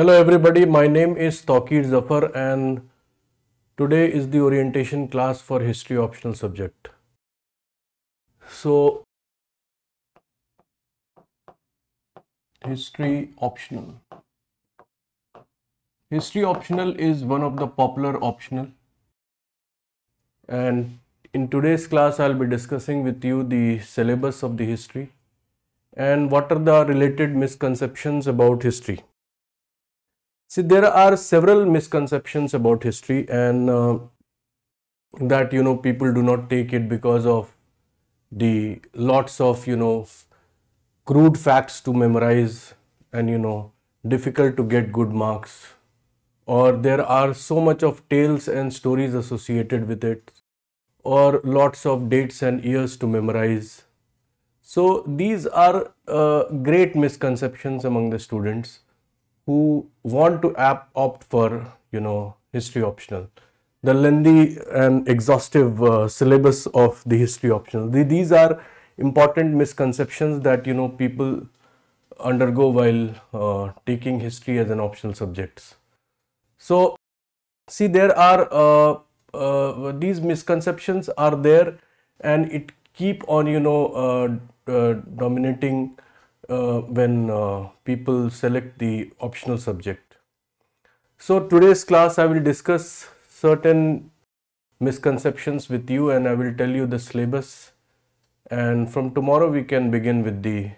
Hello everybody, my name is Tawqir Zafar and today is the orientation class for history optional subject. So, history optional. History optional is one of the popular optional and in today's class I'll be discussing with you the syllabus of the history and what are the related misconceptions about history. See, there are several misconceptions about history and uh, that, you know, people do not take it because of the lots of, you know, crude facts to memorize and, you know, difficult to get good marks or there are so much of tales and stories associated with it or lots of dates and years to memorize. So these are uh, great misconceptions among the students who want to opt for, you know, history optional. The lengthy and exhaustive uh, syllabus of the history optional. The, these are important misconceptions that, you know, people undergo while uh, taking history as an optional subject. So, see there are uh, uh, these misconceptions are there and it keep on, you know, uh, uh, dominating uh, when uh, people select the optional subject. So today's class I will discuss certain misconceptions with you and I will tell you the syllabus and from tomorrow we can begin with the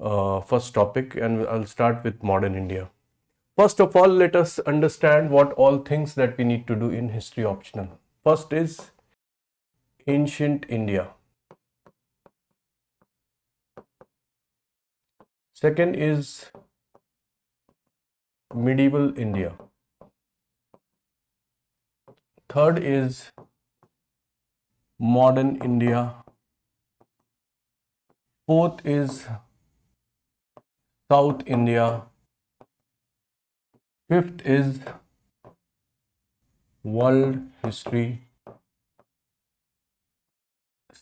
uh, first topic and I'll start with modern India. First of all let us understand what all things that we need to do in history optional. First is ancient India. Second is medieval India. Third is modern India. Fourth is South India. Fifth is world history.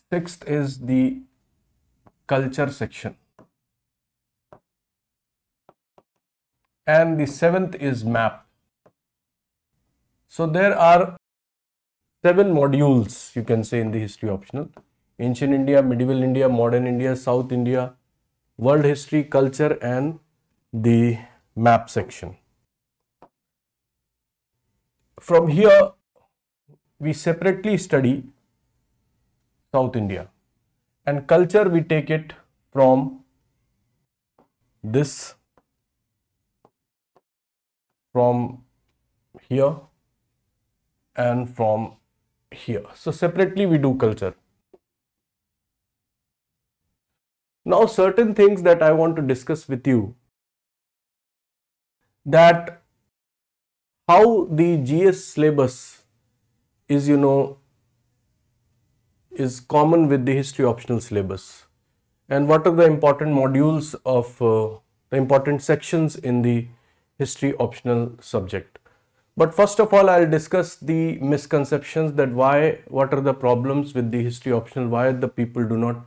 Sixth is the culture section. and the seventh is map. So there are seven modules you can say in the history optional. Ancient India, Medieval India, Modern India, South India, World History, Culture and the map section. From here we separately study South India and culture we take it from this from here and from here so separately we do culture now certain things that i want to discuss with you that how the gs syllabus is you know is common with the history optional syllabus and what are the important modules of uh, the important sections in the history optional subject. But first of all, I'll discuss the misconceptions that why, what are the problems with the history optional, why the people do not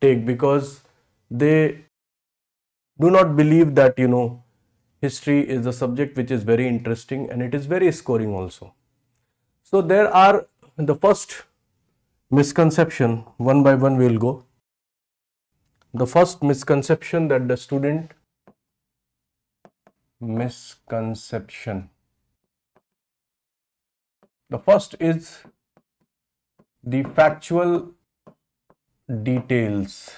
take because they do not believe that, you know, history is a subject which is very interesting and it is very scoring also. So there are the first misconception, one by one we will go. The first misconception that the student misconception. The first is the factual details.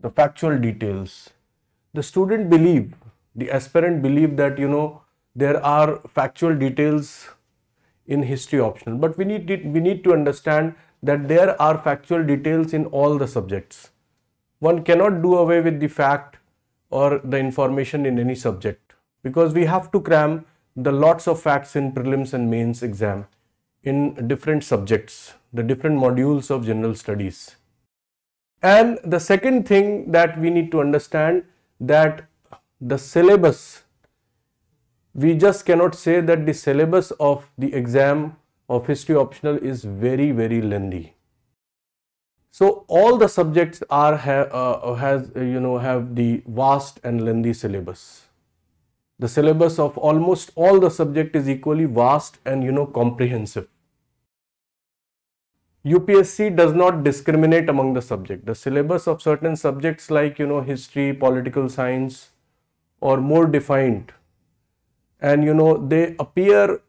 The factual details. The student believe, the aspirant believe that you know there are factual details in history optional, but we need we need to understand that there are factual details in all the subjects. One cannot do away with the fact or the information in any subject because we have to cram the lots of facts in prelims and mains exam in different subjects, the different modules of general studies. And the second thing that we need to understand that the syllabus, we just cannot say that the syllabus of the exam of history optional is very, very lengthy. So all the subjects are uh, has uh, you know have the vast and lengthy syllabus. The syllabus of almost all the subject is equally vast and you know comprehensive. UPSC does not discriminate among the subject. The syllabus of certain subjects like you know history, political science, are more defined, and you know they appear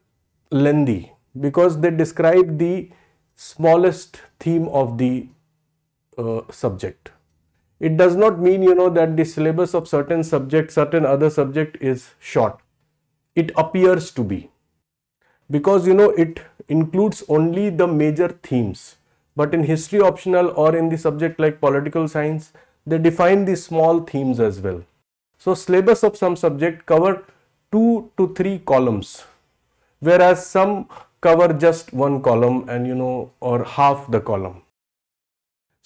lengthy because they describe the smallest theme of the uh, subject it does not mean you know that the syllabus of certain subject certain other subject is short it appears to be because you know it includes only the major themes but in history optional or in the subject like political science they define the small themes as well so syllabus of some subject cover two to three columns whereas some cover just one column and you know or half the column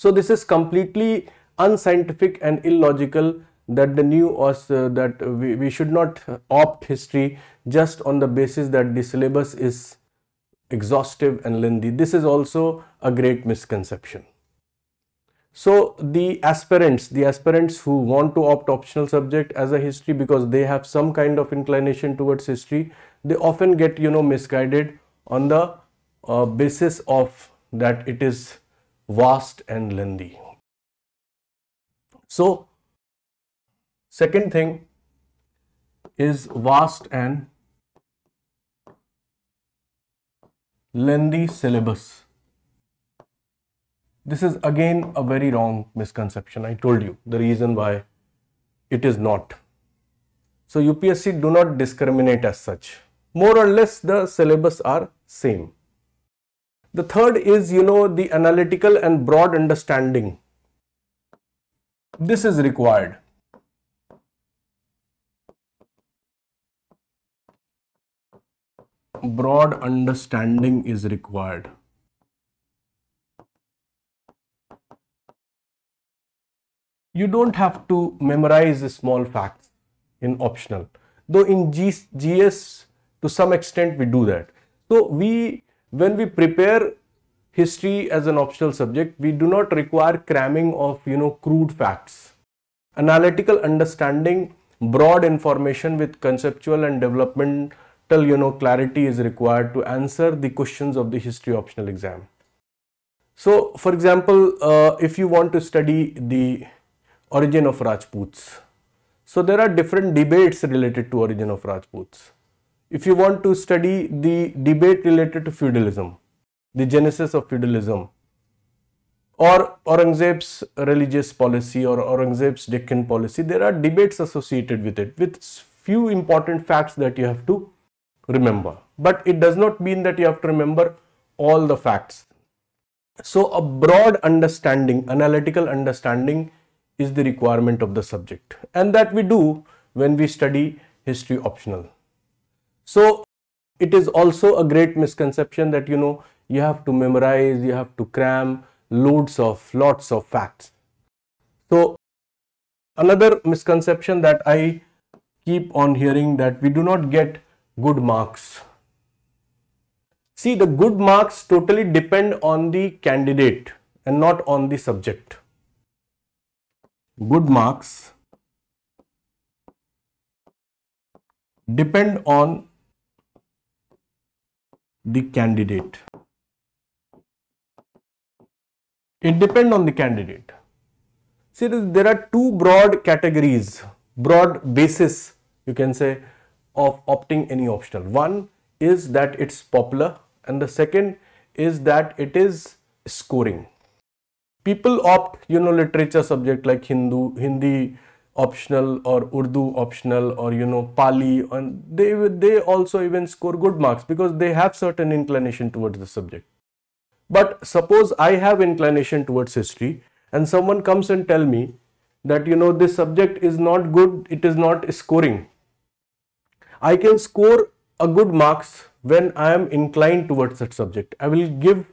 so this is completely unscientific and illogical that the new or uh, uh, that we, we should not opt history just on the basis that the syllabus is exhaustive and lengthy. This is also a great misconception. So the aspirants, the aspirants who want to opt optional subject as a history because they have some kind of inclination towards history, they often get you know misguided on the uh, basis of that it is vast and lengthy. So, second thing is vast and lengthy syllabus. This is again a very wrong misconception. I told you the reason why it is not. So UPSC do not discriminate as such. More or less the syllabus are same. The third is, you know, the analytical and broad understanding. This is required. Broad understanding is required. You don't have to memorize small facts in optional, though in G GS to some extent we do that. So we when we prepare history as an optional subject, we do not require cramming of, you know, crude facts. Analytical understanding, broad information with conceptual and developmental, you know, clarity is required to answer the questions of the history optional exam. So, for example, uh, if you want to study the origin of Rajputs, so there are different debates related to origin of Rajputs if you want to study the debate related to feudalism, the genesis of feudalism, or Aurangzeb's religious policy or Aurangzeb's Deccan policy, there are debates associated with it, with few important facts that you have to remember. But it does not mean that you have to remember all the facts. So a broad understanding, analytical understanding is the requirement of the subject and that we do when we study history optional. So it is also a great misconception that you know you have to memorize, you have to cram loads of lots of facts. So another misconception that I keep on hearing that we do not get good marks. See the good marks totally depend on the candidate and not on the subject. Good marks depend on the candidate. It depends on the candidate. See, there are two broad categories, broad basis, you can say, of opting any optional. One is that it's popular and the second is that it is scoring. People opt, you know, literature subject like Hindu, Hindi, optional or Urdu optional or you know Pali and they they also even score good marks because they have certain inclination towards the subject. But suppose I have inclination towards history and someone comes and tell me that you know this subject is not good it is not scoring. I can score a good marks when I am inclined towards that subject. I will give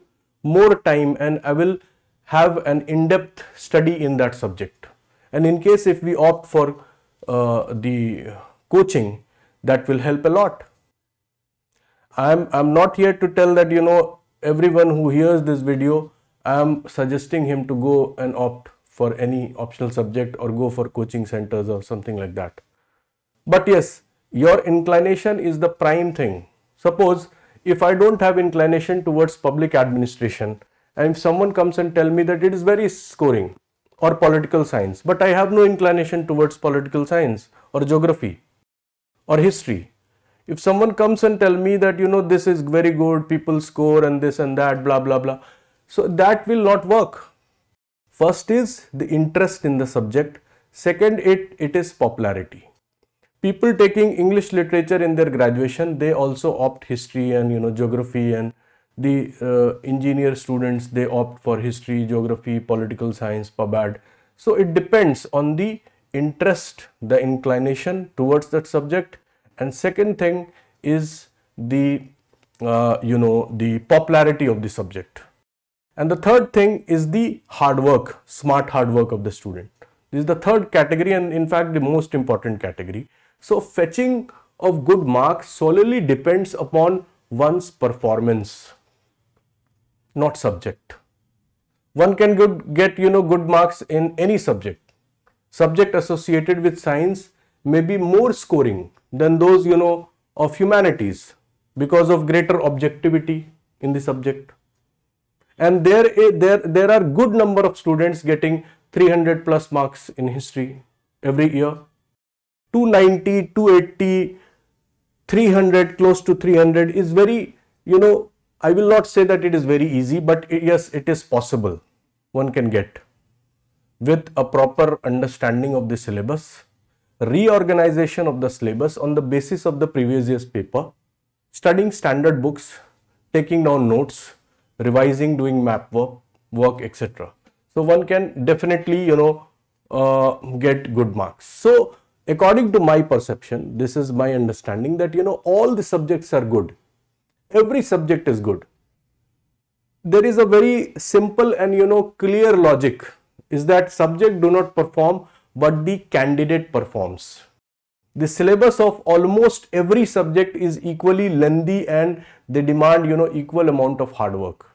more time and I will have an in-depth study in that subject and in case if we opt for uh, the coaching that will help a lot. I'm, I'm not here to tell that you know everyone who hears this video I'm suggesting him to go and opt for any optional subject or go for coaching centers or something like that. But yes your inclination is the prime thing. Suppose if I don't have inclination towards public administration and if someone comes and tell me that it is very scoring or political science, but I have no inclination towards political science or geography or history. If someone comes and tell me that you know this is very good, people score and this and that, blah blah blah, so that will not work. First is the interest in the subject. Second, it it is popularity. People taking English literature in their graduation, they also opt history and you know geography and the uh, engineer students they opt for history geography political science pabad so it depends on the interest the inclination towards that subject and second thing is the uh, you know the popularity of the subject and the third thing is the hard work smart hard work of the student this is the third category and in fact the most important category so fetching of good marks solely depends upon one's performance not subject. One can good, get you know good marks in any subject. Subject associated with science may be more scoring than those you know of humanities because of greater objectivity in the subject. And there, eh, there, there are good number of students getting 300 plus marks in history every year. 290, 280, 300, close to 300 is very, you know, I will not say that it is very easy, but yes, it is possible. One can get with a proper understanding of the syllabus, reorganization of the syllabus on the basis of the previous year's paper, studying standard books, taking down notes, revising, doing map work, work etc. So one can definitely, you know, uh, get good marks. So according to my perception, this is my understanding that, you know, all the subjects are good every subject is good there is a very simple and you know clear logic is that subject do not perform but the candidate performs the syllabus of almost every subject is equally lengthy and they demand you know equal amount of hard work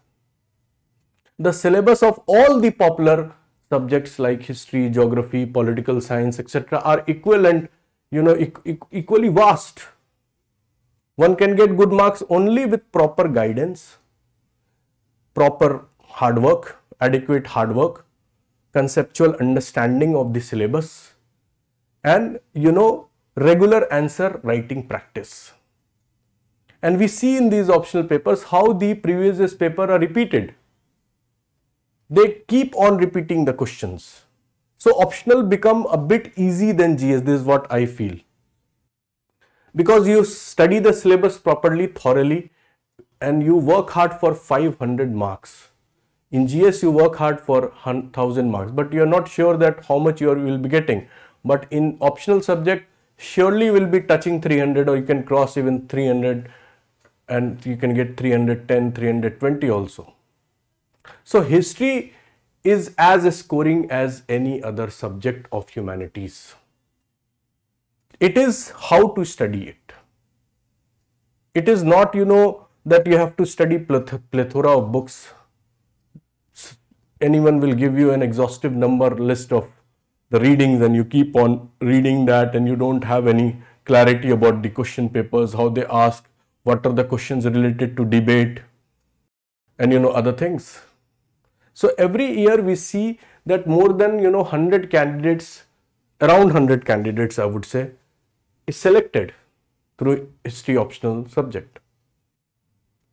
the syllabus of all the popular subjects like history geography political science etc are equivalent you know e e equally vast one can get good marks only with proper guidance, proper hard work, adequate hard work, conceptual understanding of the syllabus and you know regular answer writing practice. And we see in these optional papers how the previous year's paper are repeated. They keep on repeating the questions. So optional become a bit easy than GS, this is what I feel because you study the syllabus properly thoroughly and you work hard for 500 marks in gs you work hard for 1000 marks but you are not sure that how much you will be getting but in optional subject surely will be touching 300 or you can cross even 300 and you can get 310 320 also so history is as scoring as any other subject of humanities it is how to study it. It is not, you know, that you have to study plethora of books. Anyone will give you an exhaustive number list of the readings and you keep on reading that and you don't have any clarity about the question papers, how they ask, what are the questions related to debate and you know other things. So every year we see that more than you know 100 candidates, around 100 candidates I would say, is selected through history optional subject.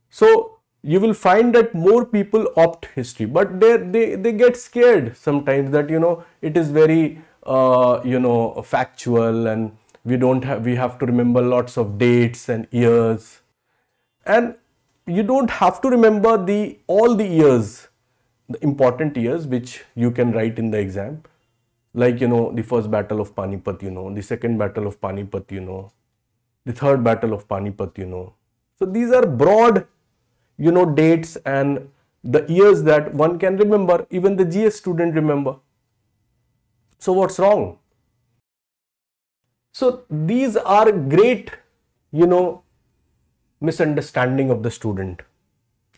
So you will find that more people opt history, but they, they, they get scared sometimes that, you know, it is very, uh, you know, factual and we don't have, we have to remember lots of dates and years and you don't have to remember the all the years the important years which you can write in the exam like you know the first battle of panipat you know the second battle of panipat you know the third battle of panipat you know so these are broad you know dates and the years that one can remember even the gs student remember so what's wrong so these are great you know misunderstanding of the student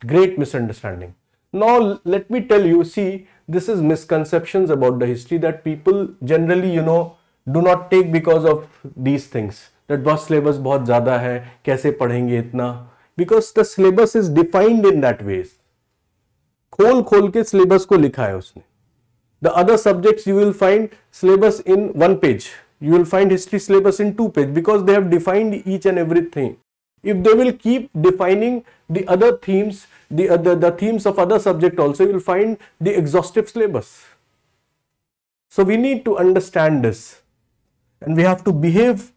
great misunderstanding Now let me tell you, see, this is misconceptions about the history that people generally, you know, do not take because of these things. That bus syllabus bahut zyada hai kaise padhenge itna Because the syllabus is defined in that ways. khol khol ke syllabus ko likha hai usne The other subjects you will find syllabus in one page. You will find history syllabus in two page because they have defined each and everything. If they will keep defining the other themes the, uh, the, the themes of other subject also, you will find the exhaustive syllabus. So we need to understand this and we have to behave,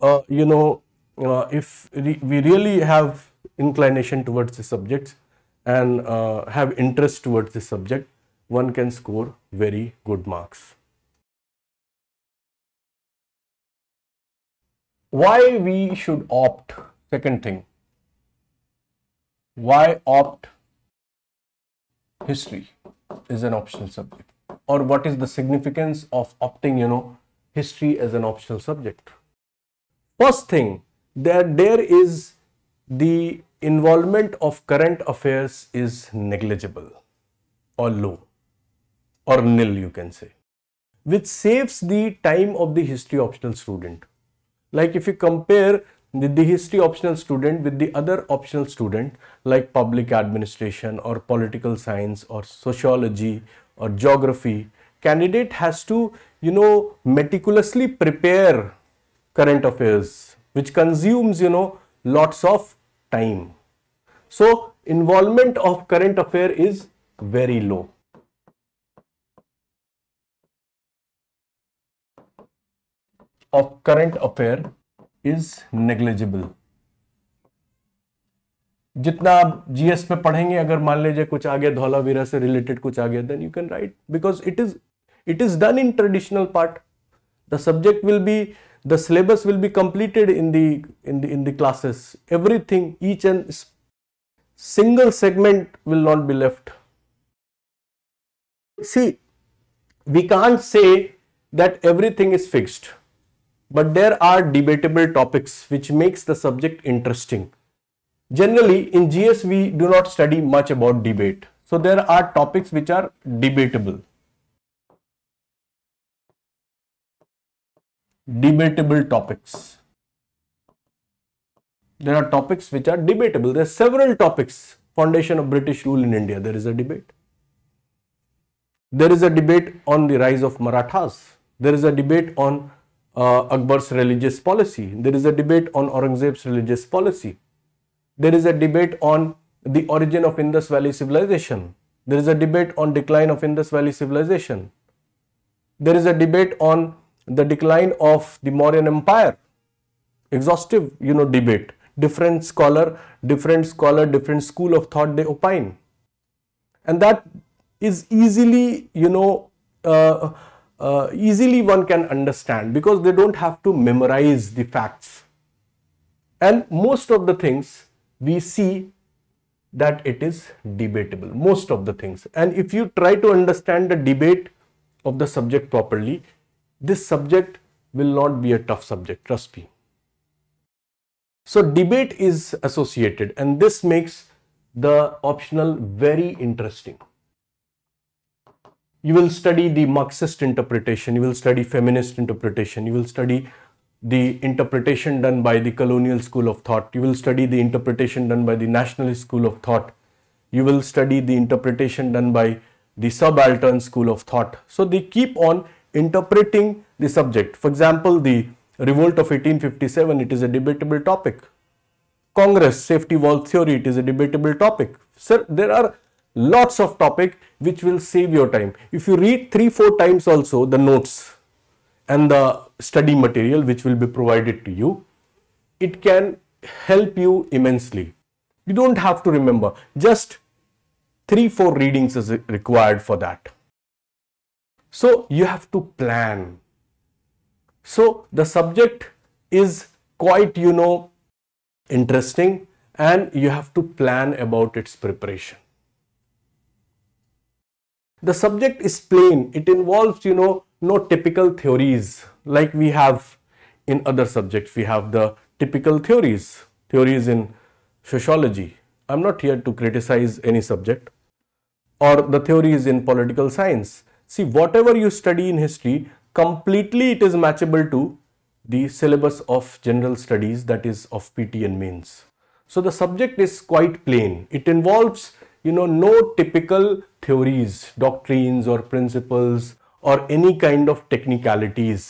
uh, you know, uh, if re we really have inclination towards the subjects and uh, have interest towards the subject, one can score very good marks. Why we should opt, second thing, why opt history is an optional subject or what is the significance of opting you know history as an optional subject first thing that there is the involvement of current affairs is negligible or low or nil you can say which saves the time of the history optional student like if you compare the history optional student with the other optional student like public administration or political science or sociology or geography candidate has to you know meticulously prepare current affairs which consumes you know lots of time so involvement of current affair is very low of current affair is negligible जितना आप GS में पढ़ेंगे अगर मान लीजिए कुछ आ गया धौलावीरा से रिलेटेड कुछ आ गया then you can write because it is it is done in traditional part the subject will be the syllabus will be completed in the in in the classes everything each and single segment will not be left see we can't say that everything is fixed but there are debatable topics which makes the subject interesting. Generally, in GS, we do not study much about debate. So there are topics which are debatable. Debatable topics. There are topics which are debatable. There are several topics. Foundation of British rule in India, there is a debate. There is a debate on the rise of Marathas. There is a debate on uh, Akbar's religious policy. There is a debate on Aurangzeb's religious policy. There is a debate on the origin of Indus Valley civilization. There is a debate on decline of Indus Valley civilization. There is a debate on the decline of the Mauryan Empire. Exhaustive, you know, debate. Different scholar, different scholar, different school of thought they opine. And that is easily, you know, uh, uh, easily one can understand because they don't have to memorize the facts. And most of the things we see that it is debatable, most of the things. And if you try to understand the debate of the subject properly, this subject will not be a tough subject, trust me. So debate is associated and this makes the optional very interesting you will study the Marxist interpretation, you will study feminist interpretation, you will study the interpretation done by the colonial school of thought, you will study the interpretation done by the nationalist school of thought, you will study the interpretation done by the subaltern school of thought. So, they keep on interpreting the subject. For example, the revolt of 1857, it is a debatable topic. Congress, safety wall theory, it is a debatable topic. Sir, there are lots of topic which will save your time. If you read three, four times also the notes and the study material which will be provided to you, it can help you immensely. You don't have to remember, just three, four readings is required for that. So you have to plan. So the subject is quite, you know, interesting and you have to plan about its preparation. The subject is plain. It involves, you know, no typical theories like we have in other subjects. We have the typical theories, theories in sociology. I'm not here to criticize any subject or the theories in political science. See, whatever you study in history, completely it is matchable to the syllabus of general studies that is of PT and mains. So the subject is quite plain. It involves you know no typical theories doctrines or principles or any kind of technicalities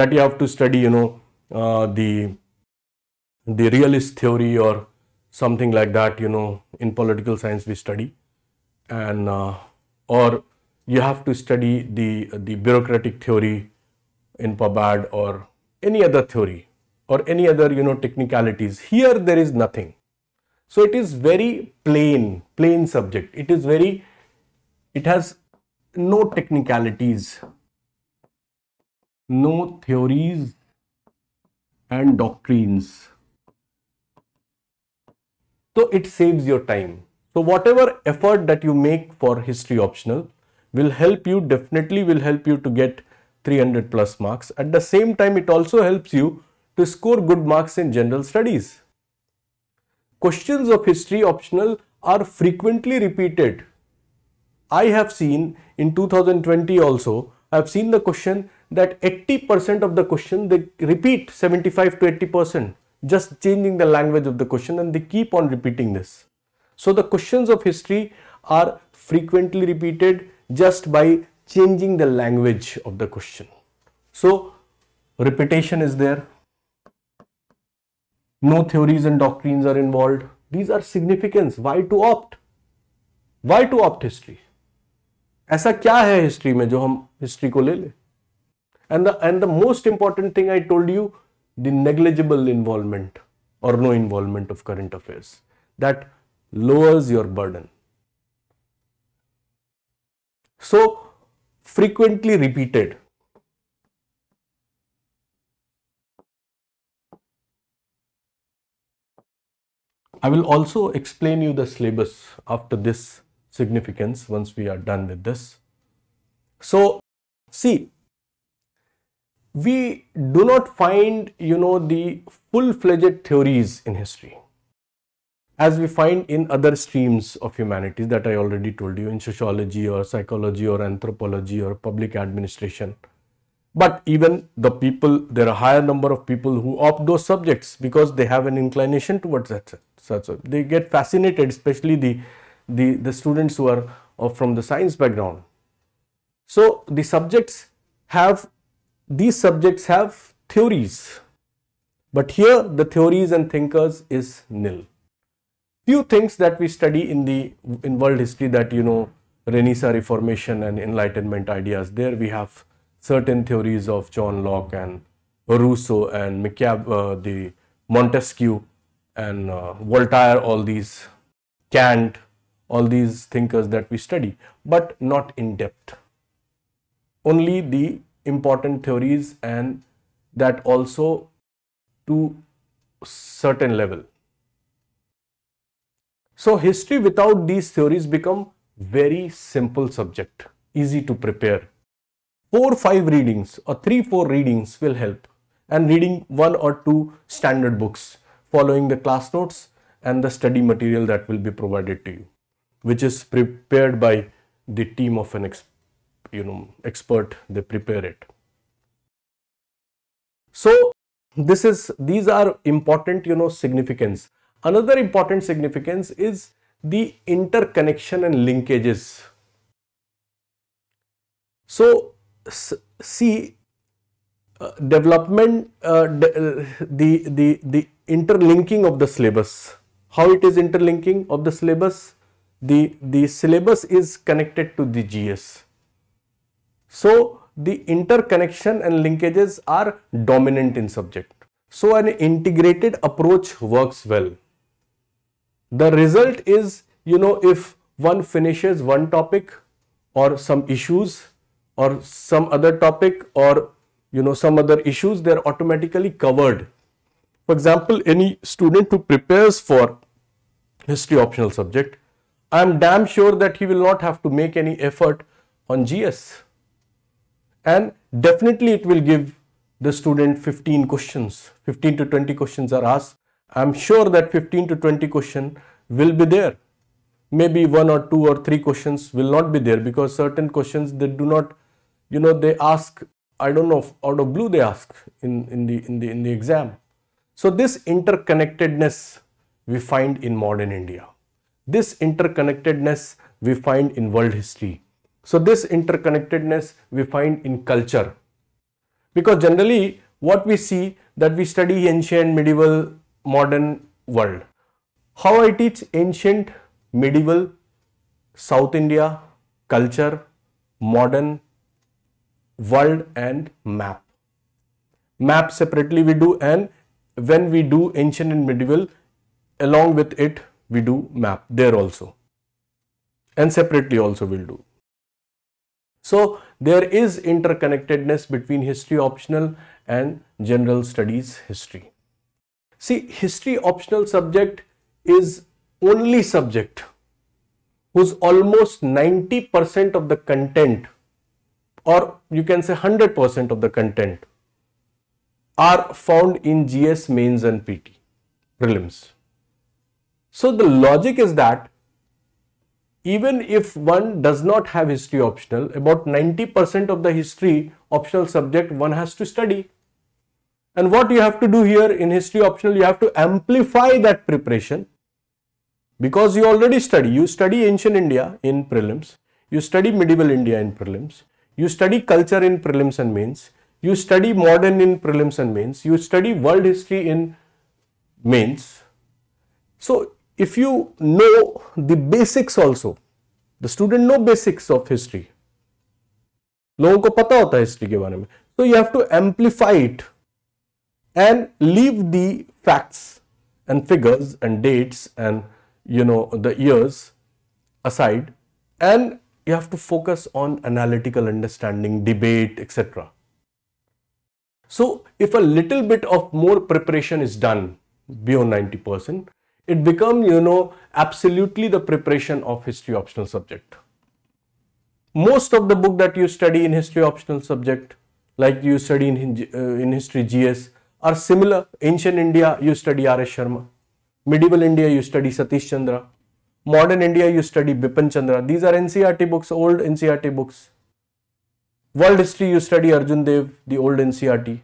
that you have to study you know uh, the the realist theory or something like that you know in political science we study and uh, or you have to study the the bureaucratic theory in pabad or any other theory or any other you know technicalities here there is nothing so it is very plain, plain subject. It is very, it has no technicalities, no theories and doctrines. So it saves your time. So whatever effort that you make for history optional will help you, definitely will help you to get 300 plus marks. At the same time, it also helps you to score good marks in general studies questions of history optional are frequently repeated. I have seen in 2020 also, I have seen the question that 80% of the question they repeat 75 to 80% just changing the language of the question and they keep on repeating this. So the questions of history are frequently repeated just by changing the language of the question. So repetition is there no theories and doctrines are involved these are significance why to opt why to opt history ऐसा क्या है history में जो हम history को ले ले and the and the most important thing I told you the negligible involvement और no involvement of current affairs that lowers your burden. So, frequently repeated I will also explain you the syllabus after this significance once we are done with this. So see, we do not find, you know, the full-fledged theories in history as we find in other streams of humanities that I already told you in sociology or psychology or anthropology or public administration. But even the people, there are higher number of people who opt those subjects because they have an inclination towards that such they get fascinated especially the the the students who are uh, from the science background so the subjects have these subjects have theories but here the theories and thinkers is nil few things that we study in the in world history that you know Renaissance Reformation and Enlightenment ideas. There we have certain theories of John Locke and Rousseau and Macab uh, the Montesquieu and uh, Voltaire, all these Kant, all these thinkers that we study, but not in depth. Only the important theories and that also to certain level. So history without these theories become very simple subject, easy to prepare. Four, five readings or three, four readings will help and reading one or two standard books following the class notes and the study material that will be provided to you, which is prepared by the team of an ex, you know, expert, they prepare it. So this is, these are important, you know, significance. Another important significance is the interconnection and linkages. So see development uh, de uh, the the the interlinking of the syllabus how it is interlinking of the syllabus the the syllabus is connected to the gs so the interconnection and linkages are dominant in subject so an integrated approach works well the result is you know if one finishes one topic or some issues or some other topic or you know, some other issues, they're automatically covered. For example, any student who prepares for history optional subject, I am damn sure that he will not have to make any effort on GS. And definitely it will give the student 15 questions, 15 to 20 questions are asked. I am sure that 15 to 20 question will be there. Maybe one or two or three questions will not be there because certain questions they do not, you know, they ask I don't know, out of blue they ask in, in, the, in, the, in the exam. So this interconnectedness we find in modern India. This interconnectedness we find in world history. So this interconnectedness we find in culture. Because generally what we see that we study ancient, medieval, modern world. How I teach ancient, medieval, South India, culture, modern, world and map. Map separately we do and when we do ancient and medieval along with it we do map there also and separately also we'll do. So there is interconnectedness between history optional and general studies history. See history optional subject is only subject whose almost 90% of the content or you can say 100% of the content are found in GS mains and PT prelims. So the logic is that even if one does not have history optional, about 90% of the history optional subject one has to study. And what you have to do here in history optional, you have to amplify that preparation because you already study. You study ancient India in prelims, you study medieval India in prelims, you study culture in prelims and mains. You study modern in prelims and mains. You study world history in mains. So if you know the basics also, the student know basics of history. लोगों को पता होता है history के बारे में तो you have to amplify it and and figures and dates and you know the years aside and you have to focus on analytical understanding, debate, etc. So if a little bit of more preparation is done beyond 90%, it becomes, you know, absolutely the preparation of history optional subject. Most of the book that you study in history optional subject, like you study in, uh, in history GS, are similar. Ancient India, you study R.S. Sharma. Medieval India, you study Satish Chandra. Modern India, you study Bipin Chandra. These are NCRT books, old NCRT books. World history, you study Arjun Dev, the old NCRT.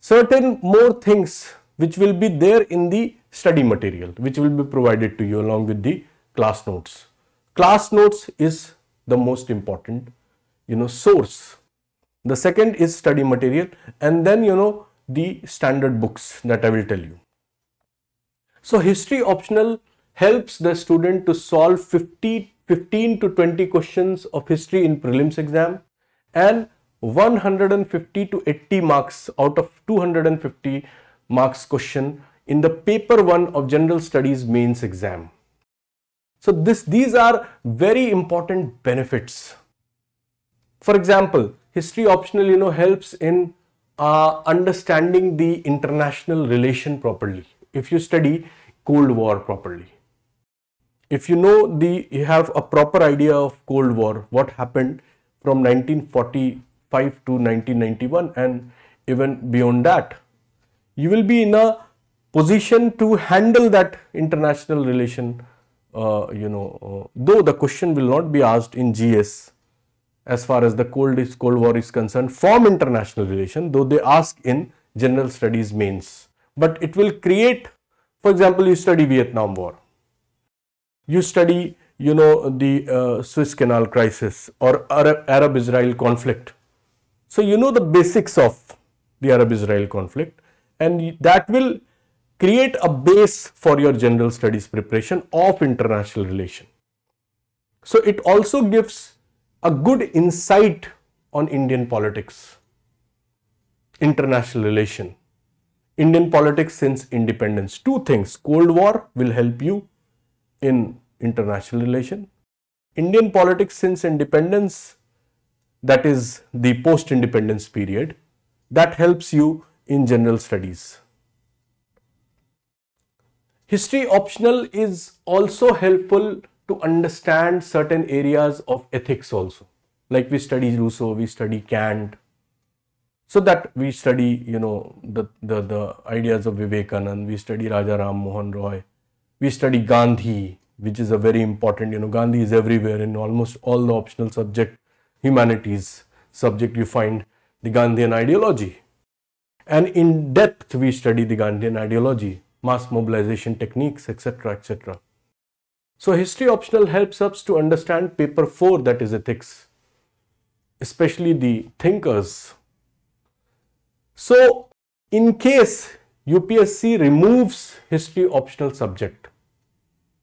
Certain more things which will be there in the study material, which will be provided to you along with the class notes. Class notes is the most important, you know, source. The second is study material and then, you know, the standard books that I will tell you. So history optional helps the student to solve 50, 15 to 20 questions of history in prelims exam and 150 to 80 marks out of 250 marks question in the paper 1 of general studies mains exam. So this, these are very important benefits. For example, history optional you know helps in uh, understanding the international relation properly if you study Cold War properly if you know the you have a proper idea of cold war what happened from 1945 to 1991 and even beyond that you will be in a position to handle that international relation uh, you know uh, though the question will not be asked in gs as far as the cold is cold war is concerned from international relation though they ask in general studies mains but it will create for example you study vietnam war you study, you know, the uh, Swiss Canal crisis or Arab Israel conflict. So, you know the basics of the Arab Israel conflict, and that will create a base for your general studies preparation of international relation. So, it also gives a good insight on Indian politics, international relation, Indian politics since independence. Two things Cold War will help you in international relation. Indian politics since independence, that is the post-independence period, that helps you in general studies. History optional is also helpful to understand certain areas of ethics also, like we study Rousseau, we study Kant, so that we study you know the the, the ideas of Vivekanand, we study Raja Ram Mohan Roy, we study Gandhi, which is a very important, you know, Gandhi is everywhere in almost all the optional subject, humanities subject, you find the Gandhian ideology. And in depth, we study the Gandhian ideology, mass mobilization techniques, etc., etc. So, history optional helps us to understand paper 4, that is ethics, especially the thinkers. So, in case UPSC removes history optional subject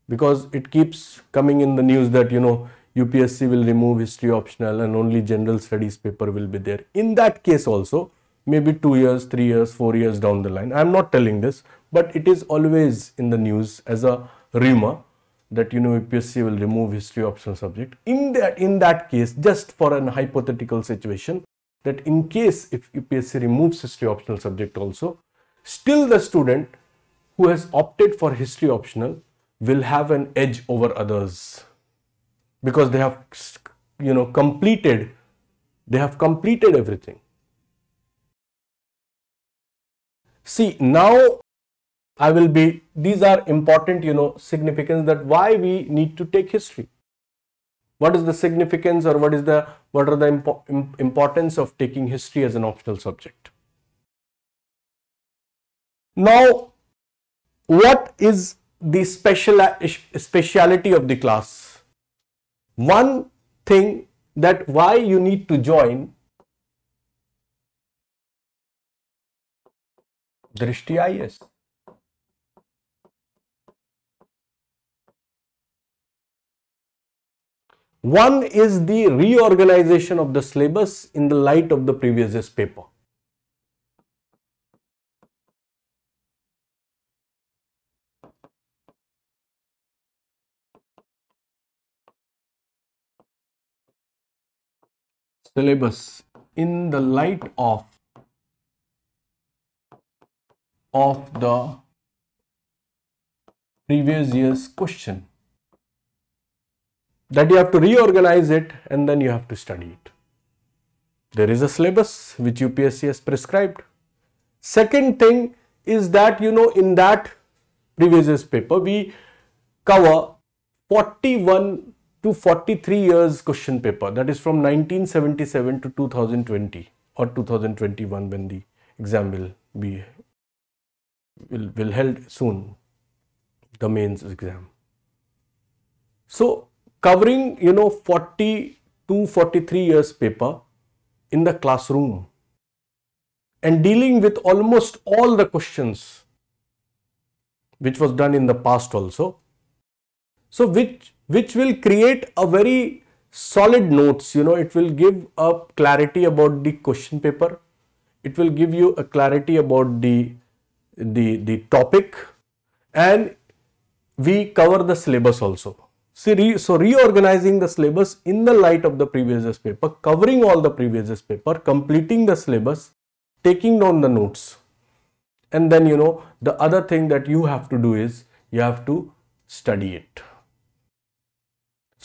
because it keeps coming in the news that you know UPSC will remove history optional and only general studies paper will be there. In that case also maybe 2 years, 3 years, 4 years down the line. I am not telling this but it is always in the news as a rumor that you know UPSC will remove history optional subject. In that, in that case just for an hypothetical situation that in case if UPSC removes history optional subject also still the student who has opted for history optional will have an edge over others because they have you know completed they have completed everything see now i will be these are important you know significance that why we need to take history what is the significance or what is the what are the impo importance of taking history as an optional subject now, what is the special speciality of the class? One thing that why you need to join Drishti IS. One is the reorganization of the syllabus in the light of the previous paper. syllabus in the light of of the previous year's question that you have to reorganize it and then you have to study it. There is a syllabus which UPSC has prescribed. Second thing is that you know in that previous year's paper we cover 41 to 43 years question paper that is from 1977 to 2020 or 2021 when the exam will be will, will held soon the mains exam so covering you know 40 to 43 years paper in the classroom and dealing with almost all the questions which was done in the past also so which, which will create a very solid notes, you know, it will give a clarity about the question paper. It will give you a clarity about the, the, the topic and we cover the syllabus also. So, re, so reorganizing the syllabus in the light of the previous year's paper, covering all the previous year's paper, completing the syllabus, taking down the notes. And then you know the other thing that you have to do is you have to study it.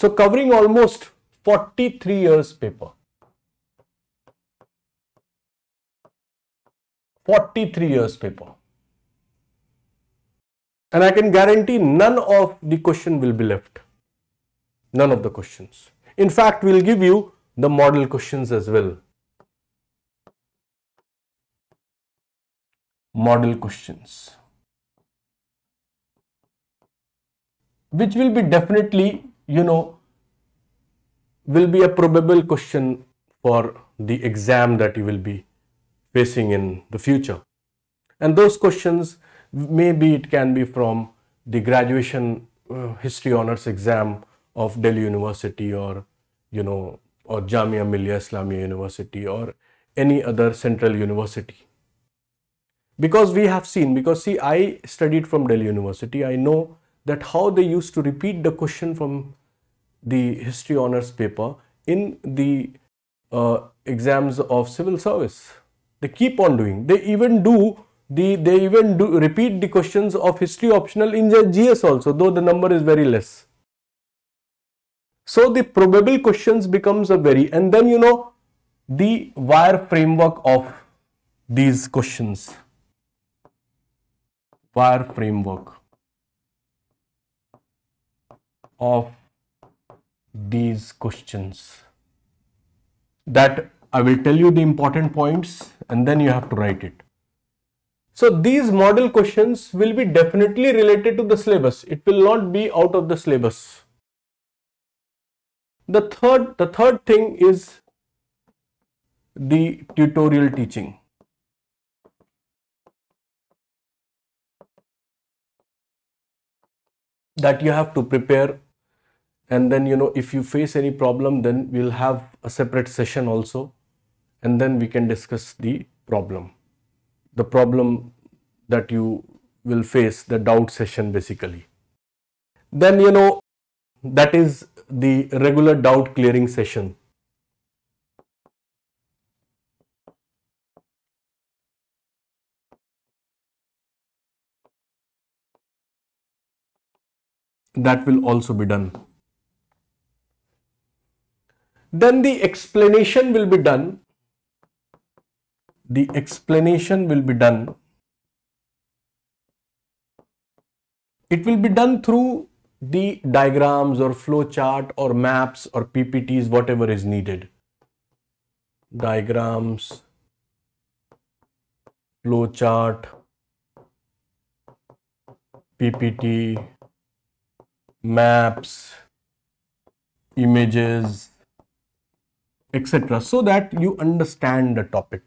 So covering almost 43 years paper. 43 years paper. And I can guarantee none of the question will be left. None of the questions. In fact, we'll give you the model questions as well. Model questions. Which will be definitely you know, will be a probable question for the exam that you will be facing in the future. And those questions, maybe it can be from the graduation uh, history honors exam of Delhi University or, you know, or Jamia Millia Islamia University or any other central university. Because we have seen, because see, I studied from Delhi University, I know that how they used to repeat the question from the history honors paper in the uh, exams of civil service. They keep on doing. They even do the they even do repeat the questions of history optional in the GS also, though the number is very less. So the probable questions becomes a very and then you know the wire framework of these questions. Wire framework of these questions that I will tell you the important points and then you have to write it. So these model questions will be definitely related to the syllabus. It will not be out of the syllabus. The third, the third thing is the tutorial teaching. that you have to prepare and then you know if you face any problem then we'll have a separate session also and then we can discuss the problem the problem that you will face the doubt session basically then you know that is the regular doubt clearing session that will also be done then the explanation will be done the explanation will be done it will be done through the diagrams or flow chart or maps or PPTs whatever is needed diagrams flow chart, PPT maps images etc. So that you understand the topic.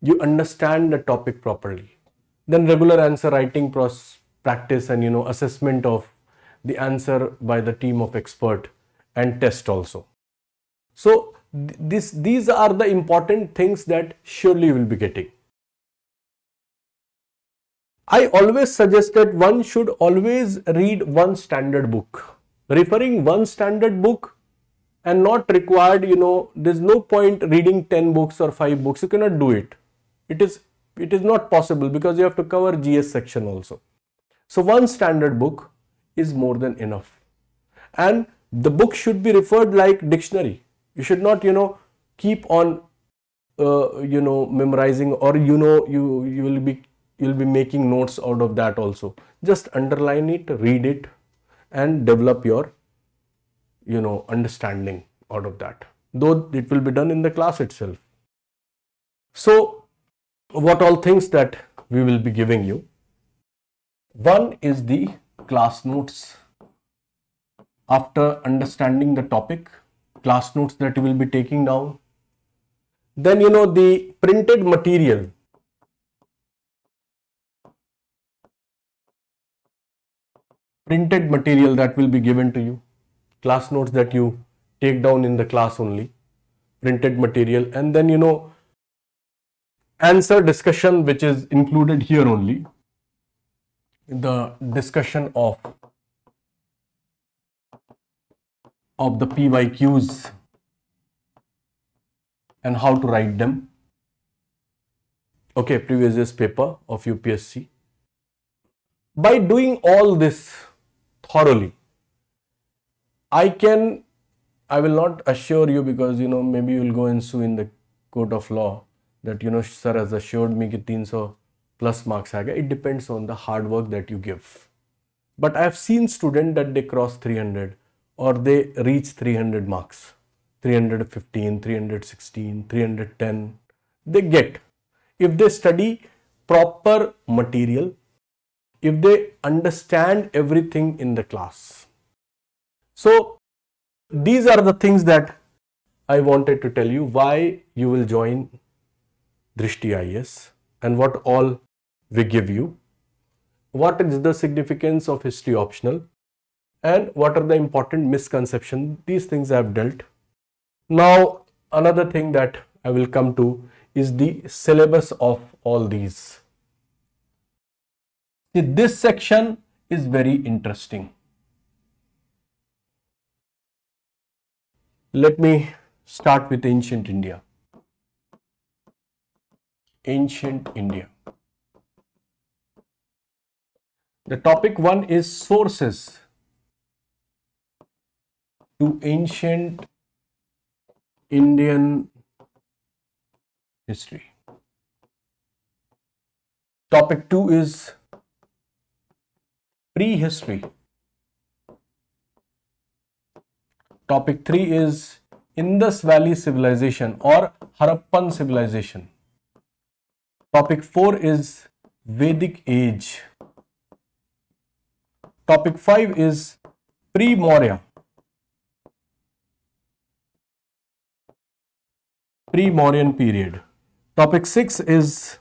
You understand the topic properly. Then regular answer writing practice and you know assessment of the answer by the team of expert and test also. So th this, these are the important things that surely you will be getting. I always suggest that one should always read one standard book. Referring one standard book and not required you know there's no point reading 10 books or 5 books you cannot do it it is it is not possible because you have to cover gs section also so one standard book is more than enough and the book should be referred like dictionary you should not you know keep on uh, you know memorizing or you know you you will be you'll be making notes out of that also just underline it read it and develop your you know, understanding out of that, though it will be done in the class itself. So what all things that we will be giving you? One is the class notes. After understanding the topic, class notes that you will be taking down. Then you know the printed material printed material that will be given to you class notes that you take down in the class only, printed material, and then you know answer discussion which is included here only, the discussion of of the PYQs and how to write them. Okay, previous year's paper of UPSC. By doing all this thoroughly, I can, I will not assure you because you know maybe you will go and sue in the court of law that you know sir has assured me that 300 plus marks aaga. It depends on the hard work that you give. But I have seen students that they cross 300 or they reach 300 marks, 315, 316, 310. They get if they study proper material, if they understand everything in the class. So these are the things that I wanted to tell you why you will join Drishti IS and what all we give you. What is the significance of history optional and what are the important misconceptions. These things I have dealt. Now another thing that I will come to is the syllabus of all these. See, this section is very interesting. Let me start with ancient India. Ancient India. The topic one is sources to ancient Indian history. Topic two is prehistory. Topic 3 is Indus Valley Civilization or Harappan Civilization. Topic 4 is Vedic Age. Topic 5 is Pre-Maurya. Pre-Mauryan period. Topic 6 is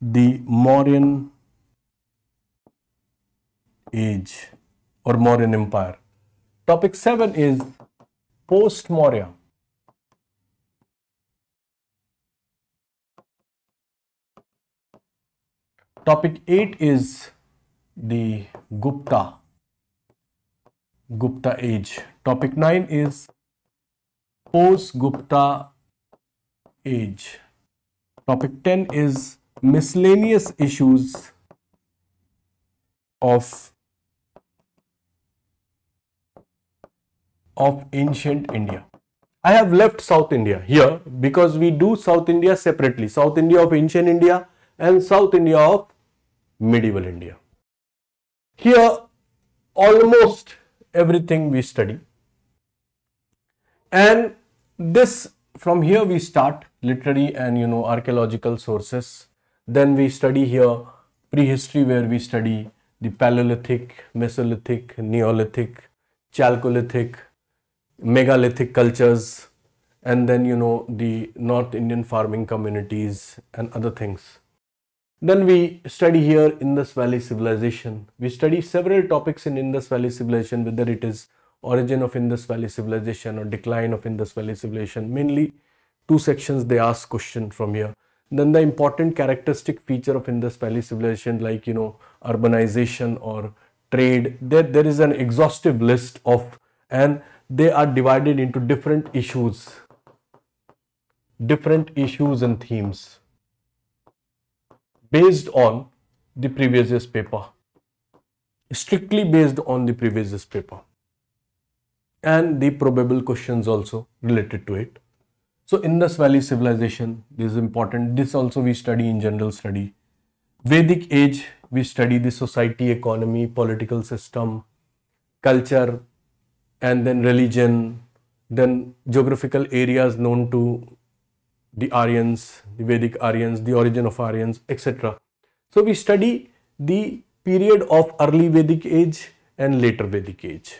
the Mauryan Age or Mauryan Empire. Topic 7 is post Maurya. Topic 8 is the Gupta, Gupta age. Topic 9 is post Gupta age. Topic 10 is miscellaneous issues of of ancient India. I have left South India here because we do South India separately. South India of ancient India and South India of medieval India. Here almost everything we study and this from here we start literary and you know archaeological sources then we study here prehistory where we study the Paleolithic, Mesolithic, Neolithic, Chalcolithic, megalithic cultures and then you know the north indian farming communities and other things then we study here indus valley civilization we study several topics in indus valley civilization whether it is origin of indus valley civilization or decline of indus valley civilization mainly two sections they ask question from here then the important characteristic feature of indus valley civilization like you know urbanization or trade there, there is an exhaustive list of and they are divided into different issues different issues and themes based on the previous year's paper strictly based on the previous year's paper and the probable questions also related to it so indus valley civilization this is important this also we study in general study vedic age we study the society economy political system culture and then religion, then geographical areas known to the Aryans, the Vedic Aryans, the origin of Aryans, etc. So we study the period of early Vedic age and later Vedic age.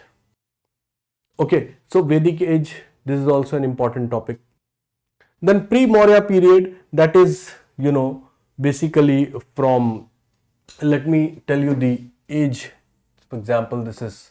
Okay, so Vedic age, this is also an important topic. Then pre-Maurya period, that is, you know, basically from, let me tell you the age, for example, this is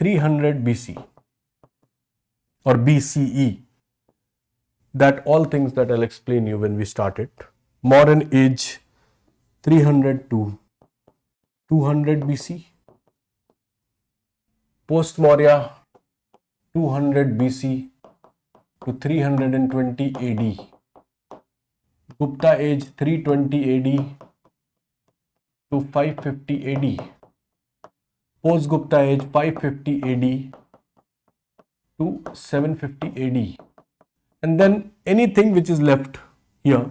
300 BC or BCE. That all things that I'll explain you when we start it. Modern age 300 to 200 BC. Post Maurya 200 BC to 320 AD. Gupta age 320 AD to 550 AD post Gupta age 550 AD to 750 AD. And then anything which is left here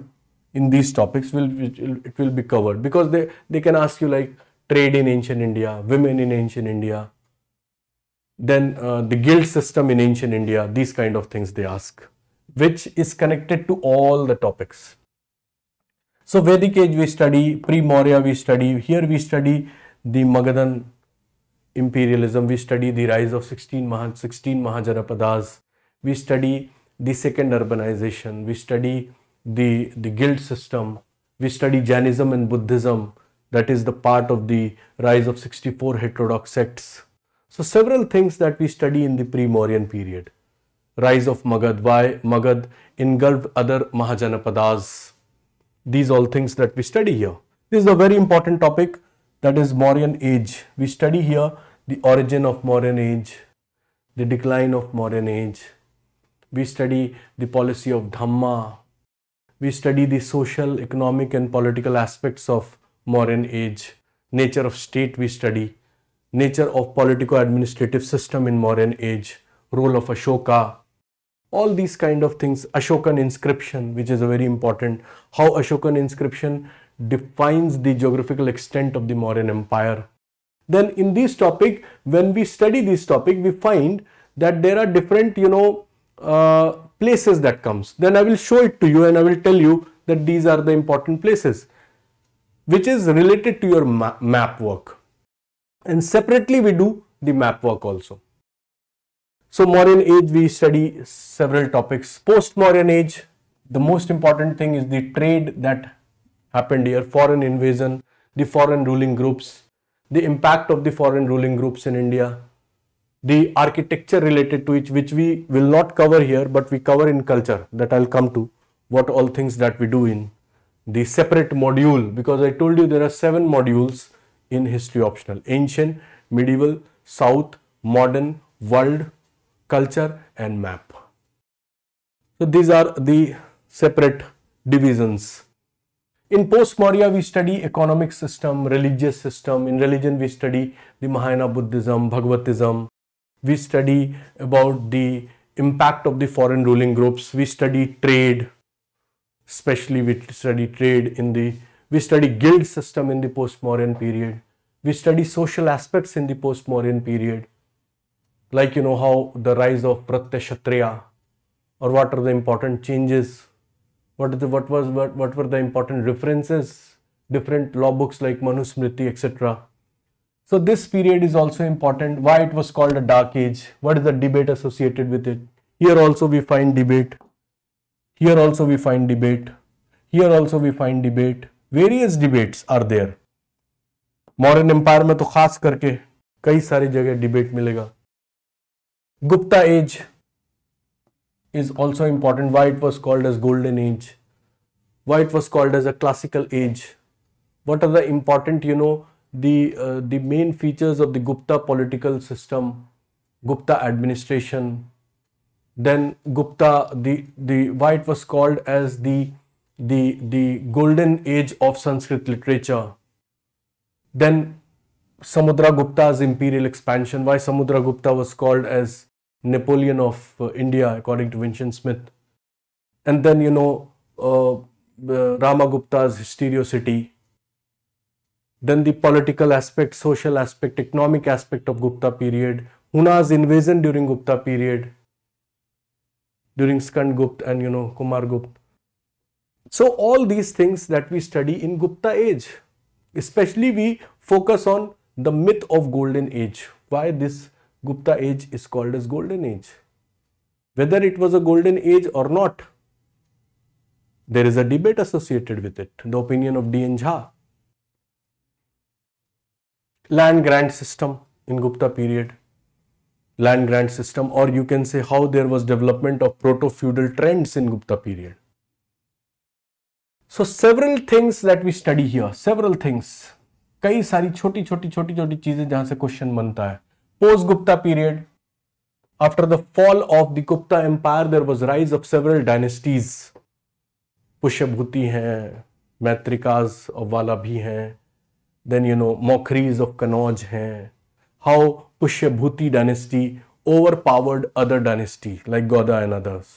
in these topics will, it will be covered because they, they can ask you like trade in ancient India, women in ancient India, then uh, the guild system in ancient India, these kind of things they ask, which is connected to all the topics. So Vedic age we study, pre-Maurya we study, here we study the Magadhan imperialism, we study the rise of 16, Maha, 16 Mahajanapadas, we study the second urbanization, we study the, the guild system, we study Jainism and Buddhism, that is the part of the rise of 64 heterodox sects. So several things that we study in the pre-Mauryan period. Rise of Magad, why Magad engulfed other Mahajanapadas. These all things that we study here. This is a very important topic that is Mauryan age. We study here the origin of Mauryan age, the decline of Mauryan age. We study the policy of Dhamma. We study the social, economic and political aspects of Mauryan age. Nature of state we study. Nature of politico-administrative system in Mauryan age. Role of Ashoka, all these kind of things ashokan inscription which is a very important how ashokan inscription defines the geographical extent of the Mauryan Empire. Then in this topic, when we study this topic, we find that there are different, you know, uh, places that comes. Then I will show it to you and I will tell you that these are the important places, which is related to your ma map work. And separately we do the map work also. So Mauryan age, we study several topics. Post Mauryan age, the most important thing is the trade that happened here, foreign invasion, the foreign ruling groups, the impact of the foreign ruling groups in India, the architecture related to it, which we will not cover here, but we cover in culture that I'll come to, what all things that we do in the separate module, because I told you there are seven modules in history optional, ancient, medieval, south, modern, world, culture and map. So these are the separate divisions in post-Maurya, we study economic system, religious system. In religion, we study the Mahayana Buddhism, Bhagavatism. We study about the impact of the foreign ruling groups. We study trade, especially we study trade in the, we study guild system in the post-Mauryan period. We study social aspects in the post-Mauryan period. Like, you know, how the rise of Pratyashatriya or what are the important changes what the what was what, what were the important references different law books like manusmriti etc so this period is also important why it was called a dark age what is the debate associated with it here also we find debate here also we find debate here also we find debate various debates are there modern empire में तो खास करके कई सारी जगह debate मिलेगा Gupta age is also important why it was called as golden age why it was called as a classical age what are the important you know the uh, the main features of the gupta political system gupta administration then gupta the the why it was called as the the the golden age of sanskrit literature then samudra gupta's imperial expansion why samudra gupta was called as Napoleon of uh, India, according to Vincent Smith. And then, you know, uh, Ramagupta's Stereo City. Then the political aspect, social aspect, economic aspect of Gupta period. Huna's invasion during Gupta period, during Skand Gupta and, you know, Kumar Gupta. So all these things that we study in Gupta age, especially we focus on the myth of golden age. Why this Gupta age is called as golden age. Whether it was a golden age or not, there is a debate associated with it, the opinion of D. N. Jha. Land grant system in Gupta period, land grant system or you can say how there was development of proto-feudal trends in Gupta period. So several things that we study here, several things, कई सारी छोटी छोटी छोटी छोटी चीज़ें जहाँ से question बनता है post Gupta period after the fall of the Gupta empire there was rise of several dynasties Pushyabhuti हैं मैत्रिकाज वाला भी हैं then you know Maukharis of Kannauj हैं how Pushyabhuti dynasty overpowered other dynasty like Gauda and others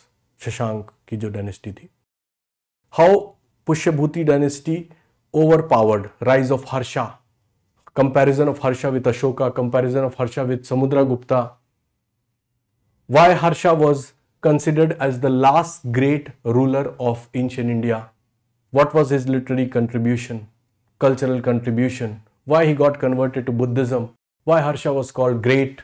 Shashanka की जो डायनेस्टी थी how Pushyabhuti dynasty overpowered rise of Harsha comparison of Harsha with Ashoka, comparison of Harsha with Samudra Gupta. Why Harsha was considered as the last great ruler of ancient India. What was his literary contribution, cultural contribution? Why he got converted to Buddhism? Why Harsha was called great?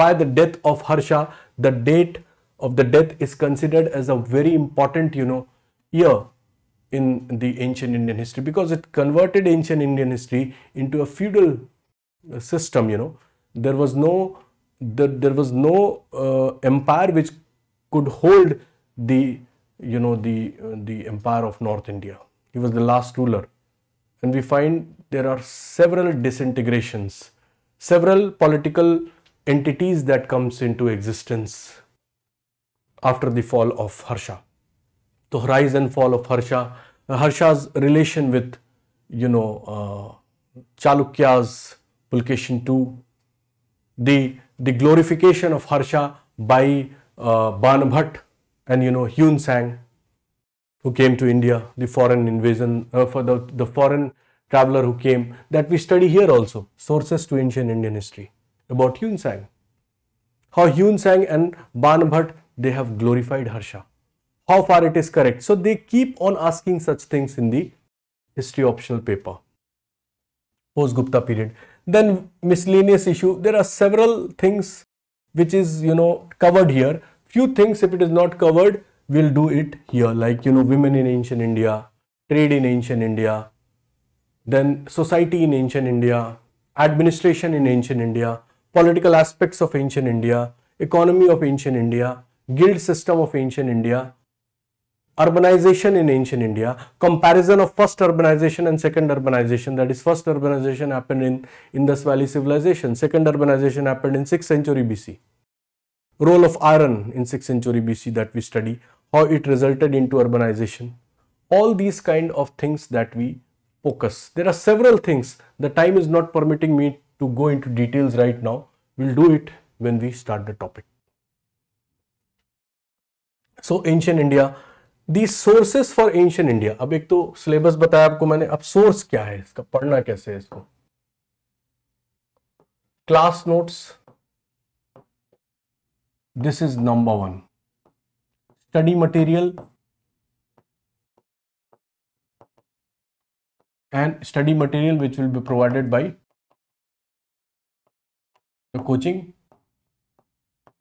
Why the death of Harsha, the date of the death is considered as a very important, you know, year in the ancient Indian history because it converted ancient Indian history into a feudal uh, system you know there was no there, there was no uh, empire which could hold the you know the uh, the empire of north india he was the last ruler and we find there are several disintegrations several political entities that comes into existence after the fall of harsha the rise and fall of Harsha, Harsha's relation with, you know, uh, Chalukya's Pulkeshin II, the, the glorification of Harsha by uh, Banabhat and, you know, Hyun Sang, who came to India, the foreign invasion, uh, for the, the foreign traveler who came, that we study here also, sources to ancient Indian history, about Hyun Sang. How Hyun Sang and Banabhat, they have glorified Harsha how far it is correct. So they keep on asking such things in the history optional paper, post Gupta period. Then miscellaneous issue, there are several things which is, you know, covered here. Few things, if it is not covered, we'll do it here, like, you know, women in ancient India, trade in ancient India, then society in ancient India, administration in ancient India, political aspects of ancient India, economy of ancient India, guild system of ancient India, urbanization in ancient India, comparison of first urbanization and second urbanization, that is first urbanization happened in Indus Valley civilization, second urbanization happened in 6th century BC. Role of iron in 6th century BC that we study, how it resulted into urbanization. All these kind of things that we focus. There are several things. The time is not permitting me to go into details right now. We'll do it when we start the topic. So ancient India, the sources for ancient India अब एक तो syllabus बताया आपको मैंने अब source क्या है इसका पढ़ना कैसे है इसको class notes this is number one study material and study material which will be provided by coaching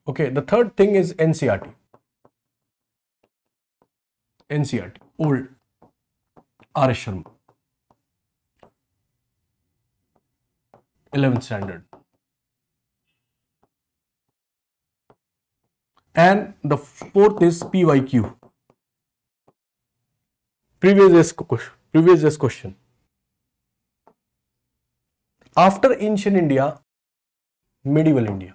okay the third thing is NCERT NCR old R S Sharma eleventh standard and the fourth is P Y Q previous question previous S question after ancient India medieval India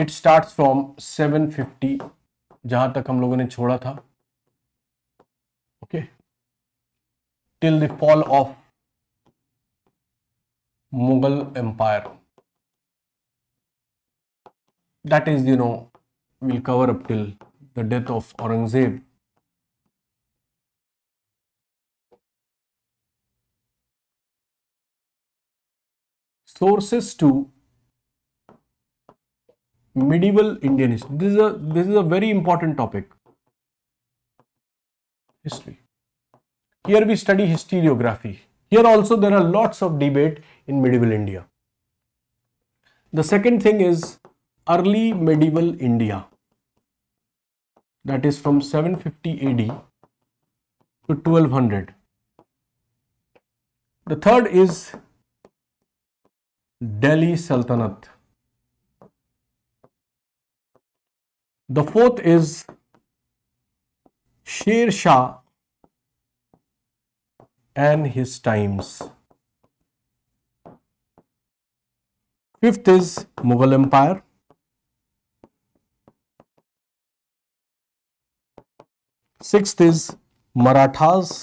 it starts from seven fifty जहां तक हम लोगों ने छोड़ा था okay till the fall of Mughal empire that is you know will cover up till the death of Aurangzeb sources to Hmm. medieval Indian history. This is a this is a very important topic. History. Here we study historiography. Here also there are lots of debate in medieval India. The second thing is early medieval India. That is from 750 AD to 1200. The third is Delhi Sultanate. The fourth is Sher Shah and his times. Fifth is Mughal Empire. Sixth is Marathas.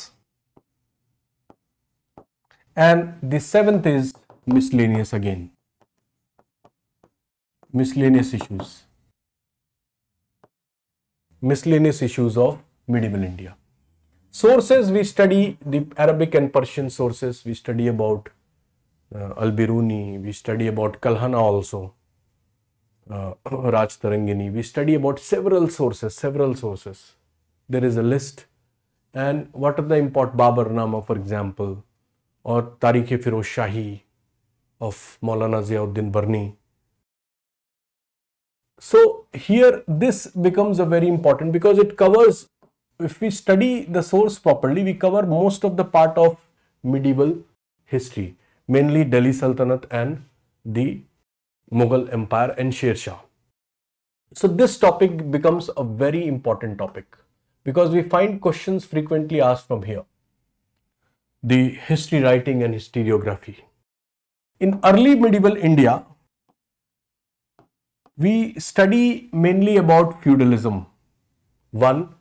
And the seventh is miscellaneous again. Miscellaneous issues miscellaneous issues of medieval India. Sources, we study the Arabic and Persian sources, we study about uh, Al-Biruni, we study about Kalhana also, uh, Raj Tarangini, we study about several sources, several sources. There is a list and what are the important Nama for example or Tariq-e Firoz Shahi of Maulana Ziauddin Barni so here this becomes a very important because it covers, if we study the source properly, we cover most of the part of medieval history, mainly Delhi Sultanate and the Mughal Empire and Sher Shah. So this topic becomes a very important topic because we find questions frequently asked from here. The history writing and historiography. In early medieval India, we study mainly about feudalism, one,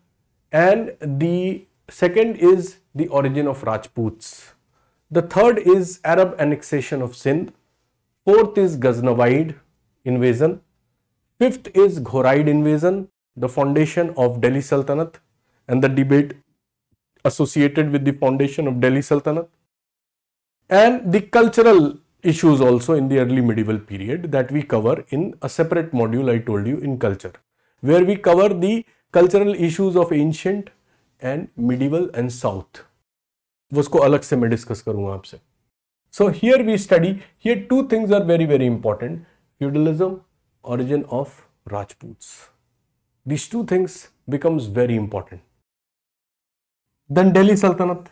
and the second is the origin of Rajputs. The third is Arab annexation of Sindh. Fourth is Ghaznavid invasion. Fifth is Ghoraid invasion, the foundation of Delhi Sultanate and the debate associated with the foundation of Delhi Sultanate. And the cultural issues also in the early medieval period that we cover in a separate module I told you in culture, where we cover the cultural issues of ancient and medieval and south. उसको अलग से मैं discuss करूंगा आपसे things are very very important, feudalism, origin of rajputs these two things becomes very important then delhi sultanate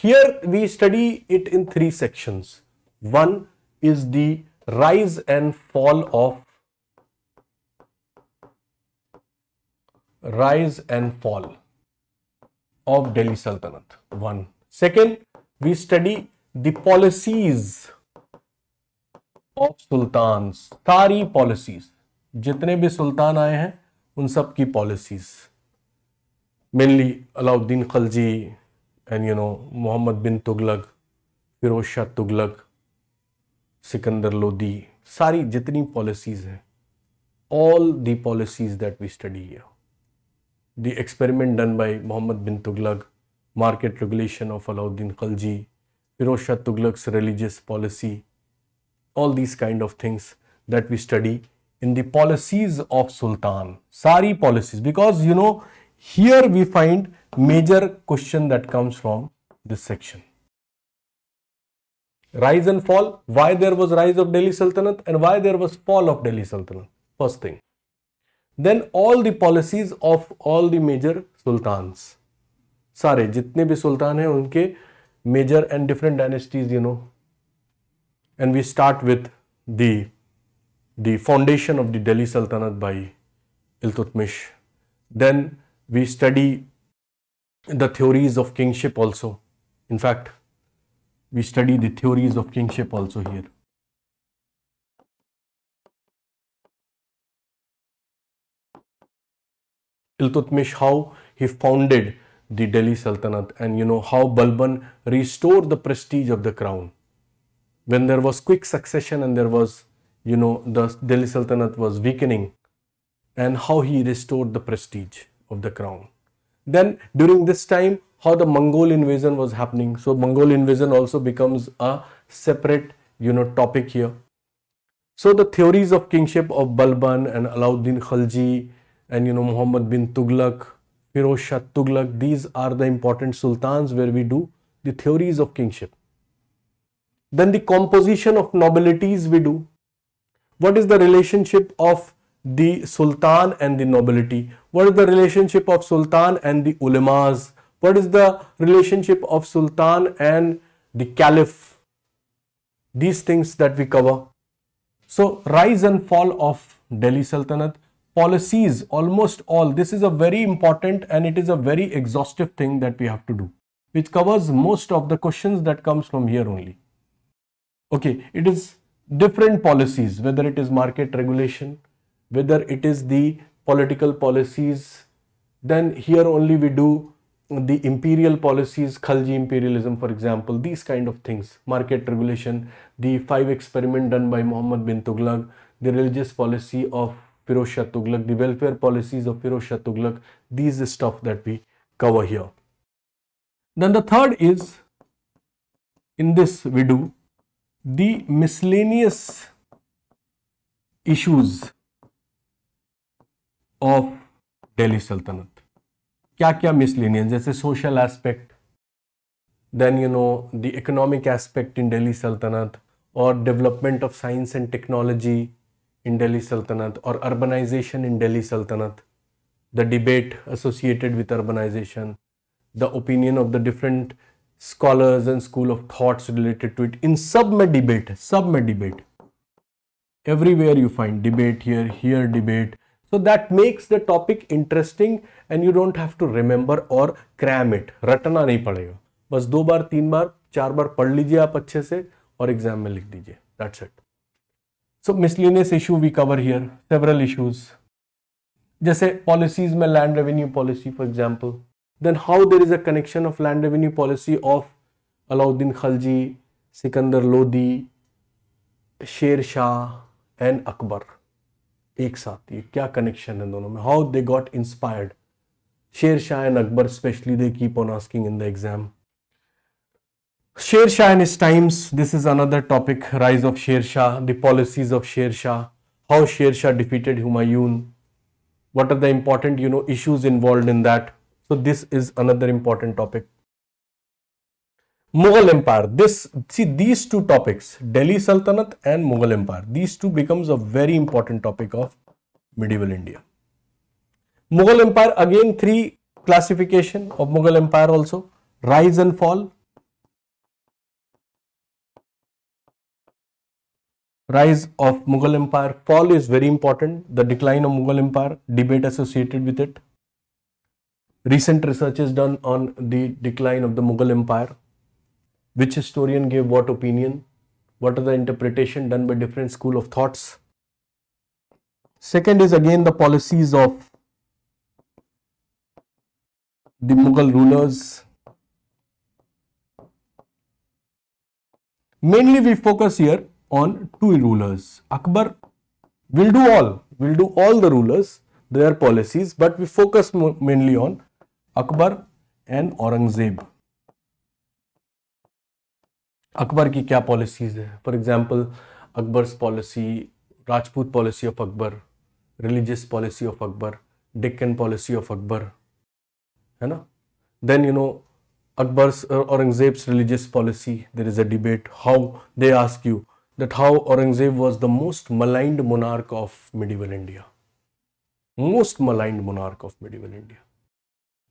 Here we study it in three sections. One is the rise and fall of rise and fall of Delhi Sultanate. One. Second, we study the policies of sultans sari policies jitne bhi sultan aaye hain un sab ki policies mainly alauddin khalji and you know Mohammad bin Tughlaq Firoz Shah Tughlaq Sikandar Lodi सारी जितनी policies हैं all the policies that we study the experiment done by Mohammad bin Tughlaq market regulation of Alauddin Khalji Firoz Shah Tughlaq religious policy all these kind of things that we study in the policies of sultan सारी policies because you know Here we find major question that comes from this section. Rise and fall, why there was rise of Delhi Sultanate and why there was fall of Delhi Sultanate, first thing. Then all the policies of all the major sultans. Sorry, जितने भी सुल्तान हैं unke major and different dynasties you know and we start with the the foundation of the Delhi Sultanate by Iltutmish then we study the theories of kingship also. In fact, we study the theories of kingship also here. Iltutmish, how he founded the Delhi Sultanate and you know how Balban restored the prestige of the crown. When there was quick succession and there was you know the Delhi Sultanate was weakening and how he restored the prestige of the crown. Then during this time, how the Mongol invasion was happening. So Mongol invasion also becomes a separate, you know, topic here. So the theories of kingship of Balban and Alauddin Khalji and you know Muhammad bin Tughlaq, Firoz Shah Tughlaq, these are the important sultans where we do the theories of kingship. Then the composition of nobilities we do. What is the relationship of the sultan and the nobility? What is the relationship of sultan and the ulemas? What is the relationship of sultan and the caliph? These things that we cover. So, rise and fall of Delhi Sultanate, policies, almost all. This is a very important and it is a very exhaustive thing that we have to do, which covers most of the questions that comes from here only. Okay, it is different policies, whether it is market regulation, whether it is the political policies, then here only we do the imperial policies, Khalji imperialism, for example, these kind of things, market regulation, the five experiment done by Muhammad bin Tughlaq, the religious policy of Firoz Shah Tughlaq, the welfare policies of Firoz Shah Tughlaq, these the stuff that we cover here. Then the third is, in this we do, the miscellaneous issues of Delhi Sultanat क्या क्या miscellaneous जैसे social aspect then you know the economic aspect in Delhi Sultanat और development of science and technology in Delhi Sultanat और urbanisation in Delhi Sultanat the debate associated with urbanisation the opinion of the different scholars and school of thoughts related to it in सब में debate सब में debate everywhere you find debate here here debate So that makes the topic interesting and you don't have to remember or cram it. रटना नहीं पड़ेगा बस दो बार तीन बार चार बार पढ़ लीजिए आप अच्छे से और एग्जाम में लिख दीजिए that's it so miscellaneous issue we cover here several issues जैसे पॉलिसीज में land revenue policy for example then how there is a connection of land revenue policy of Alauddin Khalji Sikandar Lodhi Sher Shah and Akbar एक साथ ये क्या कनेक्शन है दोनों में how they got inspired Sher Shah and Akbar specially they keep on asking in the exam Sher Shah and times this is another topic rise of Sher Shah the policies of Sher Shah how Sher Shah defeated Humayun what are the important you know issues involve in that so this is another important topic Mughal Empire. This see these two topics, Delhi Sultanate and Mughal Empire. These two becomes a very important topic of medieval India. Mughal Empire again three classification of Mughal Empire also rise and fall, rise of Mughal Empire, fall is very important, the decline of Mughal Empire, debate associated with it. Recent research is done on the decline of the Mughal Empire which historian gave what opinion, what are the interpretation done by different school of thoughts. Second is again the policies of the Mughal rulers. Mainly we focus here on two rulers. Akbar will do all, will do all the rulers, their policies, but we focus mainly on Akbar and Aurangzeb. Akbar की क्या policies हैं for example Akbar policy Rajput policy of Akbar religious policy of Akbar Deccan policy of Akbar है ना then you know Akbar Aurangzeb religious policy there is a debate how they ask you that how Aurangzeb was the most maligned monarch of medieval India most maligned monarch of medieval India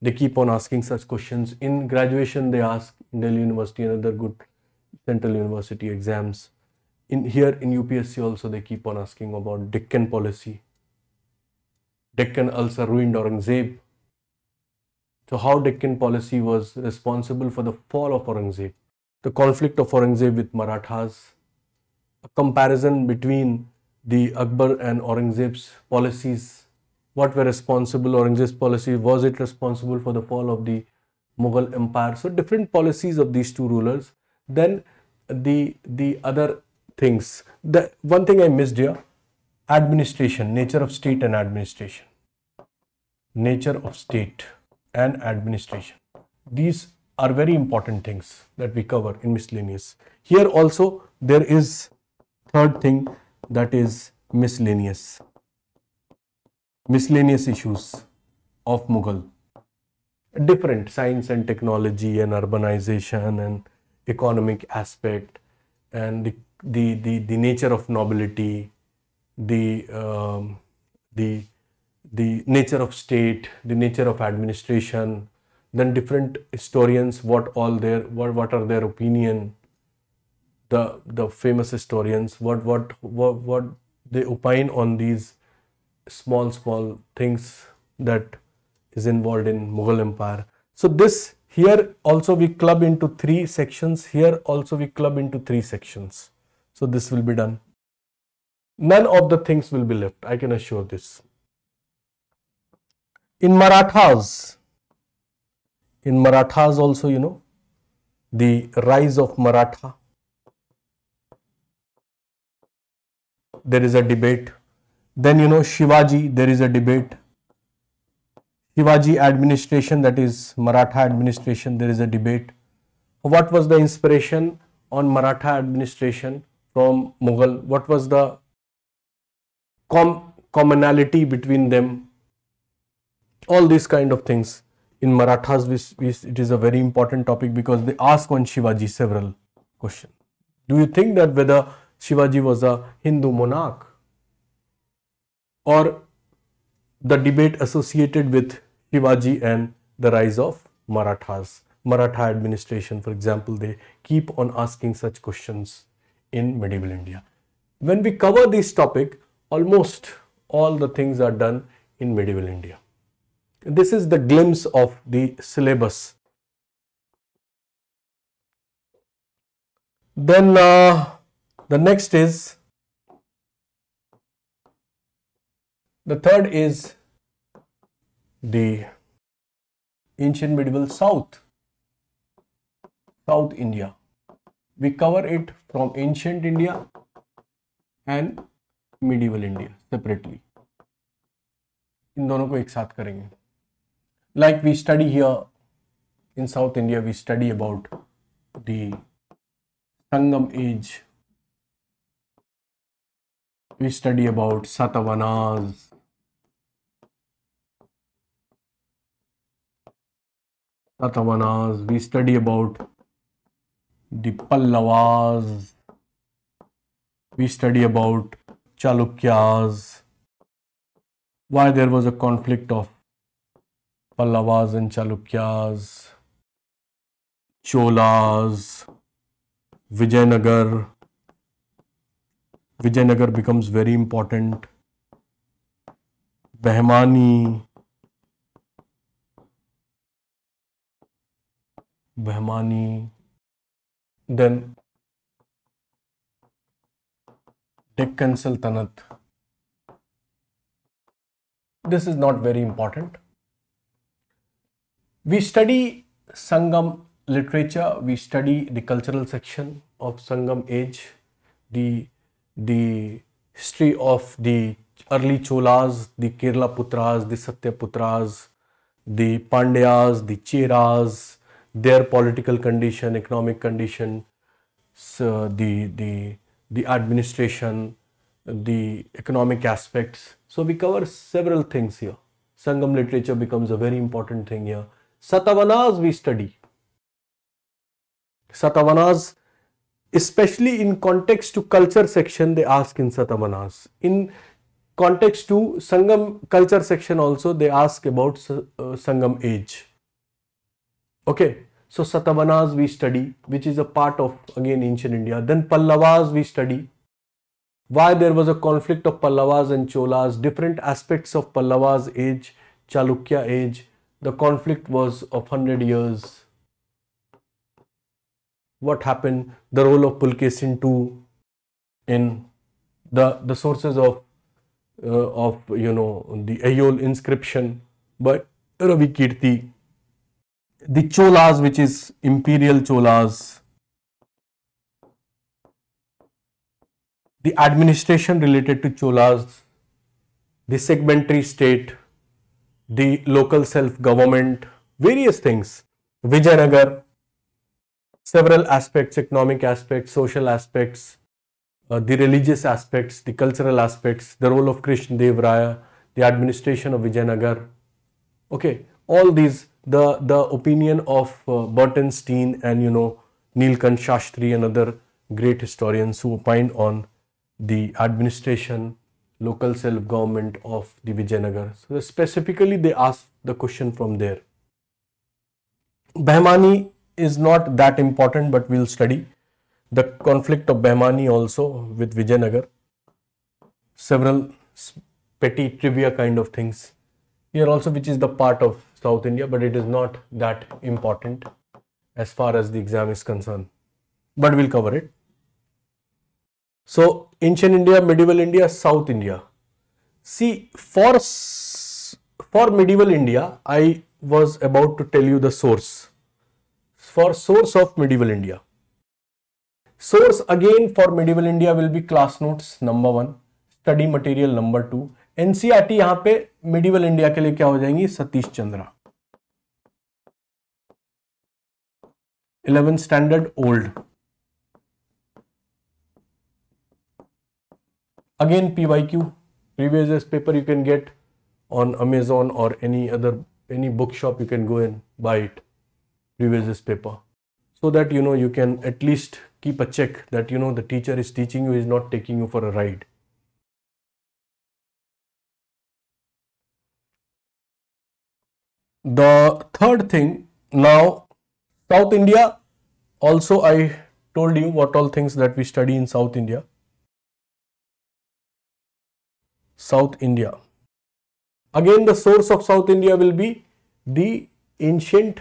they keep on asking such question in graduation they ask daily university another good central university exams. In here in UPSC also they keep on asking about Deccan policy. Deccan ulcer ruined Aurangzeb. So how Deccan policy was responsible for the fall of Aurangzeb, the conflict of Aurangzeb with Marathas, a comparison between the Akbar and Aurangzeb's policies, what were responsible Aurangzeb's policy, was it responsible for the fall of the Mughal Empire? So different policies of these two rulers. Then the the other things. The one thing I missed here, administration, nature of state and administration. Nature of state and administration. These are very important things that we cover in miscellaneous. Here also there is third thing that is miscellaneous. Miscellaneous issues of Mughal. Different science and technology and urbanization and economic aspect and the the the, the nature of nobility, the um, the the nature of state, the nature of administration, then different historians, what all their what, what are their opinion, the the famous historians, what what what, what they opine on these small small things that is involved in Mughal Empire. So this here also we club into three sections. Here also we club into three sections. So this will be done. None of the things will be left. I can assure this. In Marathas, in Marathas also, you know, the rise of Maratha. There is a debate. Then, you know, Shivaji, there is a debate. Hivaji administration, that is Maratha administration, there is a debate. What was the inspiration on Maratha administration from Mughal? What was the com commonality between them? All these kind of things. In Marathas, it is a very important topic because they ask on Shivaji several questions. Do you think that whether Shivaji was a Hindu monarch or the debate associated with Shivaji and the rise of Marathas. Maratha administration, for example, they keep on asking such questions in medieval India. When we cover this topic, almost all the things are done in medieval India. This is the glimpse of the syllabus. Then uh, the next is, the third is the ancient medieval South, South India. We cover it from ancient India and medieval India separately. In दोनों को एक साथ करेंगे like we study here in South India, we study about the Sangam age. We study about Satavanas, Satavanas, we study about the Pallavas, we study about Chalukyas, why there was a conflict of Pallavas and Chalukyas, Cholas, Vijayanagar. Vijayanagar becomes very important. Bahmani, Bahmani, then Deccan Sultanate. This is not very important. We study Sangam literature, we study the cultural section of Sangam age, the, the history of the early Cholas, the Kerala Putras, the Satya Putras, the Pandyas, the Cheras, their political condition, economic condition, so uh, the, the, the administration, the economic aspects. So we cover several things here. Sangam literature becomes a very important thing here. Satavanas we study. Satavanas, especially in context to culture section, they ask in Satavanas. In context to Sangam culture section also, they ask about uh, Sangam age. Okay. So Satavanas we study, which is a part of again ancient India. Then Pallavas we study. Why there was a conflict of Pallavas and Cholas, different aspects of Pallavas age, Chalukya age. The conflict was of 100 years. What happened? The role of Pulkesin II in the, the sources of, uh, of you know the Ayol inscription by Ravi Kirti the Cholas, which is imperial Cholas, the administration related to Cholas, the segmentary state, the local self-government, various things, Vijayanagar, several aspects, economic aspects, social aspects, uh, the religious aspects, the cultural aspects, the role of Krishna Raya, the administration of Vijayanagar. Okay, all these the, the opinion of uh, Burton Steen and, you know, Neelkant Shastri and other great historians who opined on the administration, local self-government of the Vijayanagar. So specifically, they asked the question from there. Bahmani is not that important, but we'll study the conflict of Bahmani also with Vijayanagar. Several petty trivia kind of things here also which is the part of South India but it is not that important as far as the exam is concerned but we'll cover it. So ancient India, medieval India, South India. See for, for medieval India I was about to tell you the source for source of medieval India. Source again for medieval India will be class notes number one, study material number two NCRT यहां पे medieval India के लिए क्या हो जाएंगी Satish Chandra eleventh standard old again PYQ previous year paper you can get on Amazon और any other any book shop you can go and buy it previous year paper so that you know you can at least keep a check that you know the teacher is teaching you is not taking you for a ride the third thing now South India also I told you what all things that we study in South India. South India. Again the source of South India will be the ancient,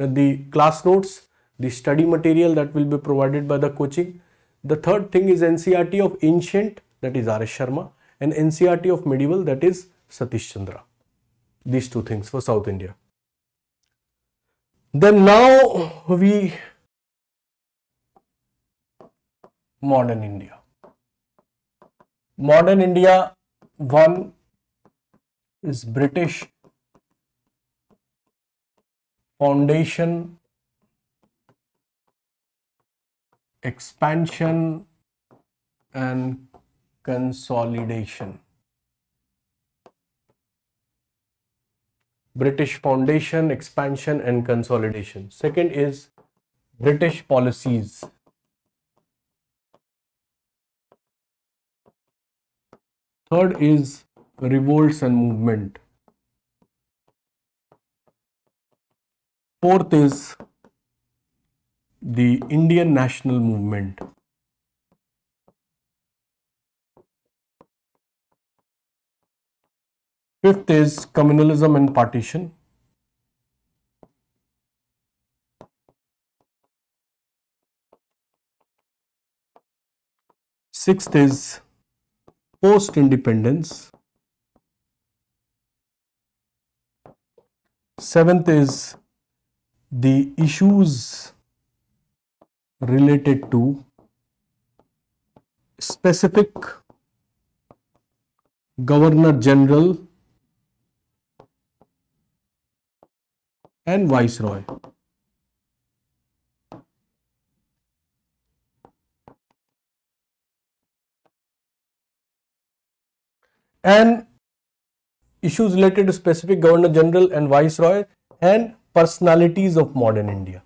the class notes, the study material that will be provided by the coaching. The third thing is NCRT of ancient that is R.S. Sharma and NCRT of medieval that is Satish Chandra these two things for South India. Then now we modern India. Modern India one is British foundation expansion and consolidation British foundation, expansion and consolidation. Second is British policies. Third is revolts and movement. Fourth is the Indian national movement. Fifth is communalism and partition. Sixth is post independence. Seventh is the issues related to specific governor general and viceroy. And issues related to specific governor general and viceroy and personalities of modern India.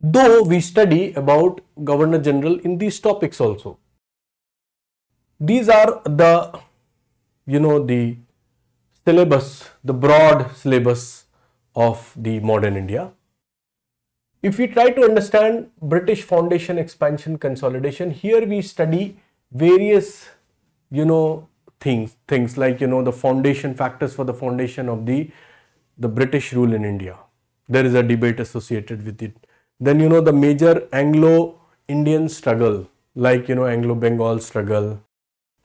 Though we study about governor general in these topics also. These are the, you know, the syllabus, the broad syllabus of the modern India. If we try to understand British foundation expansion consolidation, here we study various, you know, things, things like, you know, the foundation factors for the foundation of the, the British rule in India. There is a debate associated with it. Then, you know, the major Anglo-Indian struggle, like, you know, Anglo-Bengal struggle,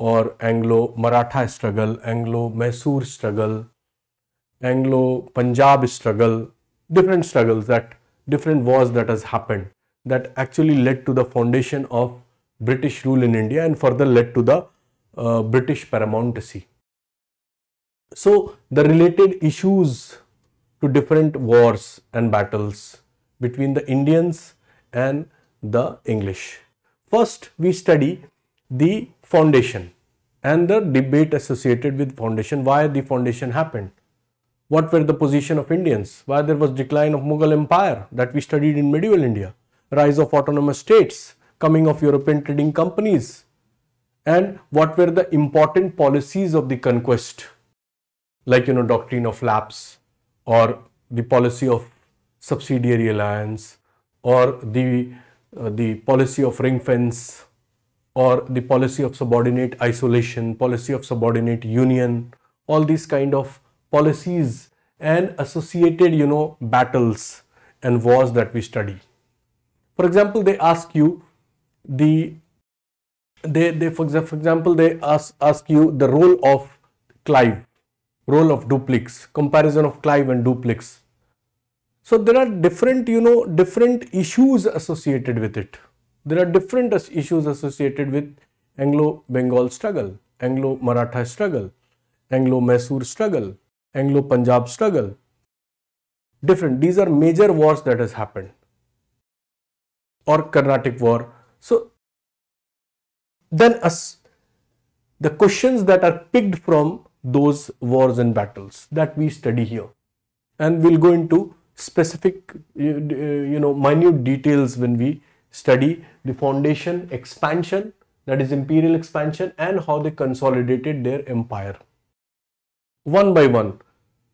or Anglo-Maratha struggle, Anglo-Mysore struggle, Anglo-Punjab struggle, different struggles that different wars that has happened that actually led to the foundation of British rule in India and further led to the uh, British paramountcy. So the related issues to different wars and battles between the Indians and the English. First we study the foundation and the debate associated with foundation, why the foundation happened, what were the position of Indians, why there was decline of Mughal empire that we studied in medieval India, rise of autonomous states, coming of European trading companies and what were the important policies of the conquest like you know doctrine of lapse or the policy of subsidiary alliance or the uh, the policy of ring fence or the policy of subordinate isolation, policy of subordinate union, all these kind of policies and associated, you know, battles and wars that we study. For example, they ask you the they, they for, example they ask, ask you the role of Clive, role of duplex, comparison of Clive and duplex. So there are different, you know, different issues associated with it. There are different issues associated with Anglo-Bengal struggle, Anglo-Maratha struggle, Anglo-Mysore struggle, Anglo-Punjab struggle. Different. These are major wars that has happened or Carnatic war. So then us the questions that are picked from those wars and battles that we study here and we'll go into specific you know minute details when we study the foundation expansion, that is imperial expansion and how they consolidated their empire. One by one,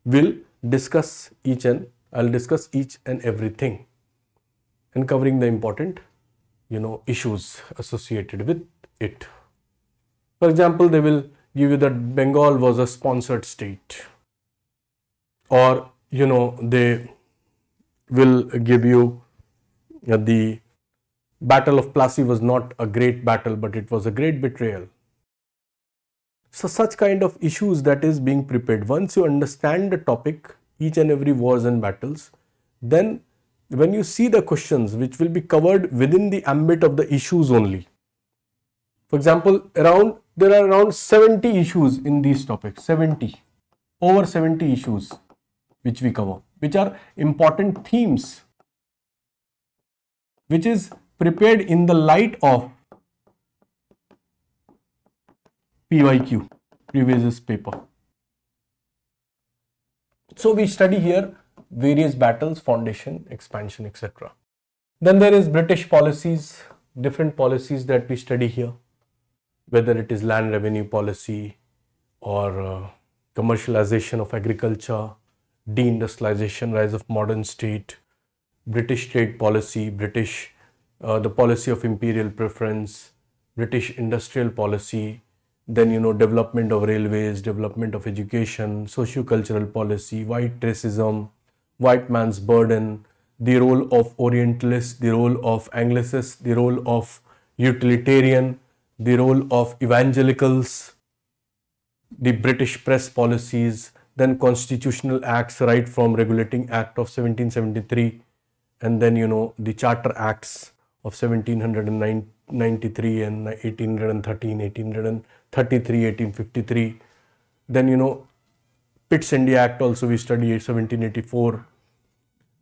we'll discuss each and I'll discuss each and everything and covering the important, you know, issues associated with it. For example, they will give you that Bengal was a sponsored state or, you know, they will give you the Battle of Plassey was not a great battle, but it was a great betrayal. So such kind of issues that is being prepared. Once you understand the topic, each and every wars and battles, then when you see the questions which will be covered within the ambit of the issues only. For example, around there are around 70 issues in these topics, 70, over 70 issues which we cover, which are important themes, which is prepared in the light of PYQ, previous paper. So we study here various battles, foundation, expansion, etc. Then there is British policies, different policies that we study here, whether it is land revenue policy or uh, commercialization of agriculture, deindustrialization, rise of modern state, British trade policy, British uh, the policy of imperial preference, British industrial policy, then you know development of railways, development of education, socio-cultural policy, white racism, white man's burden, the role of Orientalists, the role of Anglicists, the role of utilitarian, the role of evangelicals, the British press policies, then constitutional acts right from regulating act of 1773 and then you know the charter acts of 1793 and 1813, 1833, 1853. Then, you know, Pitts India Act also we study 1784.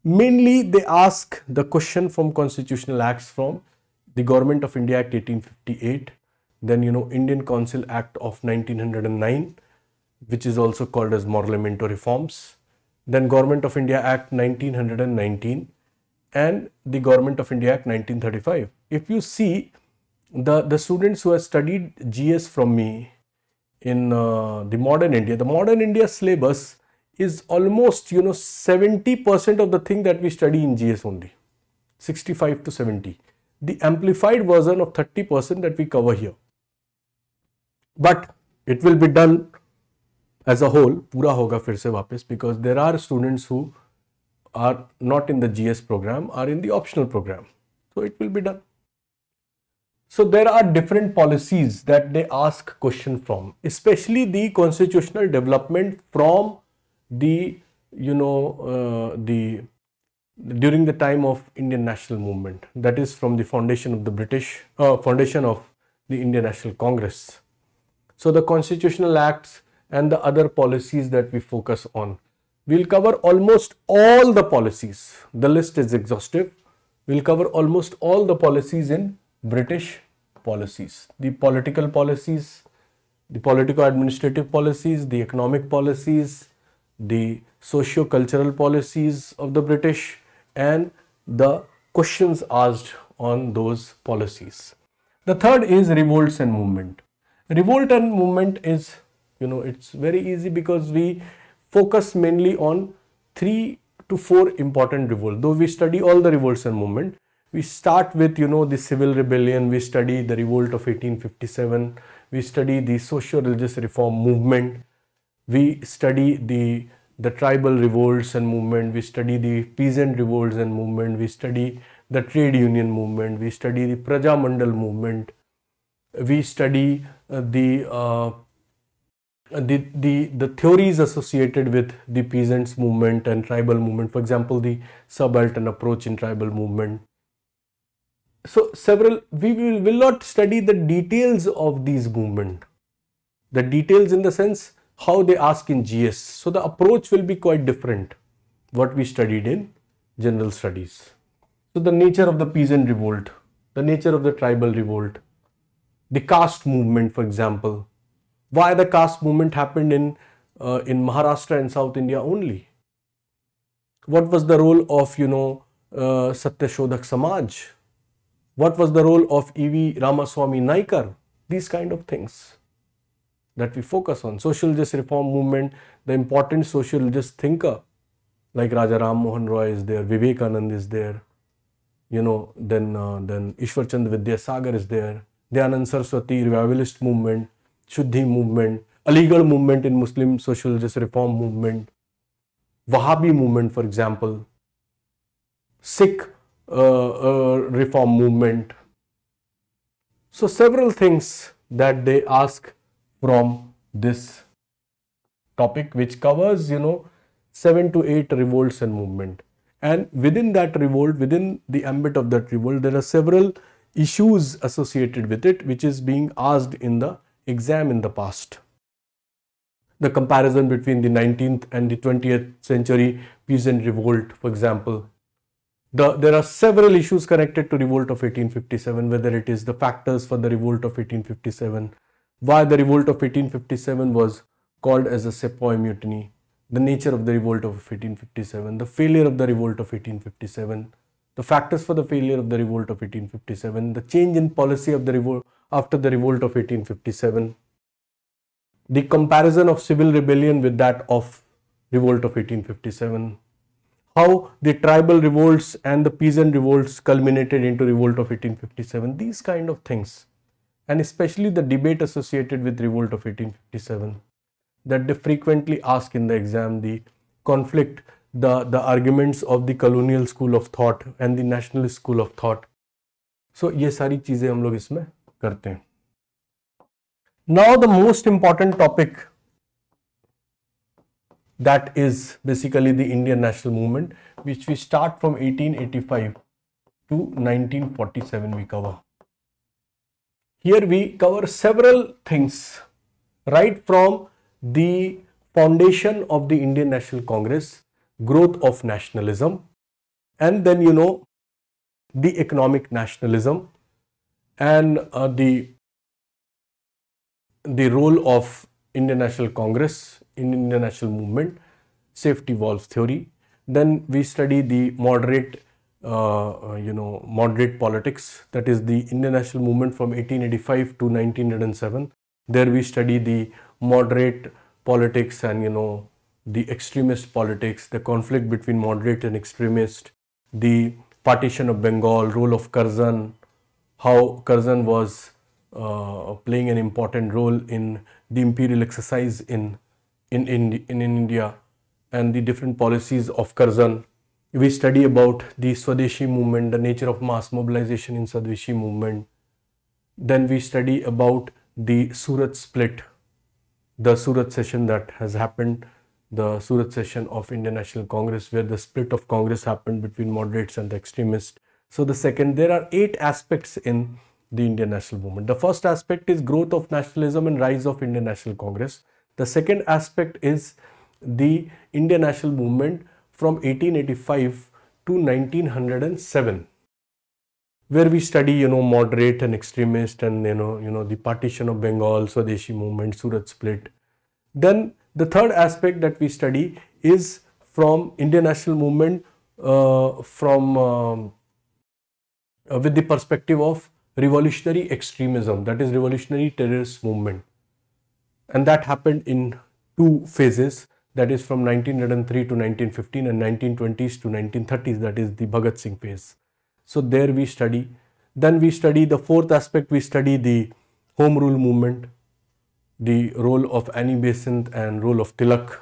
Mainly they ask the question from constitutional acts from the Government of India Act 1858, then you know Indian Council Act of 1909, which is also called as Morlemento reforms, then Government of India Act 1919, and the Government of India Act 1935. If you see the, the students who have studied GS from me in uh, the modern India, the modern India syllabus is almost you know 70% of the thing that we study in GS only, 65 to 70. The amplified version of 30% that we cover here. But it will be done as a whole, pura hoga fir se because there are students who are not in the GS program are in the optional program. So it will be done. So there are different policies that they ask question from, especially the constitutional development from the, you know, uh, the during the time of Indian national movement, that is from the foundation of the British, uh, foundation of the Indian National Congress. So the constitutional acts and the other policies that we focus on We'll cover almost all the policies. The list is exhaustive. We'll cover almost all the policies in British policies. The political policies, the politico-administrative policies, the economic policies, the socio-cultural policies of the British and the questions asked on those policies. The third is revolts and movement. Revolt and movement is, you know, it's very easy because we focus mainly on three to four important revolts. Though we study all the revolts and movement, we start with you know the civil rebellion, we study the revolt of 1857, we study the socio-religious reform movement, we study the the tribal revolts and movement, we study the peasant revolts and movement, we study the trade union movement, we study the Praja Mandal movement, we study uh, the uh, uh, the, the, the theories associated with the peasants movement and tribal movement, for example, the subaltern approach in tribal movement. So several, we will, will not study the details of these movement. The details in the sense how they ask in GS. So the approach will be quite different what we studied in general studies. So the nature of the peasant revolt, the nature of the tribal revolt, the caste movement for example, why the caste movement happened in, uh, in Maharashtra and South India only? What was the role of, you know, uh, Satyashodhak Samaj? What was the role of E.V. Ramaswamy Naikar? These kind of things that we focus on. Social reform movement, the important social thinker like Raja Ram Mohan Roy is there, Vivekanand is there, you know, then uh, then Ishwarchand Vidyasagar is there, Dhyanand Saraswati revivalist movement, Shuddhi movement, Aligarh movement in Muslim social जैसे reform movement, Wahabi movement, for example, Sikh uh, uh, reform movement. So several things that they ask from this topic which covers you know seven to eight revolts and movement and within that revolt within the ambit of that revolt there are several issues associated with it which is being asked in the exam in the past. The comparison between the 19th and the 20th century peasant revolt, for example. The, there are several issues connected to revolt of 1857, whether it is the factors for the revolt of 1857, why the revolt of 1857 was called as a Sepoy Mutiny, the nature of the revolt of 1857, the failure of the revolt of 1857, the factors for the failure of the revolt of 1857, the change in policy of the revolt after the revolt of 1857, the comparison of civil rebellion with that of revolt of 1857, how the tribal revolts and the peasant revolts culminated into revolt of 1857, these kind of things, and especially the debate associated with revolt of 1857 that they frequently ask in the exam, the conflict the, the arguments of the colonial school of thought and the nationalist school of thought. So ये सारी चीज़ें हम लोग इसमें करते हैं Now the most important topic that is basically the Indian national movement which we start from 1885 to 1947 we cover. Here we cover several things right from the foundation of the Indian National Congress growth of nationalism and then you know the economic nationalism and uh, the the role of Indian National Congress in Indian National Movement, safety valve theory. Then we study the moderate, uh, uh you know, moderate politics. That is the Indian National Movement from 1885 to 1907. There we study the moderate politics and you know the extremist politics, the conflict between moderate and extremist, the partition of Bengal, role of Karzan, how Karzan was uh, playing an important role in the imperial exercise in, in, in, in, India and the different policies of Karzan. We study about the Swadeshi movement, the nature of mass mobilization in Swadeshi movement. Then we study about the Surat split, the Surat session that has happened the Surat session of Indian National Congress where the split of Congress happened between moderates and the extremists. So the second, there are eight aspects in the Indian national movement. The first aspect is growth of nationalism and rise of Indian National Congress. The second aspect is the Indian national movement from 1885 to 1907 where we study you know moderate and extremist and you know you know the partition of bengal swadeshi movement surat split then the third aspect that we study is from Indian national movement uh, from um, uh, with the perspective of revolutionary extremism that is revolutionary terrorist movement and that happened in two phases that is from 1903 to 1915 and 1920s to 1930s that is the Bhagat Singh phase. So there we study. Then we study the fourth aspect we study the home rule movement the role of Annie Besant and role of Tilak.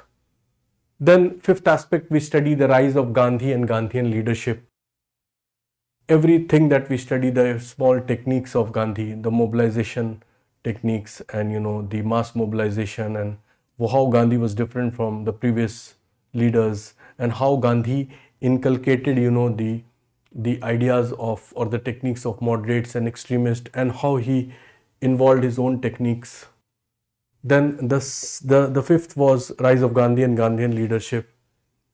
Then fifth aspect, we study the rise of Gandhi and Gandhian leadership. Everything that we study, the small techniques of Gandhi, the mobilization techniques and you know the mass mobilization and how Gandhi was different from the previous leaders and how Gandhi inculcated you know the the ideas of or the techniques of moderates and extremists and how he involved his own techniques then the, the fifth was rise of Gandhi and Gandhian leadership.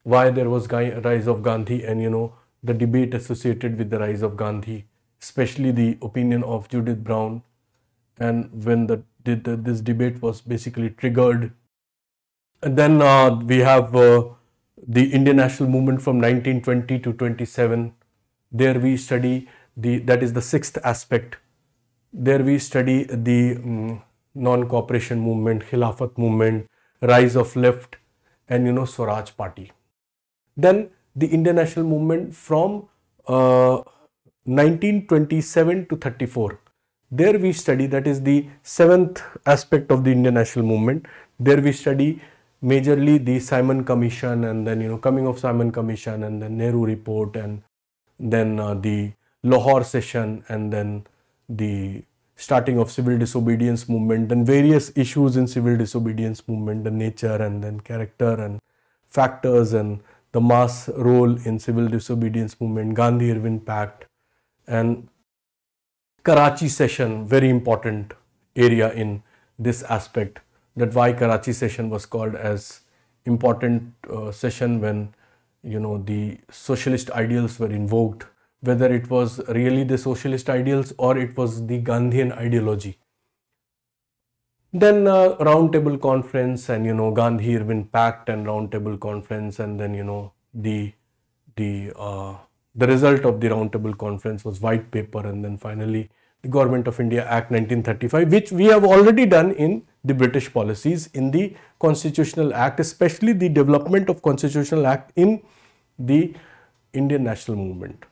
Why there was rise of Gandhi and you know the debate associated with the rise of Gandhi, especially the opinion of Judith Brown, and when the, the, the this debate was basically triggered. And then uh, we have uh, the Indian national movement from 1920 to 27. There we study the that is the sixth aspect. There we study the um, non-cooperation movement, Khilafat movement, rise of left and you know Swaraj party. Then the Indian national movement from uh, 1927 to 34. There we study that is the seventh aspect of the Indian national movement. There we study majorly the Simon Commission and then you know coming of Simon Commission and the Nehru report and then uh, the Lahore session and then the starting of civil disobedience movement and various issues in civil disobedience movement and nature and then character and factors and the mass role in civil disobedience movement, Gandhi-Irwin Pact and Karachi session, very important area in this aspect that why Karachi session was called as important uh, session when you know the socialist ideals were invoked whether it was really the socialist ideals or it was the Gandhian ideology. Then uh, roundtable conference and you know Gandhi-Irwin Pact and roundtable conference and then you know the the uh, the result of the roundtable conference was white paper and then finally the Government of India Act 1935 which we have already done in the British policies in the Constitutional Act especially the development of Constitutional Act in the Indian national movement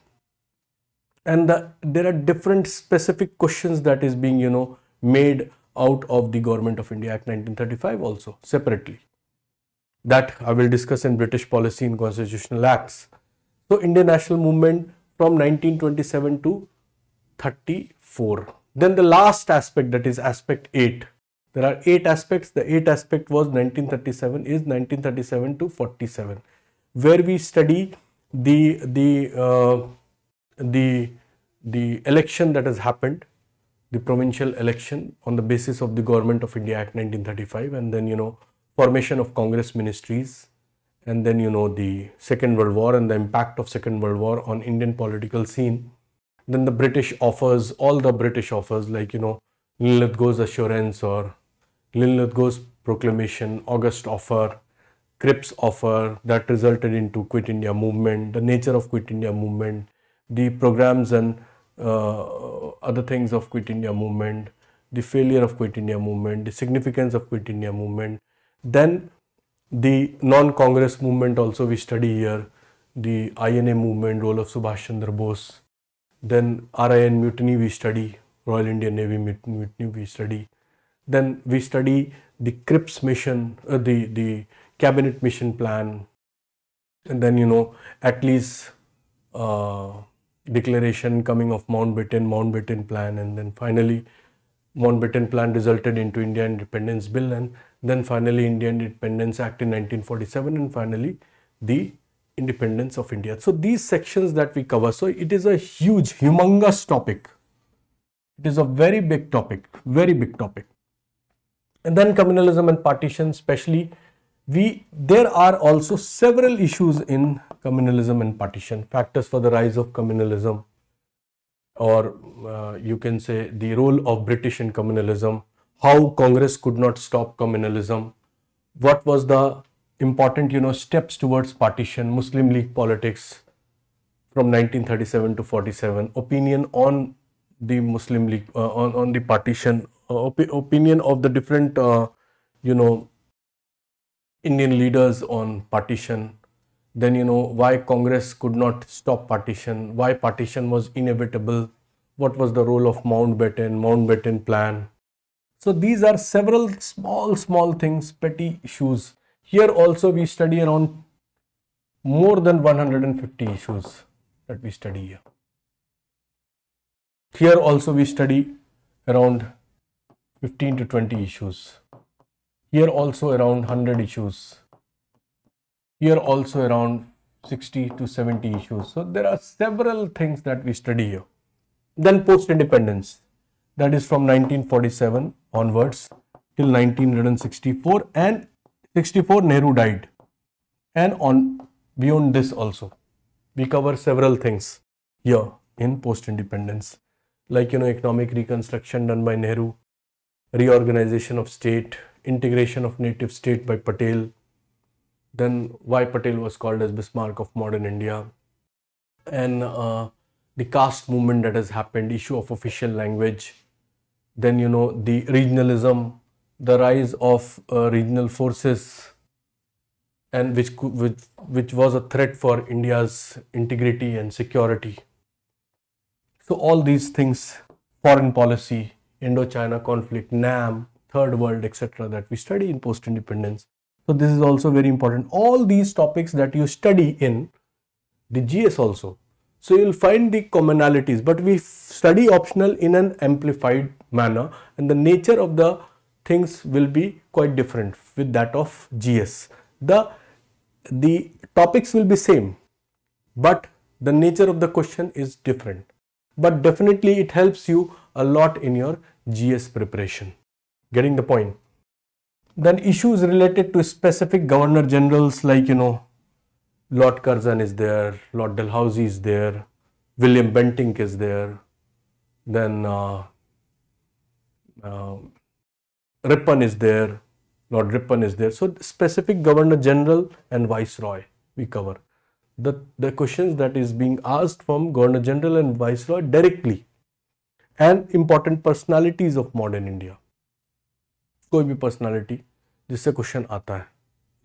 and the, there are different specific questions that is being you know made out of the government of india act 1935 also separately that i will discuss in british policy in constitutional acts so indian national movement from 1927 to 34 then the last aspect that is aspect 8 there are eight aspects the eight aspect was 1937 is 1937 to 47 where we study the the uh, the, the election that has happened, the provincial election on the basis of the Government of India Act 1935 and then, you know, formation of Congress ministries and then, you know, the Second World War and the impact of Second World War on Indian political scene. Then the British offers, all the British offers like, you know, Linlithgow's assurance or Linlithgow's proclamation, August offer, Cripps offer that resulted into Quit India movement, the nature of Quit India movement, the programs and uh, other things of Quit India movement, the failure of Quit India movement, the significance of Quit India movement, then the non-Congress movement also we study here, the INA movement, role of Subhash Chandra Bose, then RIN mutiny we study, Royal Indian Navy mutiny we study, then we study the Cripps mission, uh, the, the cabinet mission plan, and then you know at least uh, declaration coming of Mountbatten, Mountbatten Plan, and then finally Mountbatten Plan resulted into India Independence Bill, and then finally Indian Independence Act in 1947, and finally the independence of India. So these sections that we cover, so it is a huge, humongous topic. It is a very big topic, very big topic. And then communalism and partition, especially we there are also several issues in communalism and partition factors for the rise of communalism or uh, you can say the role of british in communalism how congress could not stop communalism what was the important you know steps towards partition muslim league politics from 1937 to 47 opinion on the muslim league uh, on on the partition uh, op opinion of the different uh, you know Indian leaders on partition, then you know why Congress could not stop partition, why partition was inevitable, what was the role of Mountbatten, Mountbatten plan. So these are several small, small things, petty issues. Here also we study around more than 150 issues that we study here. Here also we study around 15 to 20 issues here also around 100 issues here also around 60 to 70 issues so there are several things that we study here then post independence that is from 1947 onwards till 1964 and 64 Nehru died and on beyond this also we cover several things here in post independence like you know economic reconstruction done by Nehru reorganization of state integration of native state by Patel, then why Patel was called as Bismarck of modern India, and uh, the caste movement that has happened, issue of official language, then you know the regionalism, the rise of uh, regional forces, and which, which which was a threat for India's integrity and security. So all these things, foreign policy, Indo-China conflict, NAM, third world, etc. that we study in post-independence. So this is also very important. All these topics that you study in the GS also. So you'll find the commonalities, but we study optional in an amplified manner and the nature of the things will be quite different with that of GS. The, the topics will be same, but the nature of the question is different. But definitely it helps you a lot in your GS preparation. Getting the point? Then issues related to specific governor generals like, you know, Lord Curzon is there, Lord Dalhousie is there, William Bentinck is there, then uh, uh, Ripon is there, Lord Ripon is there. So specific Governor General and Viceroy we cover. The, the questions that is being asked from Governor General and Viceroy directly and important personalities of modern India. कोई भी personality जिससे question आता है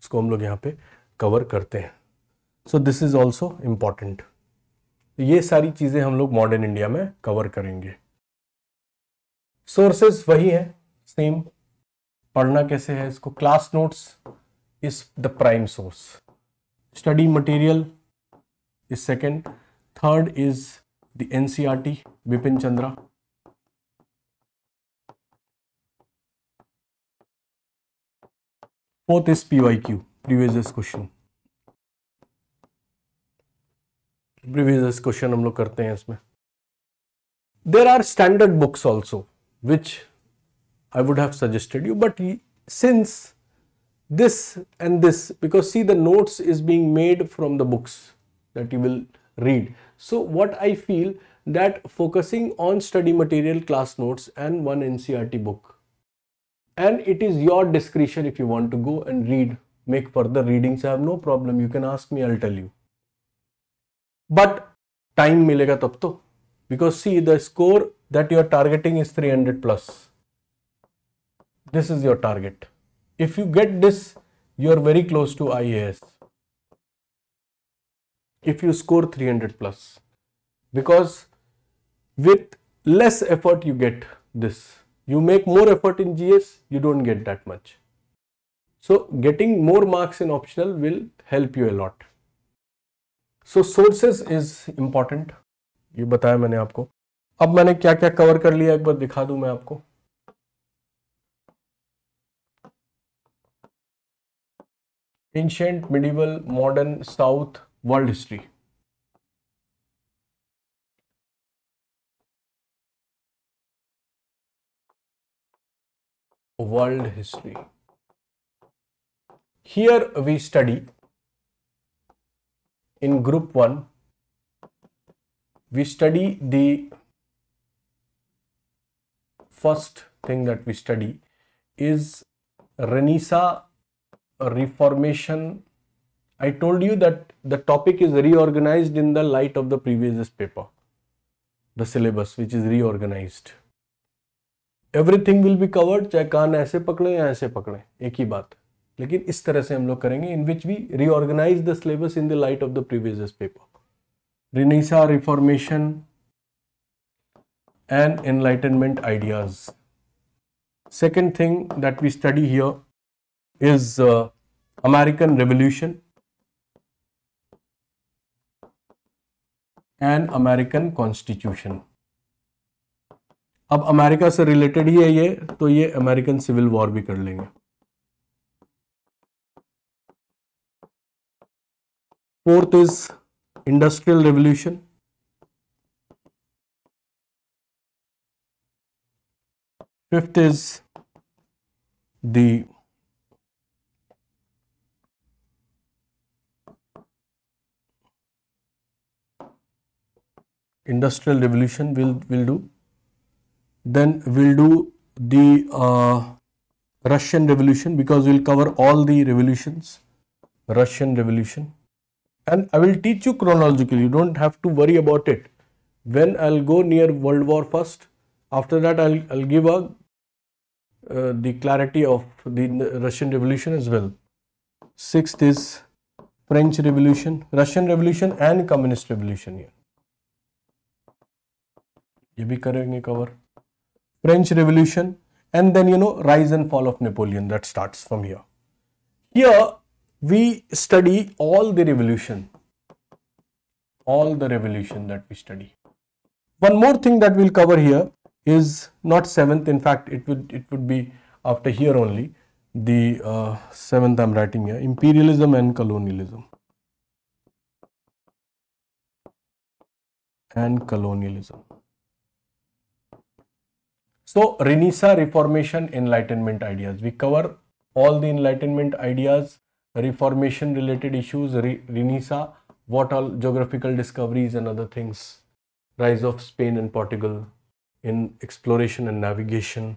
उसको हम लोग यहाँ पे कवर करते हैं so this is also important ये सारी चीज़ें हम लोग मॉडर्न इंडिया में कवर करेंगे सोर्सेस वही हैं सेम पढ़ना कैसे है इसको class notes is the prime source study material is second third is the N C R T Bipin Chandra Fourth is PYQ, previous question previous question हम लोग करते हैं इसमें there are standard books also which I would have suggested you but since this and this because see the notes is being made from the books that you will read so what i feel that focusing on study material class notes and one ncrt book and it is your discretion if you want to go and read make further readings i have no problem you can ask me i'll tell you but time milega tab to because see the score that you are targeting is 300 plus this is your target if you get this you are very close to ias if you score 300 plus because with less effort you get this you make more effort in GS, you don't get that much. So getting more marks in optional will help you a lot. So sources is important. ये बताया मैंने आपको अब मैंने क्या क्या cover कर लिया एक बार दिखा दूं मैं आपको ancient medieval modern south world history world history. Here we study in group 1 we study the first thing that we study is Renaissance, reformation. I told you that the topic is reorganized in the light of the previous paper, the syllabus which is reorganized. Everything will be covered चाहे कान ऐसे पकड़े या ऐसे पकड़े एक ही बात लेकिन इस तरह से हम लोग करेंगे in which we reorganize the syllabus in the light of the previous paper renaissance reformation and enlightenment ideas second thing that we study here is American revolution and American constitution अब अमेरिका से related ही है ये तो ये American civil war भी कर लेंगे fourth is industrial revolution fifth is the industrial revolution will will do then we'll do the uh, Russian Revolution because we'll cover all the revolutions, Russian Revolution. And I will teach you chronologically, you don't have to worry about it. When I'll go near World War first, after that I'll, I'll give a, uh, the clarity of the Russian Revolution as well. Sixth is French Revolution, Russian Revolution and Communist Revolution here. ये भी French Revolution, and then you know rise and fall of Napoleon that starts from here. Here we study all the revolution, all the revolution that we study. One more thing that we'll cover here is not seventh. In fact, it would it would be after here only the uh, seventh I'm writing here imperialism and colonialism. and colonialism. So Renaissance, Reformation, Enlightenment ideas. We cover all the Enlightenment ideas, Reformation related issues, Re Renaissance, what all geographical discoveries and other things, rise of Spain and Portugal in exploration and navigation,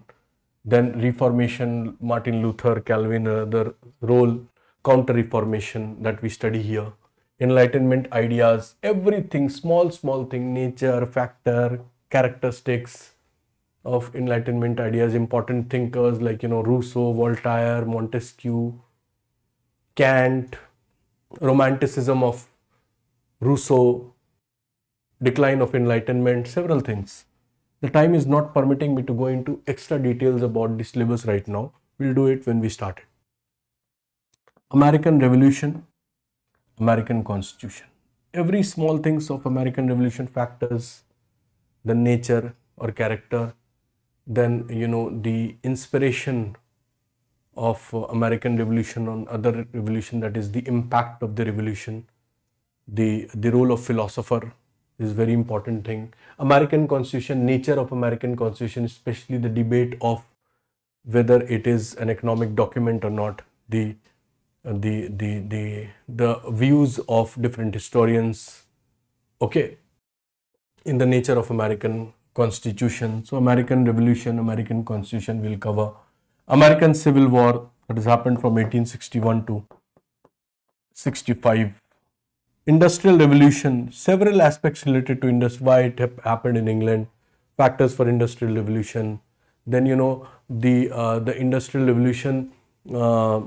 then Reformation, Martin Luther, Calvin, other role, Counter Reformation that we study here, Enlightenment ideas, everything, small, small thing, nature, factor, characteristics, of enlightenment ideas important thinkers like you know rousseau voltaire montesquieu kant romanticism of rousseau decline of enlightenment several things the time is not permitting me to go into extra details about the syllabus right now we'll do it when we start it american revolution american constitution every small things of american revolution factors the nature or character then you know the inspiration of uh, American Revolution on other revolution that is the impact of the revolution the the role of philosopher is very important thing American Constitution nature of American Constitution especially the debate of whether it is an economic document or not the uh, the the the the views of different historians okay in the nature of American Constitution. So American Revolution, American Constitution will cover. American Civil War that has happened from 1861 to 65. Industrial Revolution, several aspects related to industry, why it happened in England, factors for Industrial Revolution. Then you know the uh, the Industrial Revolution uh,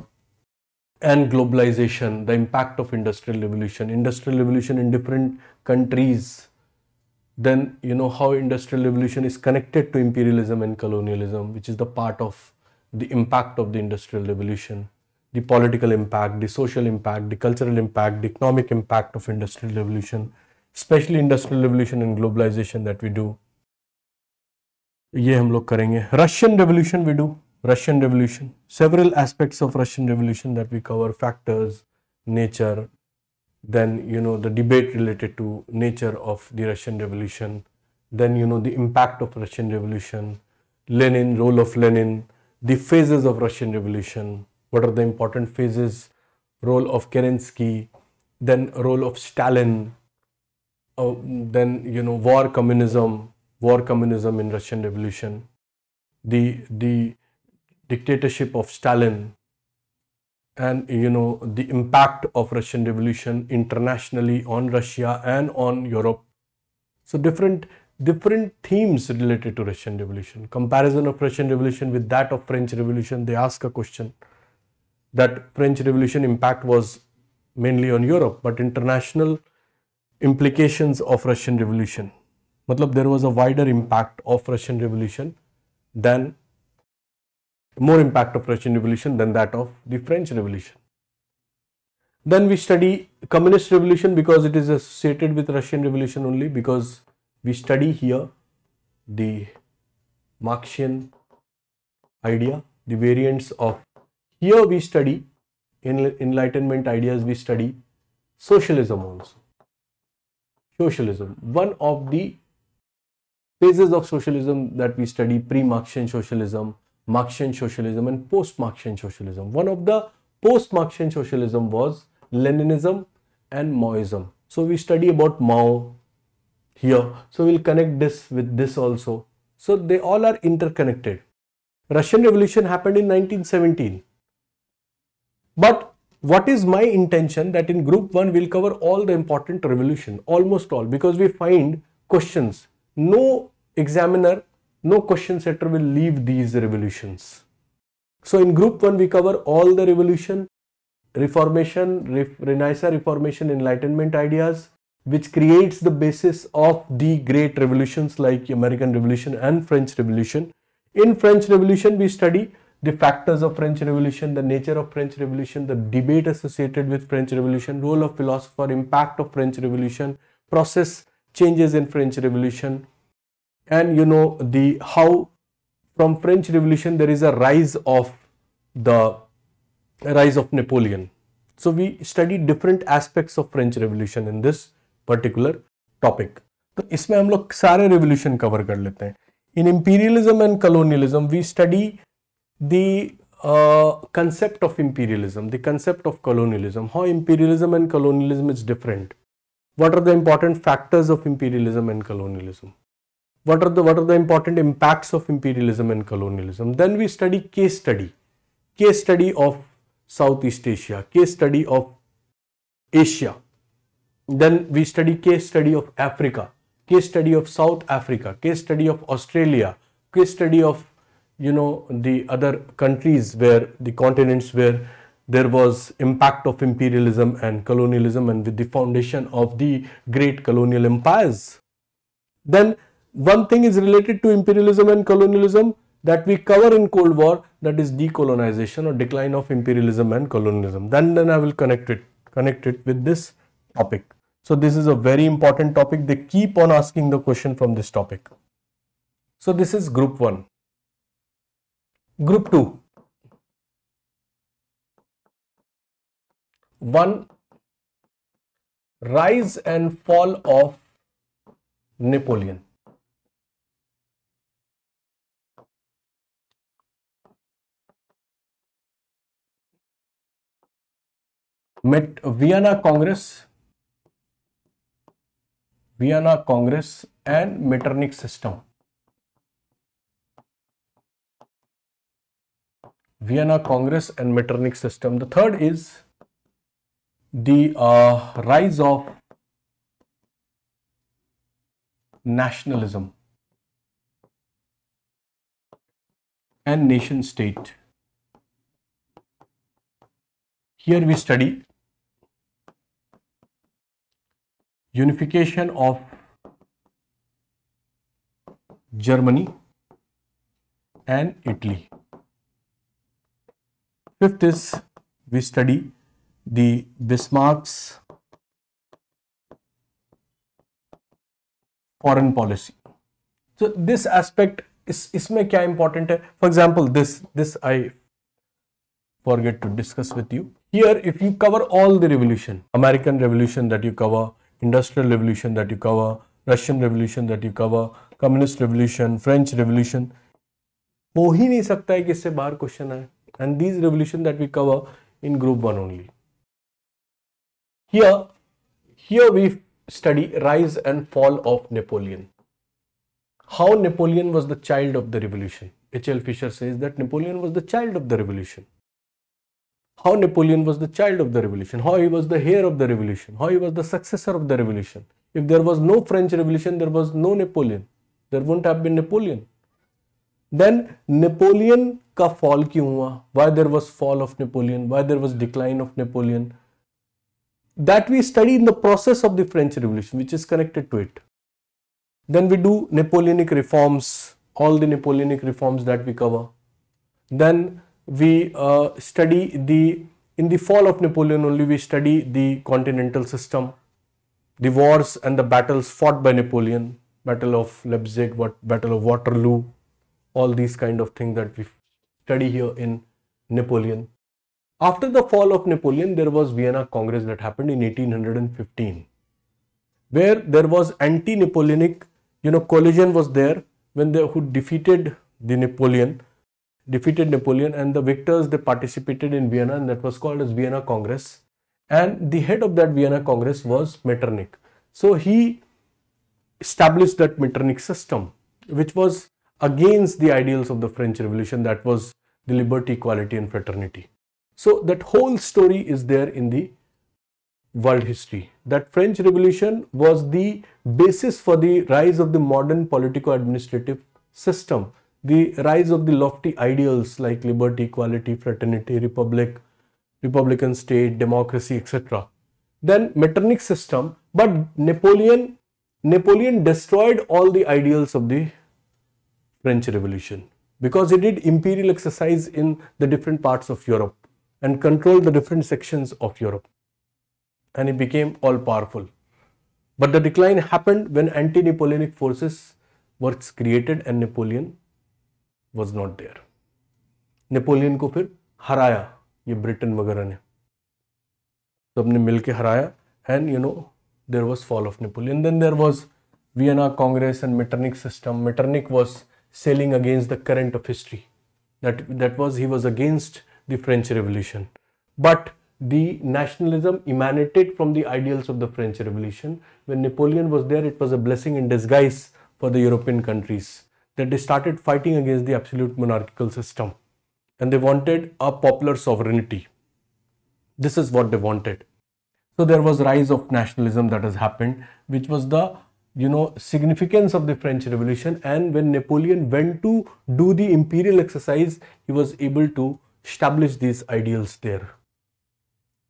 and globalization, the impact of Industrial Revolution, Industrial Revolution in different countries then you know how industrial revolution is connected to imperialism and colonialism which is the part of the impact of the industrial revolution the political impact the social impact the cultural impact the economic impact of industrial revolution especially industrial revolution and globalization that we do ये हम लोग करेंगे Russian revolution we do. Russian revolution, several aspects of Russian revolution that we cover: factors, nature then you know the debate related to nature of the Russian Revolution, then you know the impact of Russian Revolution, Lenin, role of Lenin, the phases of Russian Revolution, what are the important phases, role of Kerensky, then role of Stalin, uh, then you know war communism, war communism in Russian Revolution, the the dictatorship of Stalin, and you know the impact of russian revolution internationally on russia and on europe so different different themes related to russian revolution comparison of russian revolution with that of french revolution they ask a question that french revolution impact was mainly on europe but international implications of russian revolution matlab there was a wider impact of russian revolution than more impact of Russian Revolution than that of the French Revolution. Then we study Communist Revolution because it is associated with Russian Revolution only because we study here the Marxian idea, the variants of here we study in enlightenment ideas we study socialism also. Socialism, one of the phases of socialism that we study pre-Marxian socialism, Marxian socialism and post-Marxian socialism. One of the post-Marxian socialism was Leninism and Maoism. So we study about Mao here. So we'll connect this with this also. So they all are interconnected. Russian Revolution happened in 1917. But what is my intention that in group 1 we'll cover all the important revolution, almost all because we find questions. No examiner no question setter will leave these revolutions. So in group 1 we cover all the revolution, reformation, Re renaissance, reformation, enlightenment ideas which creates the basis of the great revolutions like American Revolution and French Revolution. In French Revolution we study the factors of French Revolution, the nature of French Revolution, the debate associated with French Revolution, role of philosopher, impact of French Revolution, process changes in French Revolution, and you know the how from French Revolution there is a rise of the rise of Napoleon. So we study different aspects of French Revolution in this particular topic. So इसमें हम लोग revolution cover कर लेते हैं. In imperialism and colonialism we study the uh, concept of imperialism, the concept of colonialism, how imperialism and colonialism is different. What are the important factors of imperialism and colonialism? what are the what are the important impacts of imperialism and colonialism then we study case study case study of southeast asia case study of asia then we study case study of africa case study of south africa case study of australia case study of you know the other countries where the continents where there was impact of imperialism and colonialism and with the foundation of the great colonial empires then one thing is related to imperialism and colonialism that we cover in Cold War that is decolonization or decline of imperialism and colonialism. Then, then I will connect it, connect it with this topic. So this is a very important topic. They keep on asking the question from this topic. So this is group 1. Group 2. One rise and fall of Napoleon. met Vienna Congress, Vienna Congress and Metternich system. Vienna Congress and Metternich system. The third is the uh, rise of nationalism and nation state. Here we study unification of Germany and Italy. Fifth is we study the Bismarck's foreign policy. So this aspect is इसमें क्या important For example, this this I forget to discuss with you. Here, if you cover all the revolution, American Revolution that you cover, industrial revolution that you cover, Russian revolution that you cover, communist revolution, French revolution. हो ही नहीं सकता है कि इससे बाहर question आए and these revolutions that we cover in group 1 only. Here, here we study rise and fall of Napoleon. How Napoleon was the child of the revolution. H.L. Fisher says that Napoleon was the child of the revolution how Napoleon was the child of the revolution, how he was the heir of the revolution, how he was the successor of the revolution. If there was no French Revolution, there was no Napoleon. There wouldn't have been Napoleon. Then Napoleon का fall क्यों हुआ why there was fall of Napoleon why there was decline of Napoleon that we study in the process of the French revolution which is then we do napoleonic reforms all the napoleonic reforms that we cover then we uh, study the in the fall of Napoleon only we study the continental system, the wars and the battles fought by Napoleon, Battle of Leipzig, what Battle of Waterloo, all these kind of things that we study here in Napoleon. After the fall of Napoleon, there was Vienna Congress that happened in 1815, where there was anti-Napoleonic, you know, collision was there when they who defeated the Napoleon defeated Napoleon and the victors they participated in Vienna and that was called as Vienna Congress and the head of that Vienna Congress was Metternich. So he established that Metternich system which was against the ideals of the French Revolution that was the liberty, equality and fraternity. So that whole story is there in the world history. That French Revolution was the basis for the rise of the modern politico-administrative system the rise of the lofty ideals like liberty, equality, fraternity, republic, republican state, democracy, etc. Then Metternich system, but Napoleon, Napoleon destroyed all the ideals of the French Revolution because he did imperial exercise in the different parts of Europe and controlled the different sections of Europe and he became all powerful. But the decline happened when anti-Napoleonic forces were created and Napoleon was not there? Napoleon को फिर हराया ये Britain वगैरह ने सब ने मिल के हराया and you know there was fall of Napoleon then there was Vienna Congress and Metternich system. Metternich was sailing against the current of history. he was against the French Revolution. But the nationalism emanated from the ideals of the French Revolution. When Napoleon was there, it was a blessing in disguise for the European countries that they started fighting against the absolute monarchical system and they wanted a popular sovereignty. This is what they wanted. So there was rise of nationalism that has happened, which was the you know significance of the French Revolution. And when Napoleon went to do the imperial exercise, he was able to establish these ideals there,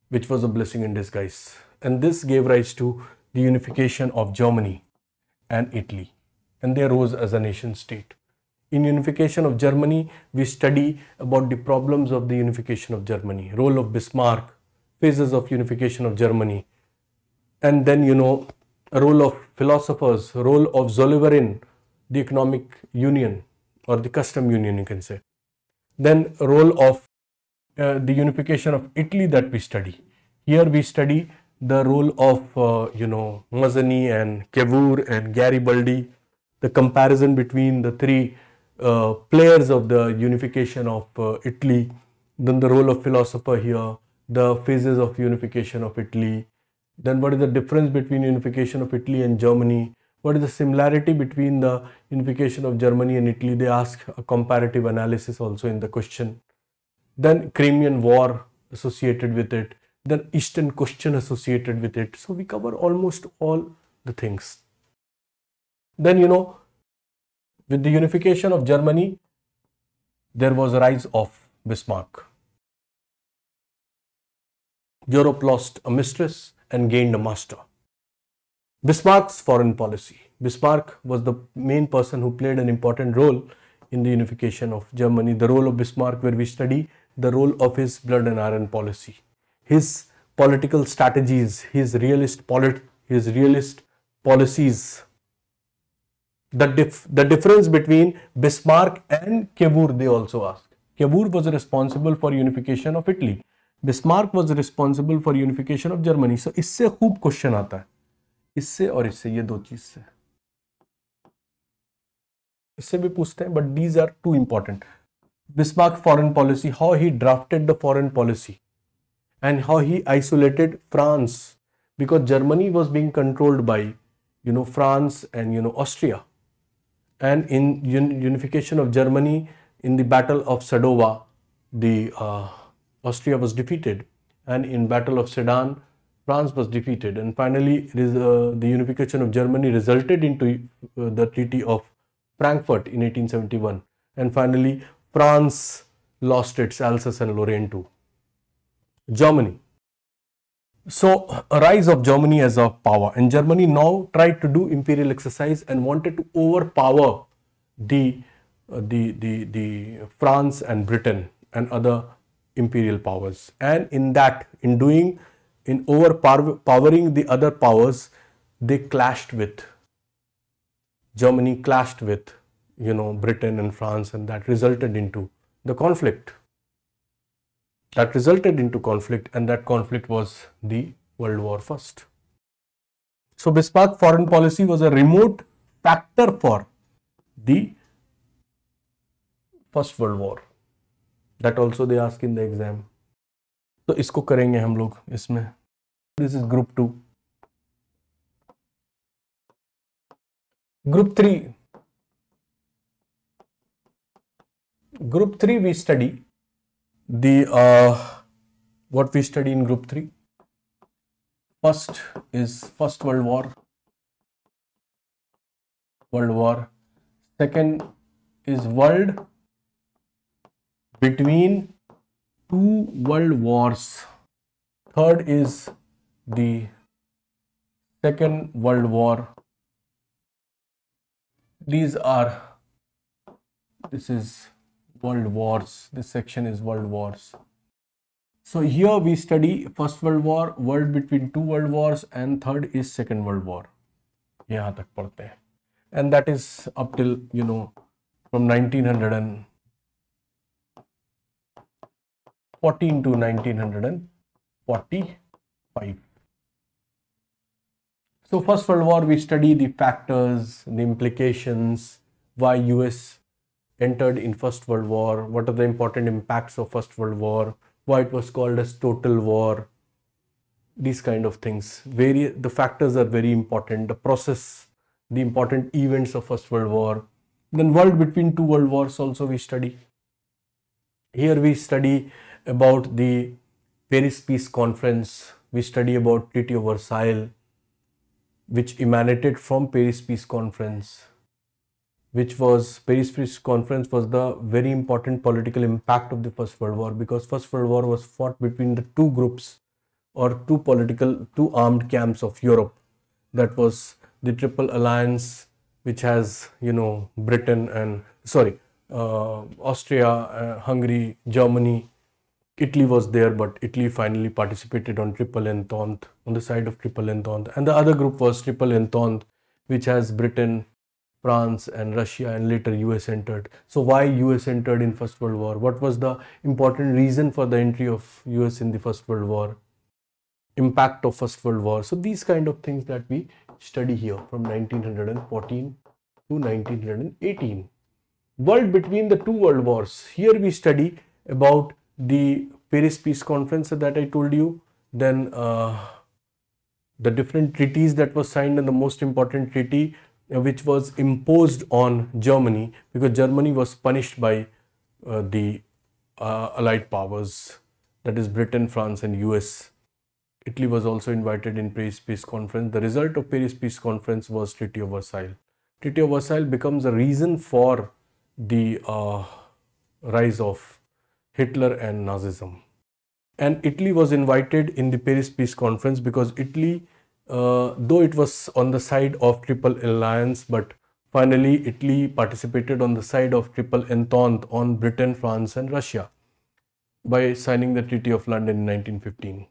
which was a blessing in disguise. And this gave rise to the unification of Germany and Italy and they rose as a nation state. In unification of Germany, we study about the problems of the unification of Germany, role of Bismarck, phases of unification of Germany, and then you know role of philosophers, role of Zollverein, the economic union or the custom union you can say. Then role of uh, the unification of Italy that we study. Here we study the role of uh, you know Mazzini and Cavour and Garibaldi the comparison between the three uh, players of the unification of uh, Italy, then the role of philosopher here, the phases of unification of Italy, then what is the difference between unification of Italy and Germany, what is the similarity between the unification of Germany and Italy, they ask a comparative analysis also in the question. Then Crimean War associated with it, then Eastern question associated with it. So we cover almost all the things. Then, you know, with the unification of Germany, there was a rise of Bismarck. Europe lost a mistress and gained a master. Bismarck's foreign policy. Bismarck was the main person who played an important role in the unification of Germany. The role of Bismarck, where we study the role of his blood and iron policy, his political strategies, his realist polit, his realist policies the dif- the difference between Bismarck and Cavour they also asked. Cavour was responsible for unification of Italy. Bismarck was responsible for unification of Germany. So इससे खूब question आता है इससे और इससे ये दो चीज से इससे भी पूछते हैं But these are two important. Bismarck foreign policy. How he drafted the foreign policy and how he isolated France because Germany was being controlled by, you know, France and you know Austria and in unification of Germany in the Battle of Sadova, the uh, Austria was defeated and in Battle of Sedan, France was defeated and finally uh, the unification of Germany resulted into uh, the Treaty of Frankfurt in 1871 and finally France lost its Alsace and Lorraine to Germany. So rise of Germany as a power and Germany now tried to do imperial exercise and wanted to overpower the, uh, the, the, the France and Britain and other imperial powers. And in that, in doing, in overpowering the other powers, they clashed with, Germany clashed with, you know, Britain and France and that resulted into the conflict. that resulted into conflict and that conflict was the World War First. So Bismarck foreign policy was a remote factor for the First World War. That also they ask in the exam. तो इसको करेंगे हम लोग इसमें this is group two group three group three we study the uh, what we study in group 3 first is first world war world war second is world between two world wars third is the second world war these are this is world wars. This section is world wars. So here we study First World War, world between two world wars and third is Second World War. यहाँ तक and that is up till you know from 1914 to 1945. So First World War we study the factors, the implications, why US entered in First World War, what are the important impacts of First World War, why it was called as total war, these kind of things. Very, the factors are very important, the process, the important events of First World War. Then world between two world wars also we study. Here we study about the Paris Peace Conference, we study about Treaty of Versailles, which emanated from Paris Peace Conference which was Paris Peace Conference was the very important political impact of the First World War because First World War was fought between the two groups or two political, two armed camps of Europe. That was the Triple Alliance, which has, you know, Britain and, sorry, uh, Austria, uh, Hungary, Germany, Italy was there, but Italy finally participated on Triple Entente, on the side of Triple Entente. And the other group was Triple Entente, which has Britain, France and Russia and later US entered. So why US entered in First World War? What was the important reason for the entry of US in the First World War? Impact of First World War. So these kind of things that we study here from 1914 to 1918. World between the two world wars. Here we study about the Paris Peace Conference that I told you. Then uh, the different treaties that was signed and the most important treaty uh, which was imposed on Germany because Germany was punished by uh, the uh, Allied powers, that is Britain, France and US. Italy was also invited in Paris Peace Conference. The result of Paris Peace Conference was Treaty of Versailles. Treaty of Versailles becomes a reason for the uh, rise of Hitler and Nazism. And Italy was invited in the Paris Peace Conference because Italy uh, though it was on the side of Triple Alliance, but finally Italy participated on the side of Triple Entente on Britain, France, and Russia by signing the Treaty of London in 1915.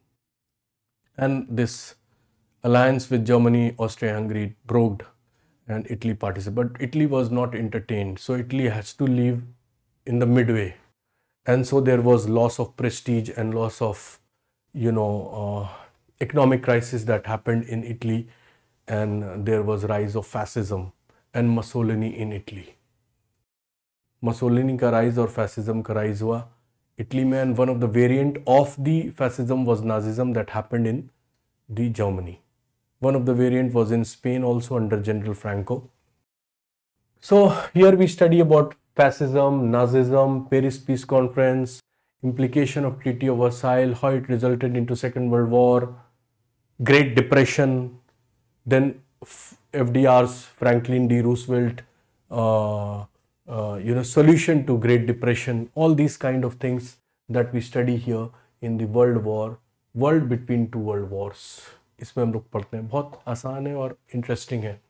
And this alliance with Germany, Austria-Hungary broke and Italy participated. But Italy was not entertained, so Italy has to leave in the midway. And so there was loss of prestige and loss of, you know, uh, economic crisis that happened in Italy and there was rise of fascism and Mussolini in Italy. Mussolini का rise or fascism का rise हुआ Italy में and one of the variant of the fascism was Nazism that happened in the Germany. One of the variant was in Spain also under General Franco. So here we study about fascism, Nazism, Paris Peace Conference, implication of Treaty of Versailles, how it resulted into Second World War, Great Depression, then FDR's Franklin D. Roosevelt, uh, uh, you know, solution to Great Depression, all these kind of things that we study here in the World War, World Between Two World Wars. इसमें हम लोग पढ़ते हैं बहुत आसान है और interesting है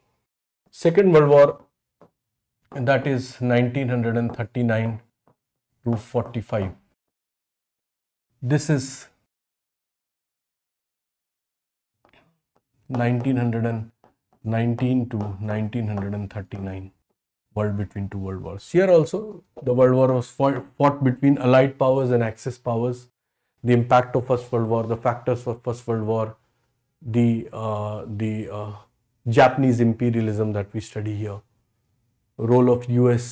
second world war that is 1939 to 45 this is 1919 to 1939 world between two world wars here also the world war was fought between allied powers and axis powers the impact of first world war the factors for first world war the uh, the uh, japanese imperialism that we study here role of us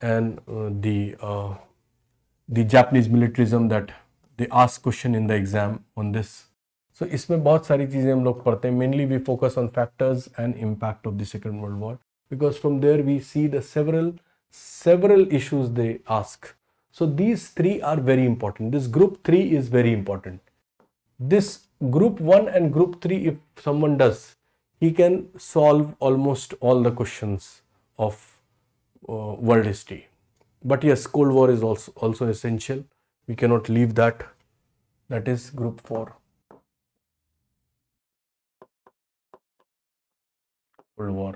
and uh, the uh, the japanese militarism that they ask question in the exam on this so, इसमें बहुत सारी चीज़ें we लोग पढ़ते हैं mainly we focus on factors and impact of the second because from there we see the several several issues they ask so these three are very important this group 3 is very important this group 1 and group 3 if someone does he can solve almost all the questions of uh, world history but yes cold war is also also essential we cannot leave that that is group 4 World War.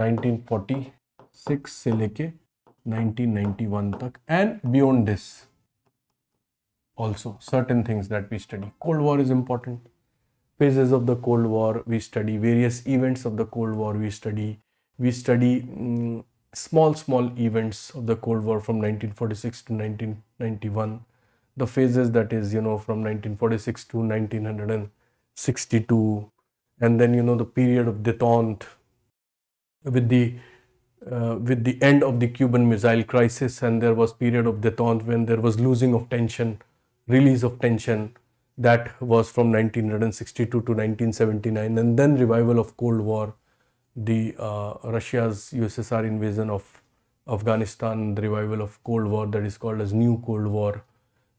1946 से लेके 1991 तक and beyond this also certain things that we study cold war is important phases of the cold war we study various events of the cold war we study we study um, small small events of the cold war from 1946 to 1991 the phases that is you know from 1946 to 1962 and then you know the period of detente with the uh, with the end of the Cuban Missile Crisis, and there was period of detente when there was losing of tension, release of tension. That was from 1962 to 1979, and then revival of Cold War, the uh, Russia's USSR invasion of Afghanistan, the revival of Cold War that is called as New Cold War,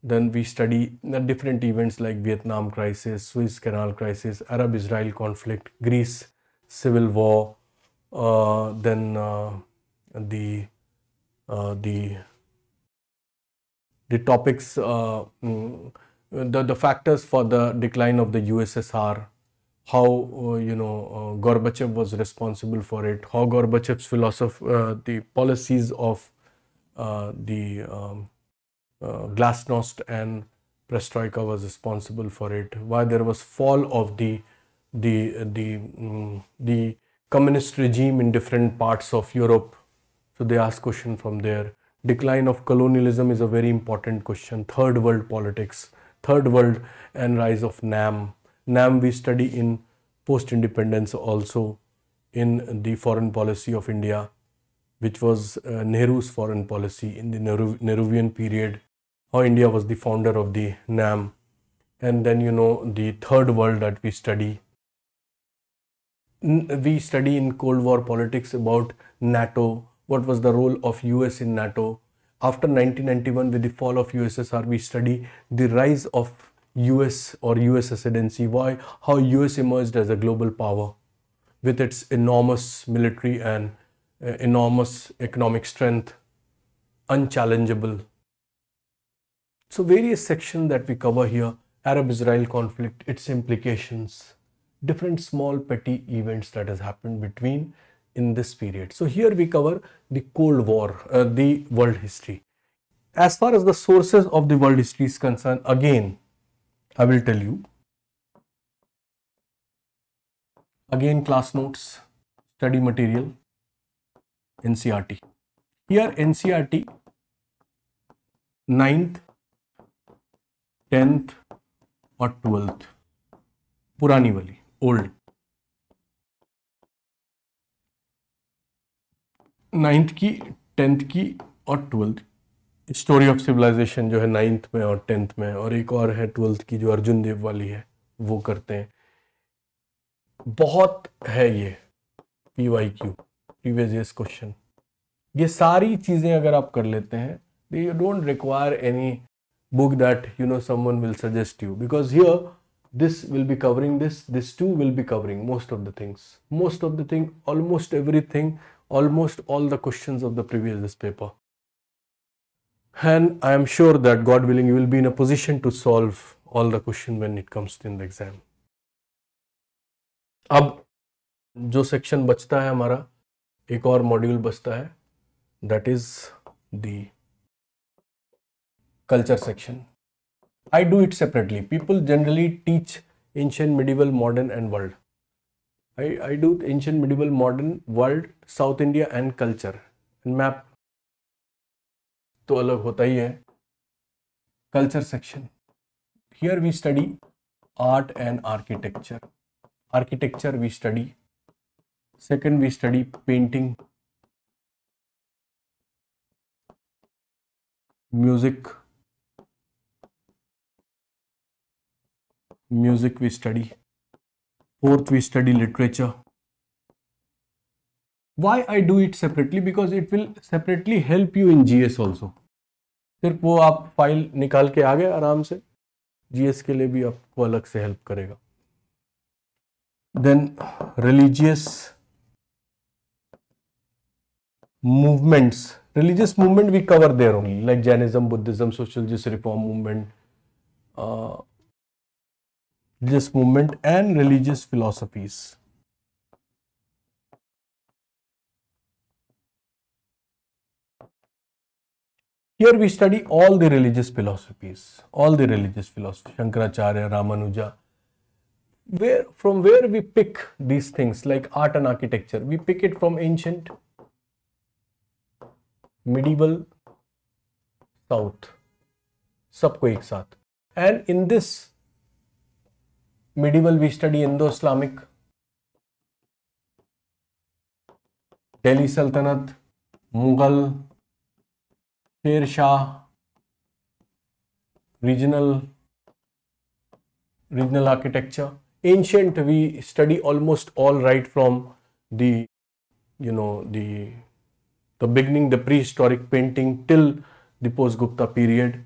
then we study different events like Vietnam crisis, Swiss Canal crisis, Arab-Israel conflict, Greece civil war, uh, then uh, the uh, the the topics uh, mm, the the factors for the decline of the USSR, how uh, you know uh, Gorbachev was responsible for it, how Gorbachev's philosophy, the policies of the um, uh, glasnost and Perestroika was responsible for it. Why there was fall of the the the um, the communist regime in different parts of Europe. So they ask question from there. Decline of colonialism is a very important question. Third world politics, third world and rise of NAM. NAM we study in post-independence also in the foreign policy of India, which was uh, Nehru's foreign policy in the Nehruvian period how India was the founder of the NAM, and then you know the third world that we study. We study in Cold War politics about NATO, what was the role of US in NATO. After 1991, with the fall of USSR, we study the rise of US or US ascendancy, why, how US emerged as a global power with its enormous military and uh, enormous economic strength, unchallengeable so various sections that we cover here, Arab-Israel conflict, its implications, different small petty events that has happened between in this period. So here we cover the Cold War, uh, the world history. As far as the sources of the world history is concerned, again, I will tell you. Again, class notes, study material, NCRT. Here NCRT, 9th tenth और twelfth पुरानी वाली old ninth की tenth की और twelfth story of civilisation जो है ninth में और टेंथ में और एक और है ट्वेल्थ की जो अर्जुन देव वाली है वो करते हैं बहुत है ये P Y Q previous question ये सारी चीज़ें अगर आप कर लेते हैं you don't require any book that you know someone will suggest you because here this will be covering this this too will be covering most of the things most of the thing almost everything almost all the questions of the previous this paper and i am sure that god willing you will be in a position to solve all the question when it comes to in the exam अब जो section बचता है हमारा एक और module बचता है that is the culture section I do it separately people generally teach ancient medieval modern and world I I do ancient medieval modern world south India and culture and map तो अलग होता ही है culture section here we study art and architecture architecture we study second we study painting music music we study fourth we study literature Why I do it separately? Because it will separately help you in GS also. सिर्फ वो आप file निकाल के आ गए आराम से G S के लिए भी आपको अलग से हेल्प करेगा then religious movements religious movement we cover there only like jainism buddhism socialist reform movement religious movement and religious philosophies. Here we study all the religious philosophies, all the religious philosophy, Shankaracharya, Ramanuja, where from where we pick these things like art and architecture we pick it from ancient medieval south सबको एक साथ and in medieval we study Indo Islamic Delhi sultanate Mughal Sher Shah regional regional architecture ancient we study almost all right from the you know the beginning the prehistoric painting till the post Gupta period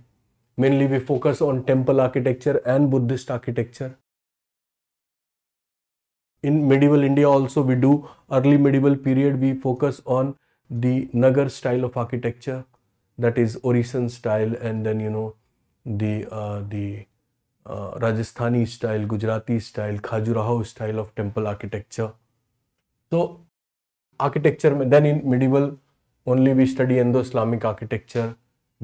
mainly we focus on temple architecture and Buddhist architecture in medieval India also we do early medieval period we focus on the Nagar style of architecture that is orissan style and then you know the uh, the uh, Rajasthani style, Gujarati style, Khajuraho style of temple architecture. So architecture then in medieval only we study Indo-Islamic architecture,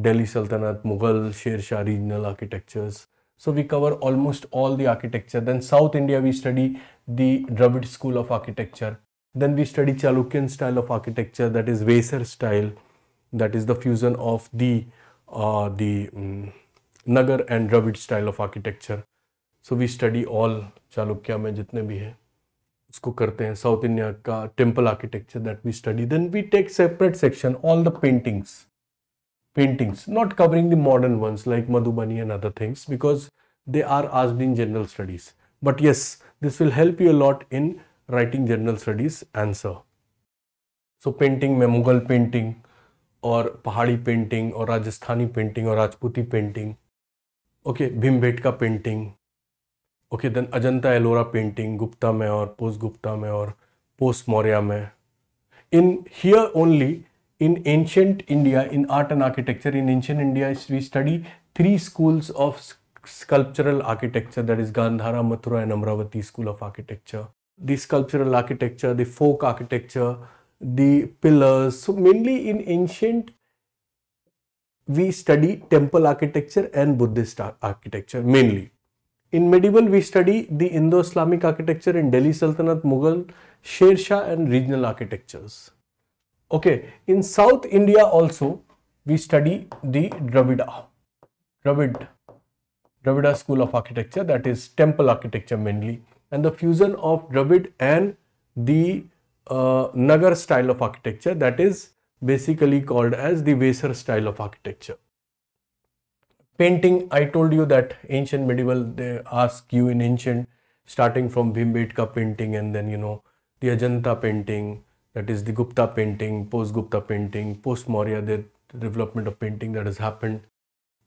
Delhi Sultanate, Mughal, Sher Shah regional architectures, So we cover almost all the architecture. Then South India, we study the Dravid school of architecture. Then we study Chalukyan style of architecture, that is Vaisar style, that is the fusion of the uh, the um, Nagar and Dravid style of architecture. So we study all Chalukya में जितने भी हैं उसको करते हैं south India का temple architecture that we study then we take separate section paintings, not covering the modern ones like Madhubani and other things because they are asked in general studies. But yes, this will help you a lot in writing general studies answer. So painting, Mughal painting or Pahadi painting or Rajasthani painting or Rajputi painting. Okay, Bhimbetka painting. Okay, then Ajanta Ellora painting, Gupta mein or post Gupta mein or post Maurya mein. In here only, in ancient India, in art and architecture, in ancient India, we study three schools of sculptural architecture that is Gandhara, Mathura, and Amravati school of architecture. The sculptural architecture, the folk architecture, the pillars. So, mainly in ancient, we study temple architecture and Buddhist architecture mainly. In medieval, we study the Indo Islamic architecture in Delhi Sultanate, Mughal, Sher Shah, and regional architectures. Okay, in South India also we study the Dravida, Dravid, Dravida school of architecture that is temple architecture mainly and the fusion of Dravid and the uh, Nagar style of architecture that is basically called as the Vesar style of architecture. Painting, I told you that ancient medieval they ask you in ancient starting from Bhimbetka painting and then you know the Ajanta painting that is the Gupta painting, post-Gupta painting, post-Maurya, the development of painting that has happened.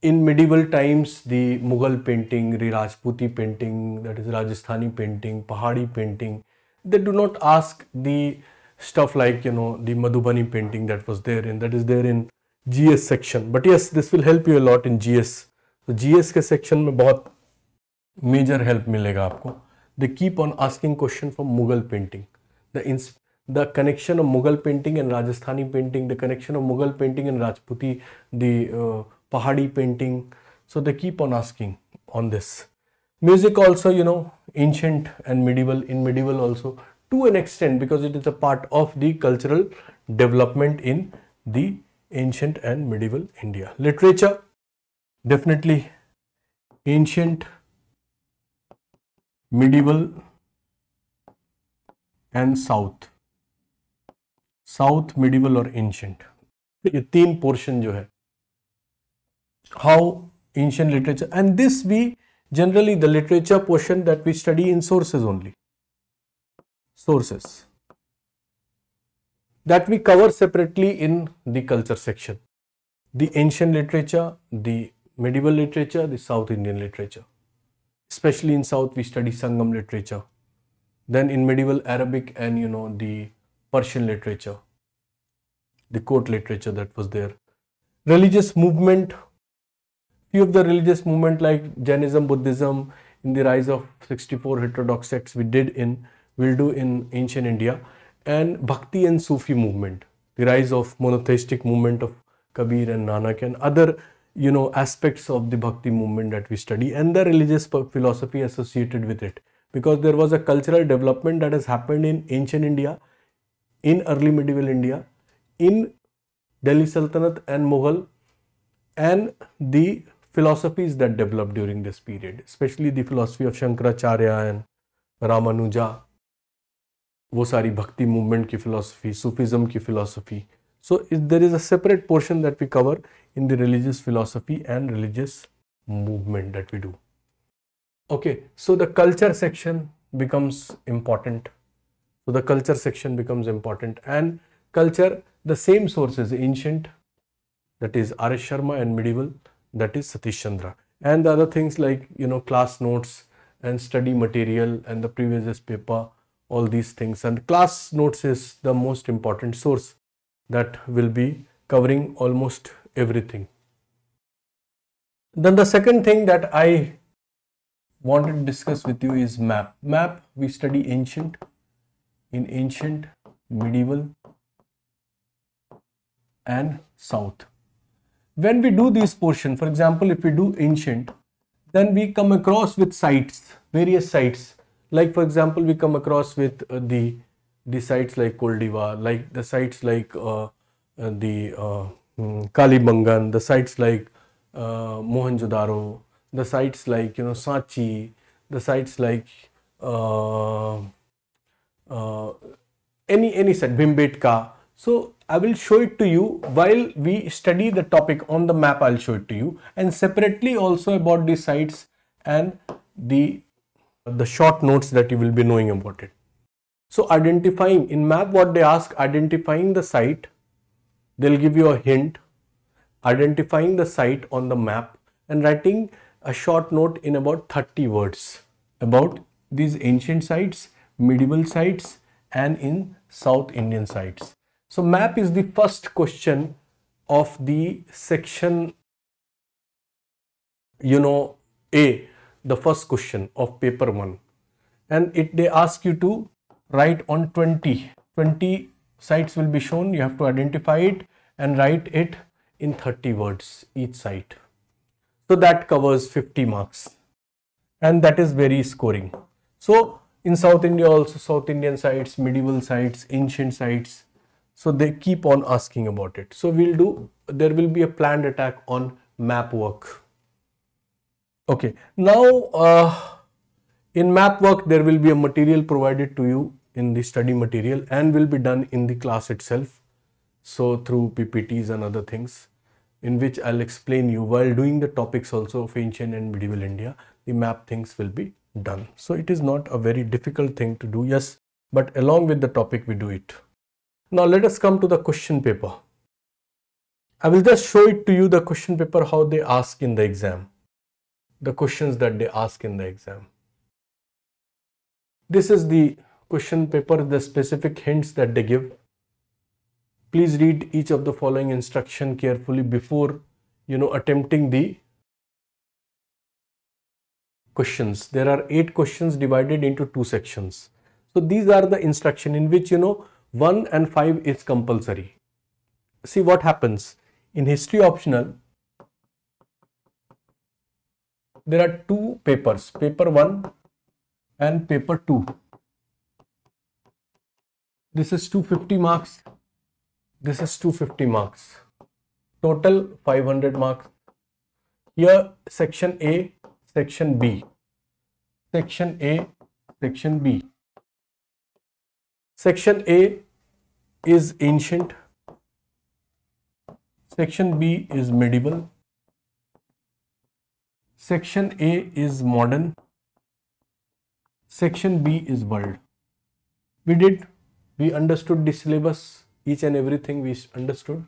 In medieval times, the Mughal painting, the Rajputi painting, that is Rajasthani painting, Pahari painting, they do not ask the stuff like, you know, the Madhubani painting that was there and that is there in GS section. But yes, this will help you a lot in GS. So GS के section में बहुत major help मिलेगा They keep on asking question from Mughal painting. The the connection of Mughal painting and Rajasthani painting, the connection of Mughal painting and Rajputi, the uh, Pahadi painting. So they keep on asking on this. Music also, you know, ancient and medieval, in medieval also to an extent because it is a part of the cultural development in the ancient and medieval India. Literature, definitely ancient, medieval and south. South medieval और ancient ये तीन portion जो है how ancient literature and this we generally the literature portion that we study in sources only sources that we cover separately in the culture section the ancient literature the medieval literature the south Indian literature specially in south we study Sangam literature then in medieval Arabic and you know Persian literature the court literature that was there. Religious movement, few of the religious movement like Jainism, Buddhism, in the rise of 64 heterodox sects we did in, will do in ancient India, and Bhakti and Sufi movement, the rise of monotheistic movement of Kabir and Nanak and other you know aspects of the Bhakti movement that we study and the religious philosophy associated with it because there was a cultural development that has happened in ancient India, in early medieval India in Delhi Sultanate and Mughal and the philosophies that developed during this period, especially the philosophy of Shankaracharya and Ramanuja, वो सारी Bhakti movement philosophy, philosophy sufism की philosophy so there is a separate portion that we cover in the religious philosophy movement that we do. Okay, so the culture section becomes important. So the culture section becomes important and culture the same source is ancient, that is Arish Sharma and medieval, that is Satish Chandra. And the other things like, you know, class notes and study material and the previous paper, all these things. And class notes is the most important source that will be covering almost everything. Then the second thing that I wanted to discuss with you is map. Map, we study ancient, in ancient, medieval and south. When we do this portion, for example, if we do ancient, then we come across with sites, various sites. Like for example, we come across with uh, the the sites like Koldiva, like the sites like uh, uh the uh, hmm, Kalibangan, the sites like uh, Mohenjo-daro, the sites like you know Sachi, the sites like uh, uh, any any site Bimbetka. So I will show it to you while we study the topic on the map I'll show it to you and separately also about the sites and the the short notes that you will be knowing about it. So identifying in map what they ask identifying the site they'll give you a hint identifying the site on the map and writing a short note in about 30 words about these ancient sites medieval sites and in South Indian sites. So map is the first question of the section, you know, A, the first question of paper 1. And it they ask you to write on 20. 20 sites will be shown. You have to identify it and write it in 30 words each site. So that covers 50 marks and that is very scoring. So in South India also South Indian sites, medieval sites, ancient sites, so they keep on asking about it. So we'll do, there will be a planned attack on map work. Okay, now uh, in map work, there will be a material provided to you in the study material and will be done in the class itself. So through PPTs and other things in which I'll explain you while doing the topics also of ancient and medieval India, the map things will be done. So it is not a very difficult thing to do. Yes, but along with the topic, we do it. Now let us come to the question paper. I will just show it to you the question paper how they ask in the exam. The questions that they ask in the exam. This is the question paper, the specific hints that they give. Please read each of the following instruction carefully before you know attempting the questions. There are eight questions divided into two sections. So these are the instruction in which you know 1 and 5 is compulsory. See what happens. In history optional, there are two papers, paper 1 and paper 2. This is 250 marks, this is 250 marks. Total 500 marks. Here section A, section B. Section A, section B. Section A is ancient, section B is medieval, section A is modern, section B is world. We did, we understood the syllabus, each and everything we understood.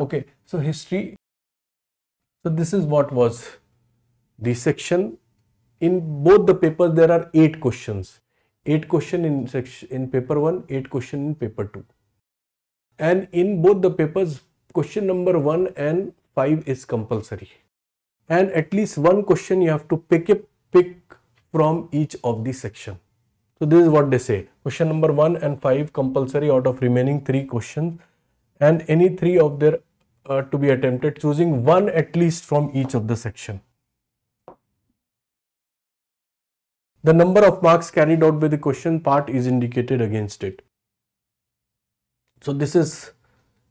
Okay, so history, so this is what was the section. In both the papers there are 8 questions. 8 question in section in paper 1, 8 question in paper 2 and in both the papers question number 1 and 5 is compulsory and at least one question you have to pick a pick from each of the section so this is what they say question number 1 and 5 compulsory out of remaining three questions and any three of their uh, to be attempted choosing one at least from each of the section the number of marks carried out by the question part is indicated against it so this is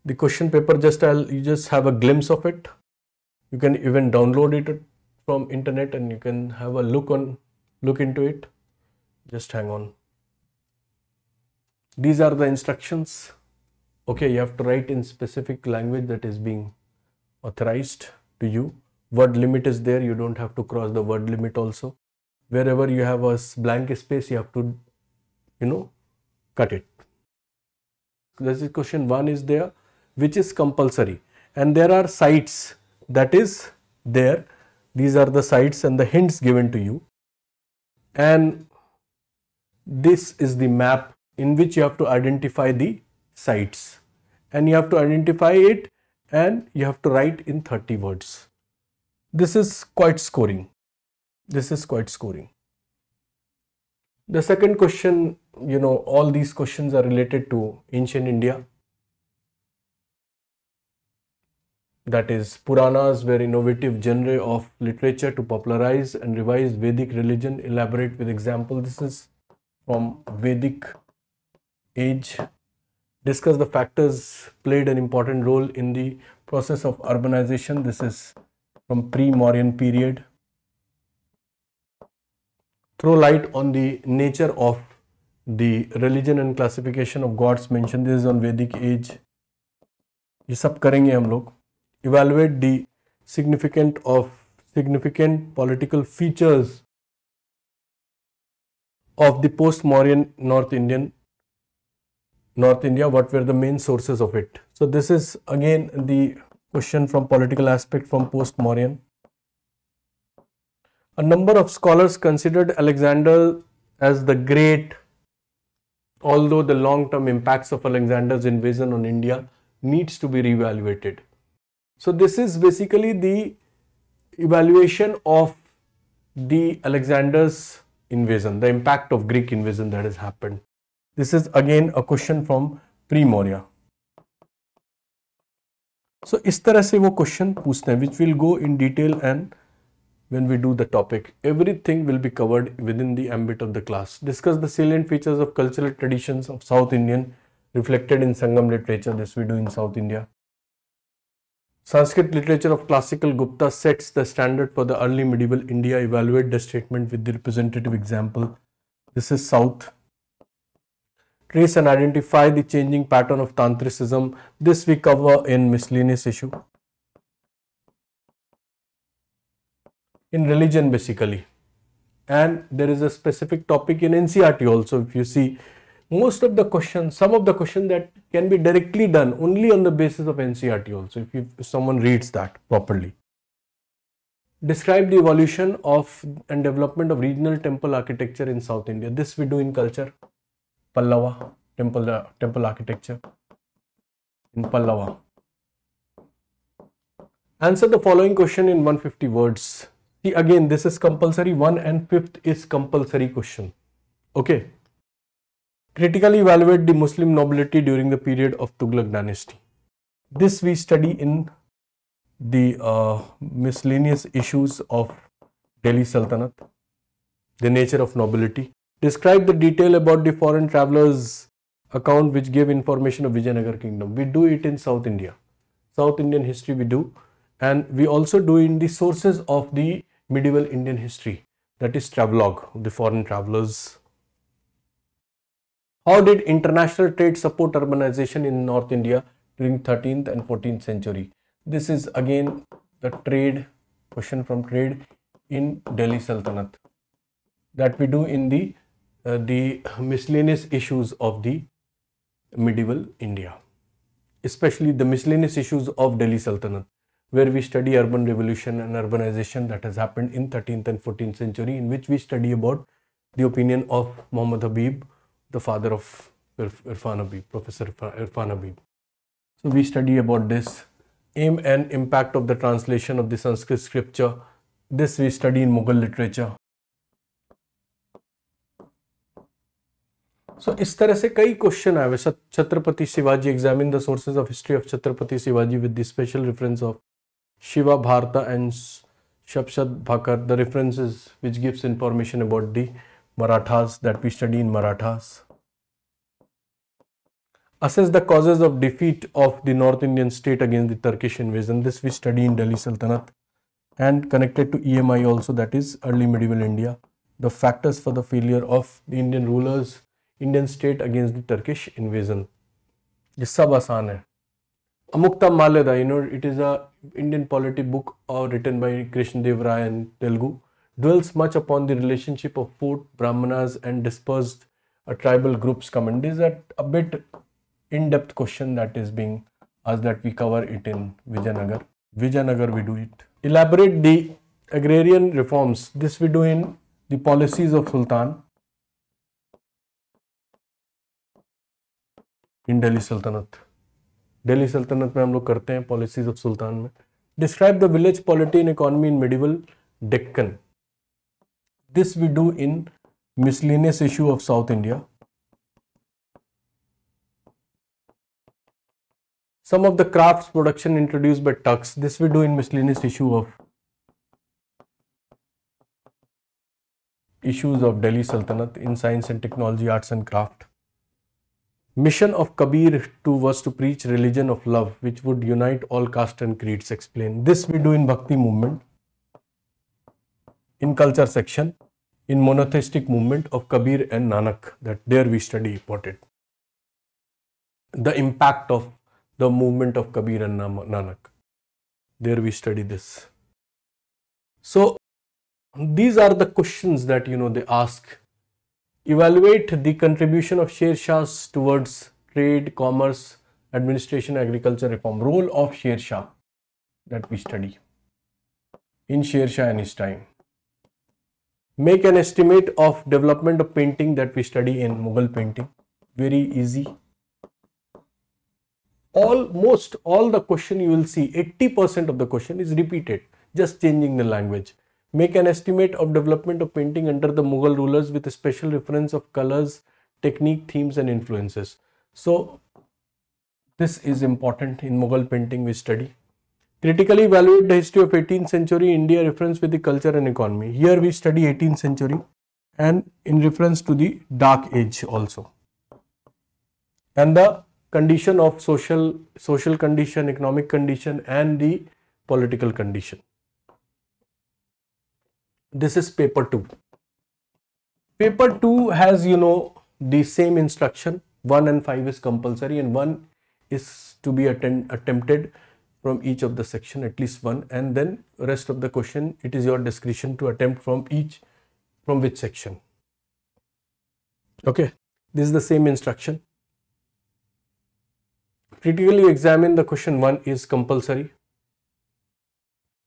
the question paper just I'll you just have a glimpse of it. You can even download it from internet and you can have a look on look into it. Just hang on. These are the instructions. Okay, you have to write in specific language that is being authorized to you. Word limit is there, you don't have to cross the word limit also. Wherever you have a blank space, you have to, you know, cut it is question 1 is there which is compulsory and there are sites that is there these are the sites and the hints given to you and this is the map in which you have to identify the sites and you have to identify it and you have to write in 30 words this is quite scoring this is quite scoring the second question you know all these questions are related to ancient India. That is, Puranas were innovative genre of literature to popularize and revise Vedic religion. Elaborate with example. This is from Vedic age. Discuss the factors played an important role in the process of urbanization. This is from pre-Mauryan period. Throw light on the nature of the religion and classification of gods mentioned this is on Vedic age ये सब करेंगे हम लोग evaluate the significant of significant political features of the post Mauryan North Indian North India what were the main sources of it so this is again the question from political aspect from post Mauryan a number of scholars considered Alexander as the great although the long-term impacts of Alexander's invasion on India needs to be reevaluated. So this is basically the evaluation of the Alexander's invasion, the impact of Greek invasion that has happened. This is again a question from pre moria So इस तरह से वो question पूछते हैं we'll go in detail and when we do the topic. Everything will be covered within the ambit of the class. Discuss the salient features of cultural traditions of South Indian reflected in Sangam literature. This we do in South India. Sanskrit literature of classical Gupta sets the standard for the early medieval India. Evaluate the statement with the representative example. This is South. Trace and identify the changing pattern of Tantricism. This we cover in miscellaneous issue. in religion basically and there is a specific topic in NCRT also if you see most of the questions some of the questions that can be directly done only on the basis of NCRT also if, you, if someone reads that properly. Describe the evolution of and development of regional temple architecture in South India. This we do in culture, Pallava temple, uh, temple architecture in Pallava. Answer the following question in 150 words See again, this is compulsory. One and fifth is compulsory question. Okay. Critically evaluate the Muslim nobility during the period of Tughlaq dynasty. This we study in the uh, miscellaneous issues of Delhi Sultanate, the nature of nobility. Describe the detail about the foreign travelers account which gave information of Vijayanagar kingdom. We do it in South India. South Indian history we do and we also do in the sources of the medieval Indian history, that is travelogue, the foreign travelers. How did international trade support urbanization in North India during 13th and 14th century? This is again the trade question from trade in Delhi Sultanate that we do in the uh, the miscellaneous issues of the medieval India, especially the miscellaneous issues of Delhi Sultanate. where we study urban revolution and urbanization that has happened in 13th and 14th century in which we study about the opinion of Muhammad Habib, the father of Irfan Habib, Professor Irfan Habib. So we study about this aim and impact of the translation of the Sanskrit scripture. This we study in Mughal literature. So so, इस तरह से कई question आए हुए Chhatrapati Shivaji examine the sources of history of Chhatrapati Shivaji with the special reference of Shiva Bharata and Shapshad Bhakar, the references which gives information about the Marathas that we study in Marathas. Assess the causes of defeat of the North Indian state against the Turkish invasion. This we study in Delhi Sultanate and connected to EMI also that is early medieval India. The factors for the failure of the Indian rulers, Indian state against the Turkish invasion. This सब Amukta Malada, you know, it is a Indian polity book uh, written by Krishnadeva Raya in Telugu, dwells much upon the relationship of food, brahmanas and dispersed uh, tribal groups come and This is a, a bit in-depth question that is being asked that we cover it in Vijayanagar. Vijayanagar we do it. Elaborate the agrarian reforms. This we do in the policies of Sultan in Delhi Sultanate. Delhi सल्तनत में हम लोग करते हैं policies of sultan में describe the village polity in economy in medieval Deccan this we do in miscellaneous issue of south India some of the craft production introduce by Turks this we do in miscellaneous issue of issues of Delhi sultanate in science and technology arts and craft Mission of Kabir too was to preach religion of love, which would unite all caste and creeds. Explain this we do in Bhakti movement, in culture section, in monotheistic movement of Kabir and Nanak. That there we study about it. The impact of the movement of Kabir and Nanak. There we study this. So these are the questions that you know they ask Evaluate the contribution of Sher Shahs towards trade, commerce, administration, agriculture reform. Role of Sher Shah that we study in Sher Shah and his time. Make an estimate of development of painting that we study in Mughal painting. Very easy. Almost all the question you will see, 80% of the question is repeated, just changing the language. Make an estimate of development of painting under the Mughal rulers with a special reference of colors, technique, themes and influences. So this is important in Mughal painting we study. Critically evaluate the history of 18th century India reference with the culture and economy. Here we study 18th century and in reference to the dark age also. And the condition of social, social condition, economic condition and the political condition this is paper 2 paper 2 has you know the same instruction 1 and 5 is compulsory and 1 is to be attempted from each of the section at least one and then rest of the question it is your discretion to attempt from each from which section okay this is the same instruction critically examine the question 1 is compulsory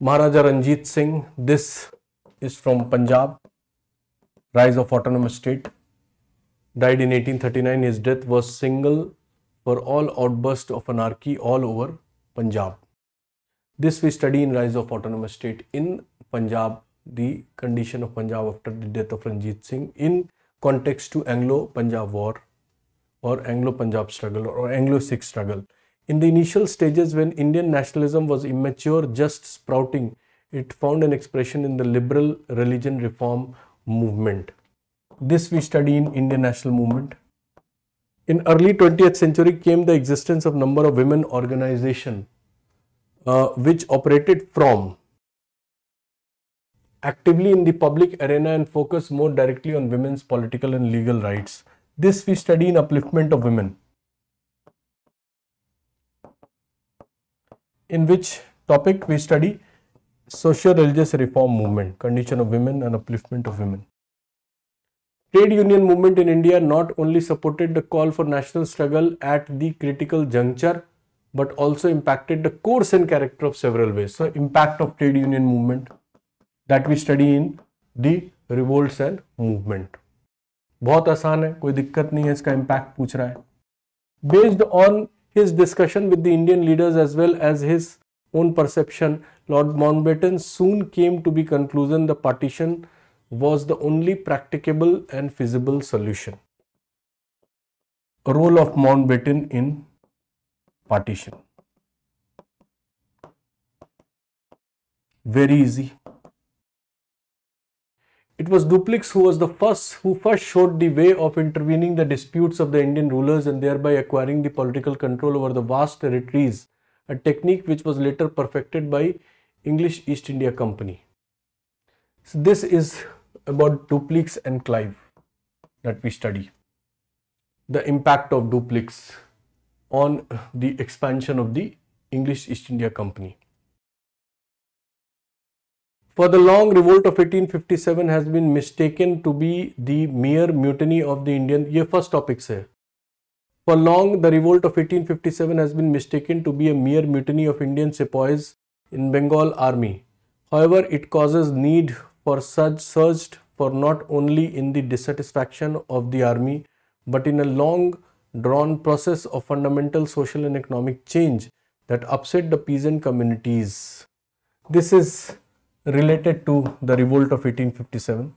Maharaja Ranjit Singh this is from Punjab. Rise of autonomous state. Died in 1839. His death was single for all outburst of anarchy all over Punjab. This we study in Rise of Autonomous State in Punjab, the condition of Punjab after the death of Ranjit Singh in context to Anglo-Punjab War or Anglo-Punjab struggle or Anglo-Sikh struggle. In the initial stages when Indian nationalism was immature, just sprouting, it found an expression in the liberal religion reform movement. This we study in Indian national movement. In early 20th century came the existence of number of women organization uh, which operated from actively in the public arena and focus more directly on women's political and legal rights. This we study in upliftment of women. In which topic we study social religious reform movement, condition of women and upliftment of women. Trade union movement in India not only supported the call for national struggle at the critical juncture, but also impacted the course and character of several ways. So, impact of trade union movement that we study in the revolts and movement. बहुत आसान है कोई दिक्कत नहीं है इसका impact पूछ रहा है based on his discussion with the Indian leaders as well as his own perception Lord Mountbatten soon came to the conclusion the partition was the only practicable and feasible solution. Role of Mountbatten in partition. Very easy. It was Duplex who was the first who first showed the way of intervening the disputes of the Indian rulers and thereby acquiring the political control over the vast territories, a technique which was later perfected by English East India Company. So this is about Duplex and Clive that we study. The impact of Duplex on the expansion of the English East India Company. For the long revolt of 1857 has been mistaken to be the mere mutiny of the Indian. ये first topic sir. For long, the revolt of 1857 has been mistaken to be a mere mutiny of Indian sepoys in Bengal army. However, it causes need for such surged for not only in the dissatisfaction of the army but in a long drawn process of fundamental social and economic change that upset the peasant communities. This is related to the revolt of 1857.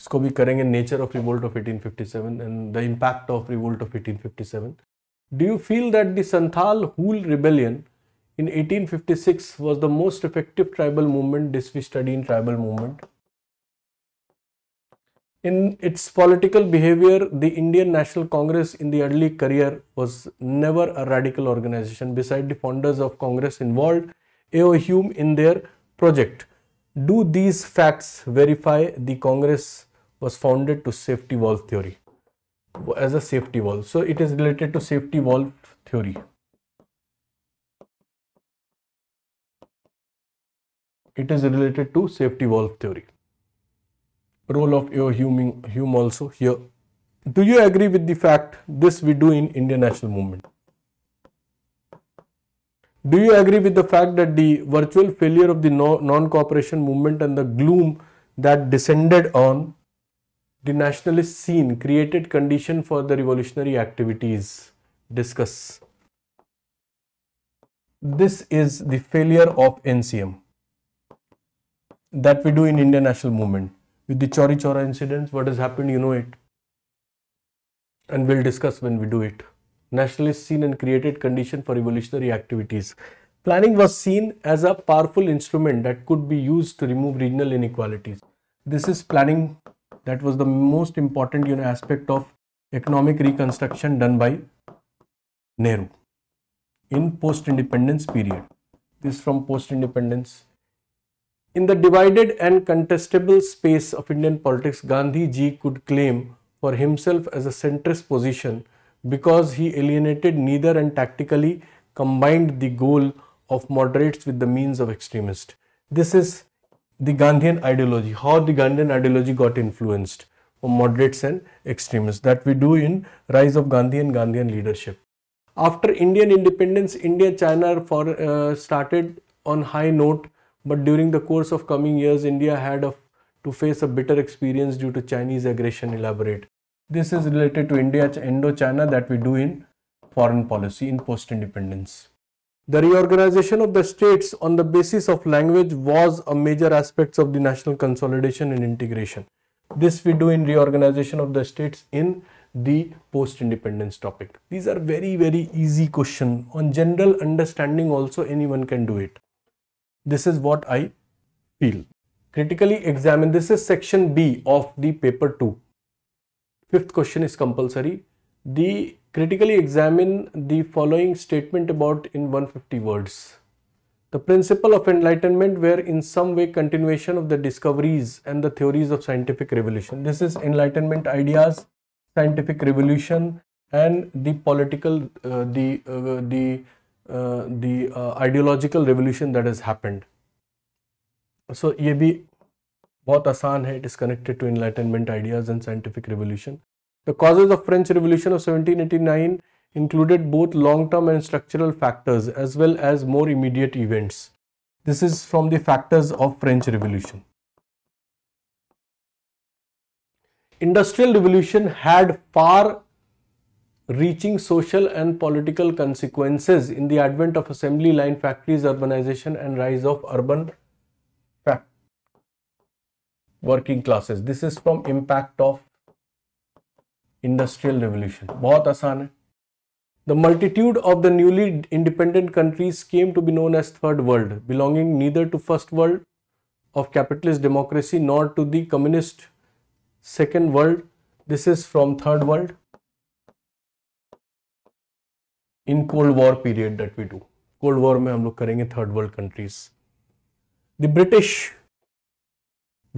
इसको भी करेंगे nature of revolt of 1857 and the impact of revolt of 1857 do you feel that the Santhal Hul rebellion in 1856 was the most effective tribal movement this we study in tribal movement? In its political behavior, the Indian National Congress in the early career was never a radical organization beside the founders of Congress involved A.O. Hume in their project. Do these facts verify the Congress was founded to safety valve theory? as a safety valve. So it is related to safety valve theory. It is related to safety valve theory. Role of your Hume, Hume also here. Do you agree with the fact this we do in Indian national movement? Do you agree with the fact that the virtual failure of the non-cooperation movement and the gloom that descended on the nationalist scene created condition for the revolutionary activities. Discuss. This is the failure of NCM that we do in Indian national movement. With the Chori Chora incidents, what has happened, you know it. And we'll discuss when we do it. Nationalist scene and created condition for revolutionary activities. Planning was seen as a powerful instrument that could be used to remove regional inequalities. This is planning that was the most important you know, aspect of economic reconstruction done by Nehru in post-independence period. This from post-independence. In the divided and contestable space of Indian politics, Gandhi ji could claim for himself as a centrist position because he alienated neither and tactically combined the goal of moderates with the means of extremists. This is the Gandhian ideology, how the Gandhian ideology got influenced for moderates and extremists that we do in Rise of Gandhi and Gandhian Leadership. After Indian independence, India-China uh, started on high note but during the course of coming years, India had a, to face a bitter experience due to Chinese aggression elaborate. This is related to India, Indo-China that we do in foreign policy in post-independence. The reorganization of the states on the basis of language was a major aspect of the national consolidation and integration. This we do in reorganization of the states in the post-independence topic. These are very very easy question. On general understanding also anyone can do it. This is what I feel. Critically examine, this is section B of the paper 2. Fifth question is compulsory. The Critically examine the following statement about in 150 words. The principle of enlightenment were in some way continuation of the discoveries and the theories of scientific revolution. This is enlightenment ideas, scientific revolution and the political, uh, the, uh, the, uh, the uh, ideological revolution that has happened. So, ये भी बहुत आसान है, it is connected to enlightenment ideas and scientific revolution. The causes of French Revolution of 1789 included both long-term and structural factors as well as more immediate events. This is from the factors of French Revolution. Industrial Revolution had far reaching social and political consequences in the advent of assembly line factories, urbanization and rise of urban working classes. This is from impact of industrial revolution बहुत आसान है the multitude of the newly independent countries came to be known as third world belonging neither to first world of capitalist democracy nor to the communist second world this is from third world in cold war period that we do cold war mein hum log karenge third world countries the british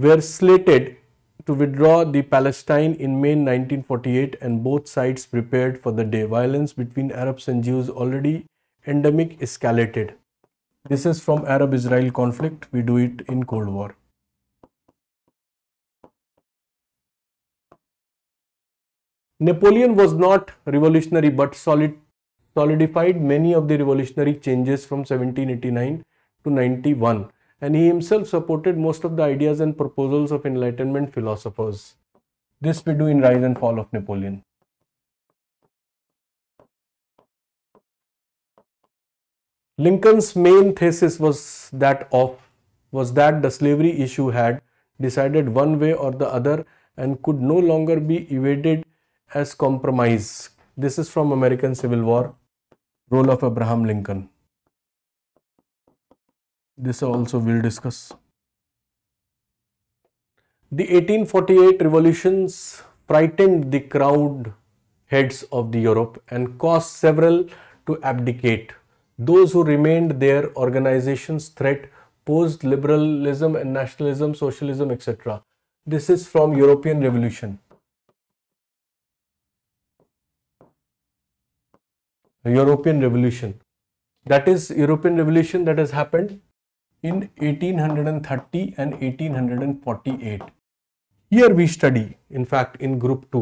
were slated to withdraw the Palestine in May 1948 and both sides prepared for the day. Violence between Arabs and Jews already endemic escalated. This is from Arab-Israel conflict. We do it in Cold War. Napoleon was not revolutionary but solid, solidified many of the revolutionary changes from 1789 to 91 and he himself supported most of the ideas and proposals of Enlightenment philosophers. This we do in Rise and Fall of Napoleon. Lincoln's main thesis was that of was that the slavery issue had decided one way or the other and could no longer be evaded as compromise. This is from American Civil War, role of Abraham Lincoln. This also we'll discuss. The 1848 revolutions frightened the crowd heads of the Europe and caused several to abdicate. Those who remained their organization's threat posed liberalism and nationalism, socialism, etc. This is from European Revolution. European Revolution. That is European Revolution that has happened in 1830 and 1848. Here we study, in fact, in group 2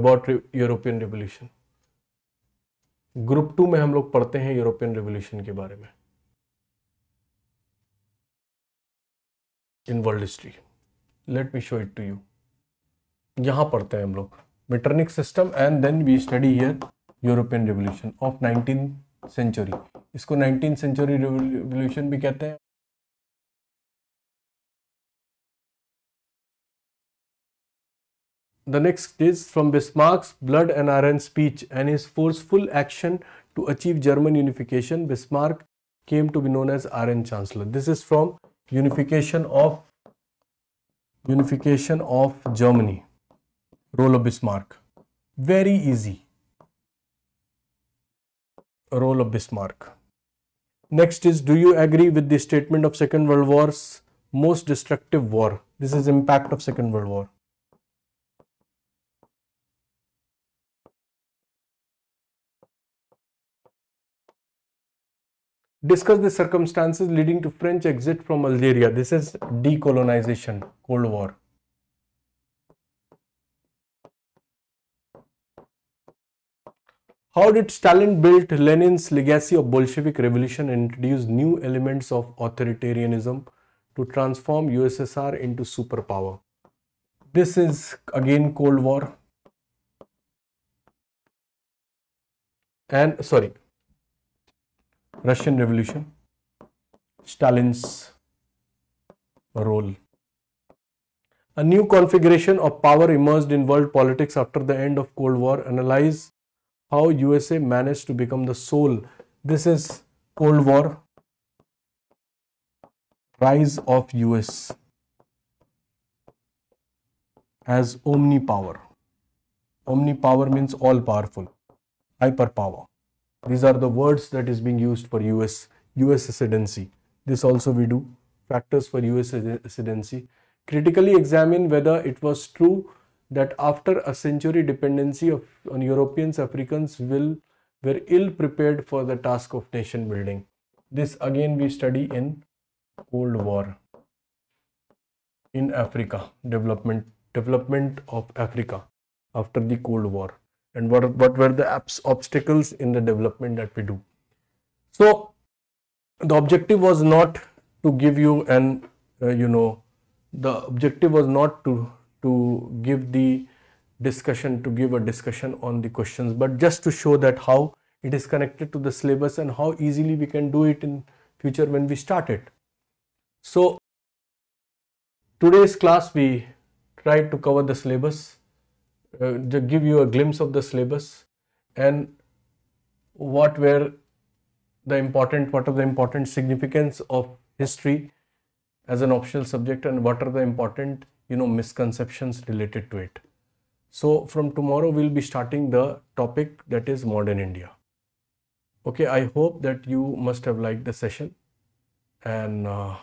about European revolution group two में हम लोग पढ़ते हैं European revolution के बारे में in world history let me show it to you यहाँ पढ़ते हैं हम लोग Metternich system and then we study here European revolution of nineteen century इसको नाइनटीन सेंचुरी रिवोल्यूशन भी कहते हैं The next is from Bismarck's blood and iron speech and his forceful action to achieve German unification, Bismarck came to be known as Iron Chancellor. This is from Unification of Unification of Germany. Role of Bismarck. Very easy. Role of Bismarck. Next is do you agree with the statement of Second World War's most destructive war? This is impact of Second World War. discuss the circumstances leading to French exit from Algeria. This is decolonization, Cold War. How did Stalin build Lenin's legacy of Bolshevik revolution and introduce new elements of authoritarianism to transform USSR into superpower? This is again Cold War. And sorry, Russian Revolution, Stalin's role. A new configuration of power emerged in world politics after the end of Cold War. Analyze how USA managed to become the sole. This is Cold War. Rise of US as omnipower. Omnipower means all powerful, hyperpower. These are the words that is being used for US, US ascendancy. This also we do. Factors for US ascendancy. Critically examine whether it was true that after a century dependency of, on Europeans, Africans will were ill prepared for the task of nation building. This again we study in Cold War in Africa, development, development of Africa after the Cold War and what, what were the obstacles in the development that we do. So the objective was not to give you an, uh, you know, the objective was not to, to give the discussion, to give a discussion on the questions, but just to show that how it is connected to the syllabus and how easily we can do it in future when we start it. So today's class we tried to cover the syllabus uh, give you a glimpse of the syllabus and what were the important what are the important significance of history as an optional subject and what are the important you know misconceptions related to it so from tomorrow we'll be starting the topic that is modern india okay i hope that you must have liked the session and uh,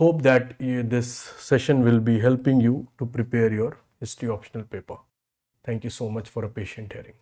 hope that you, this session will be helping you to prepare your history optional paper Thank you so much for a patient hearing.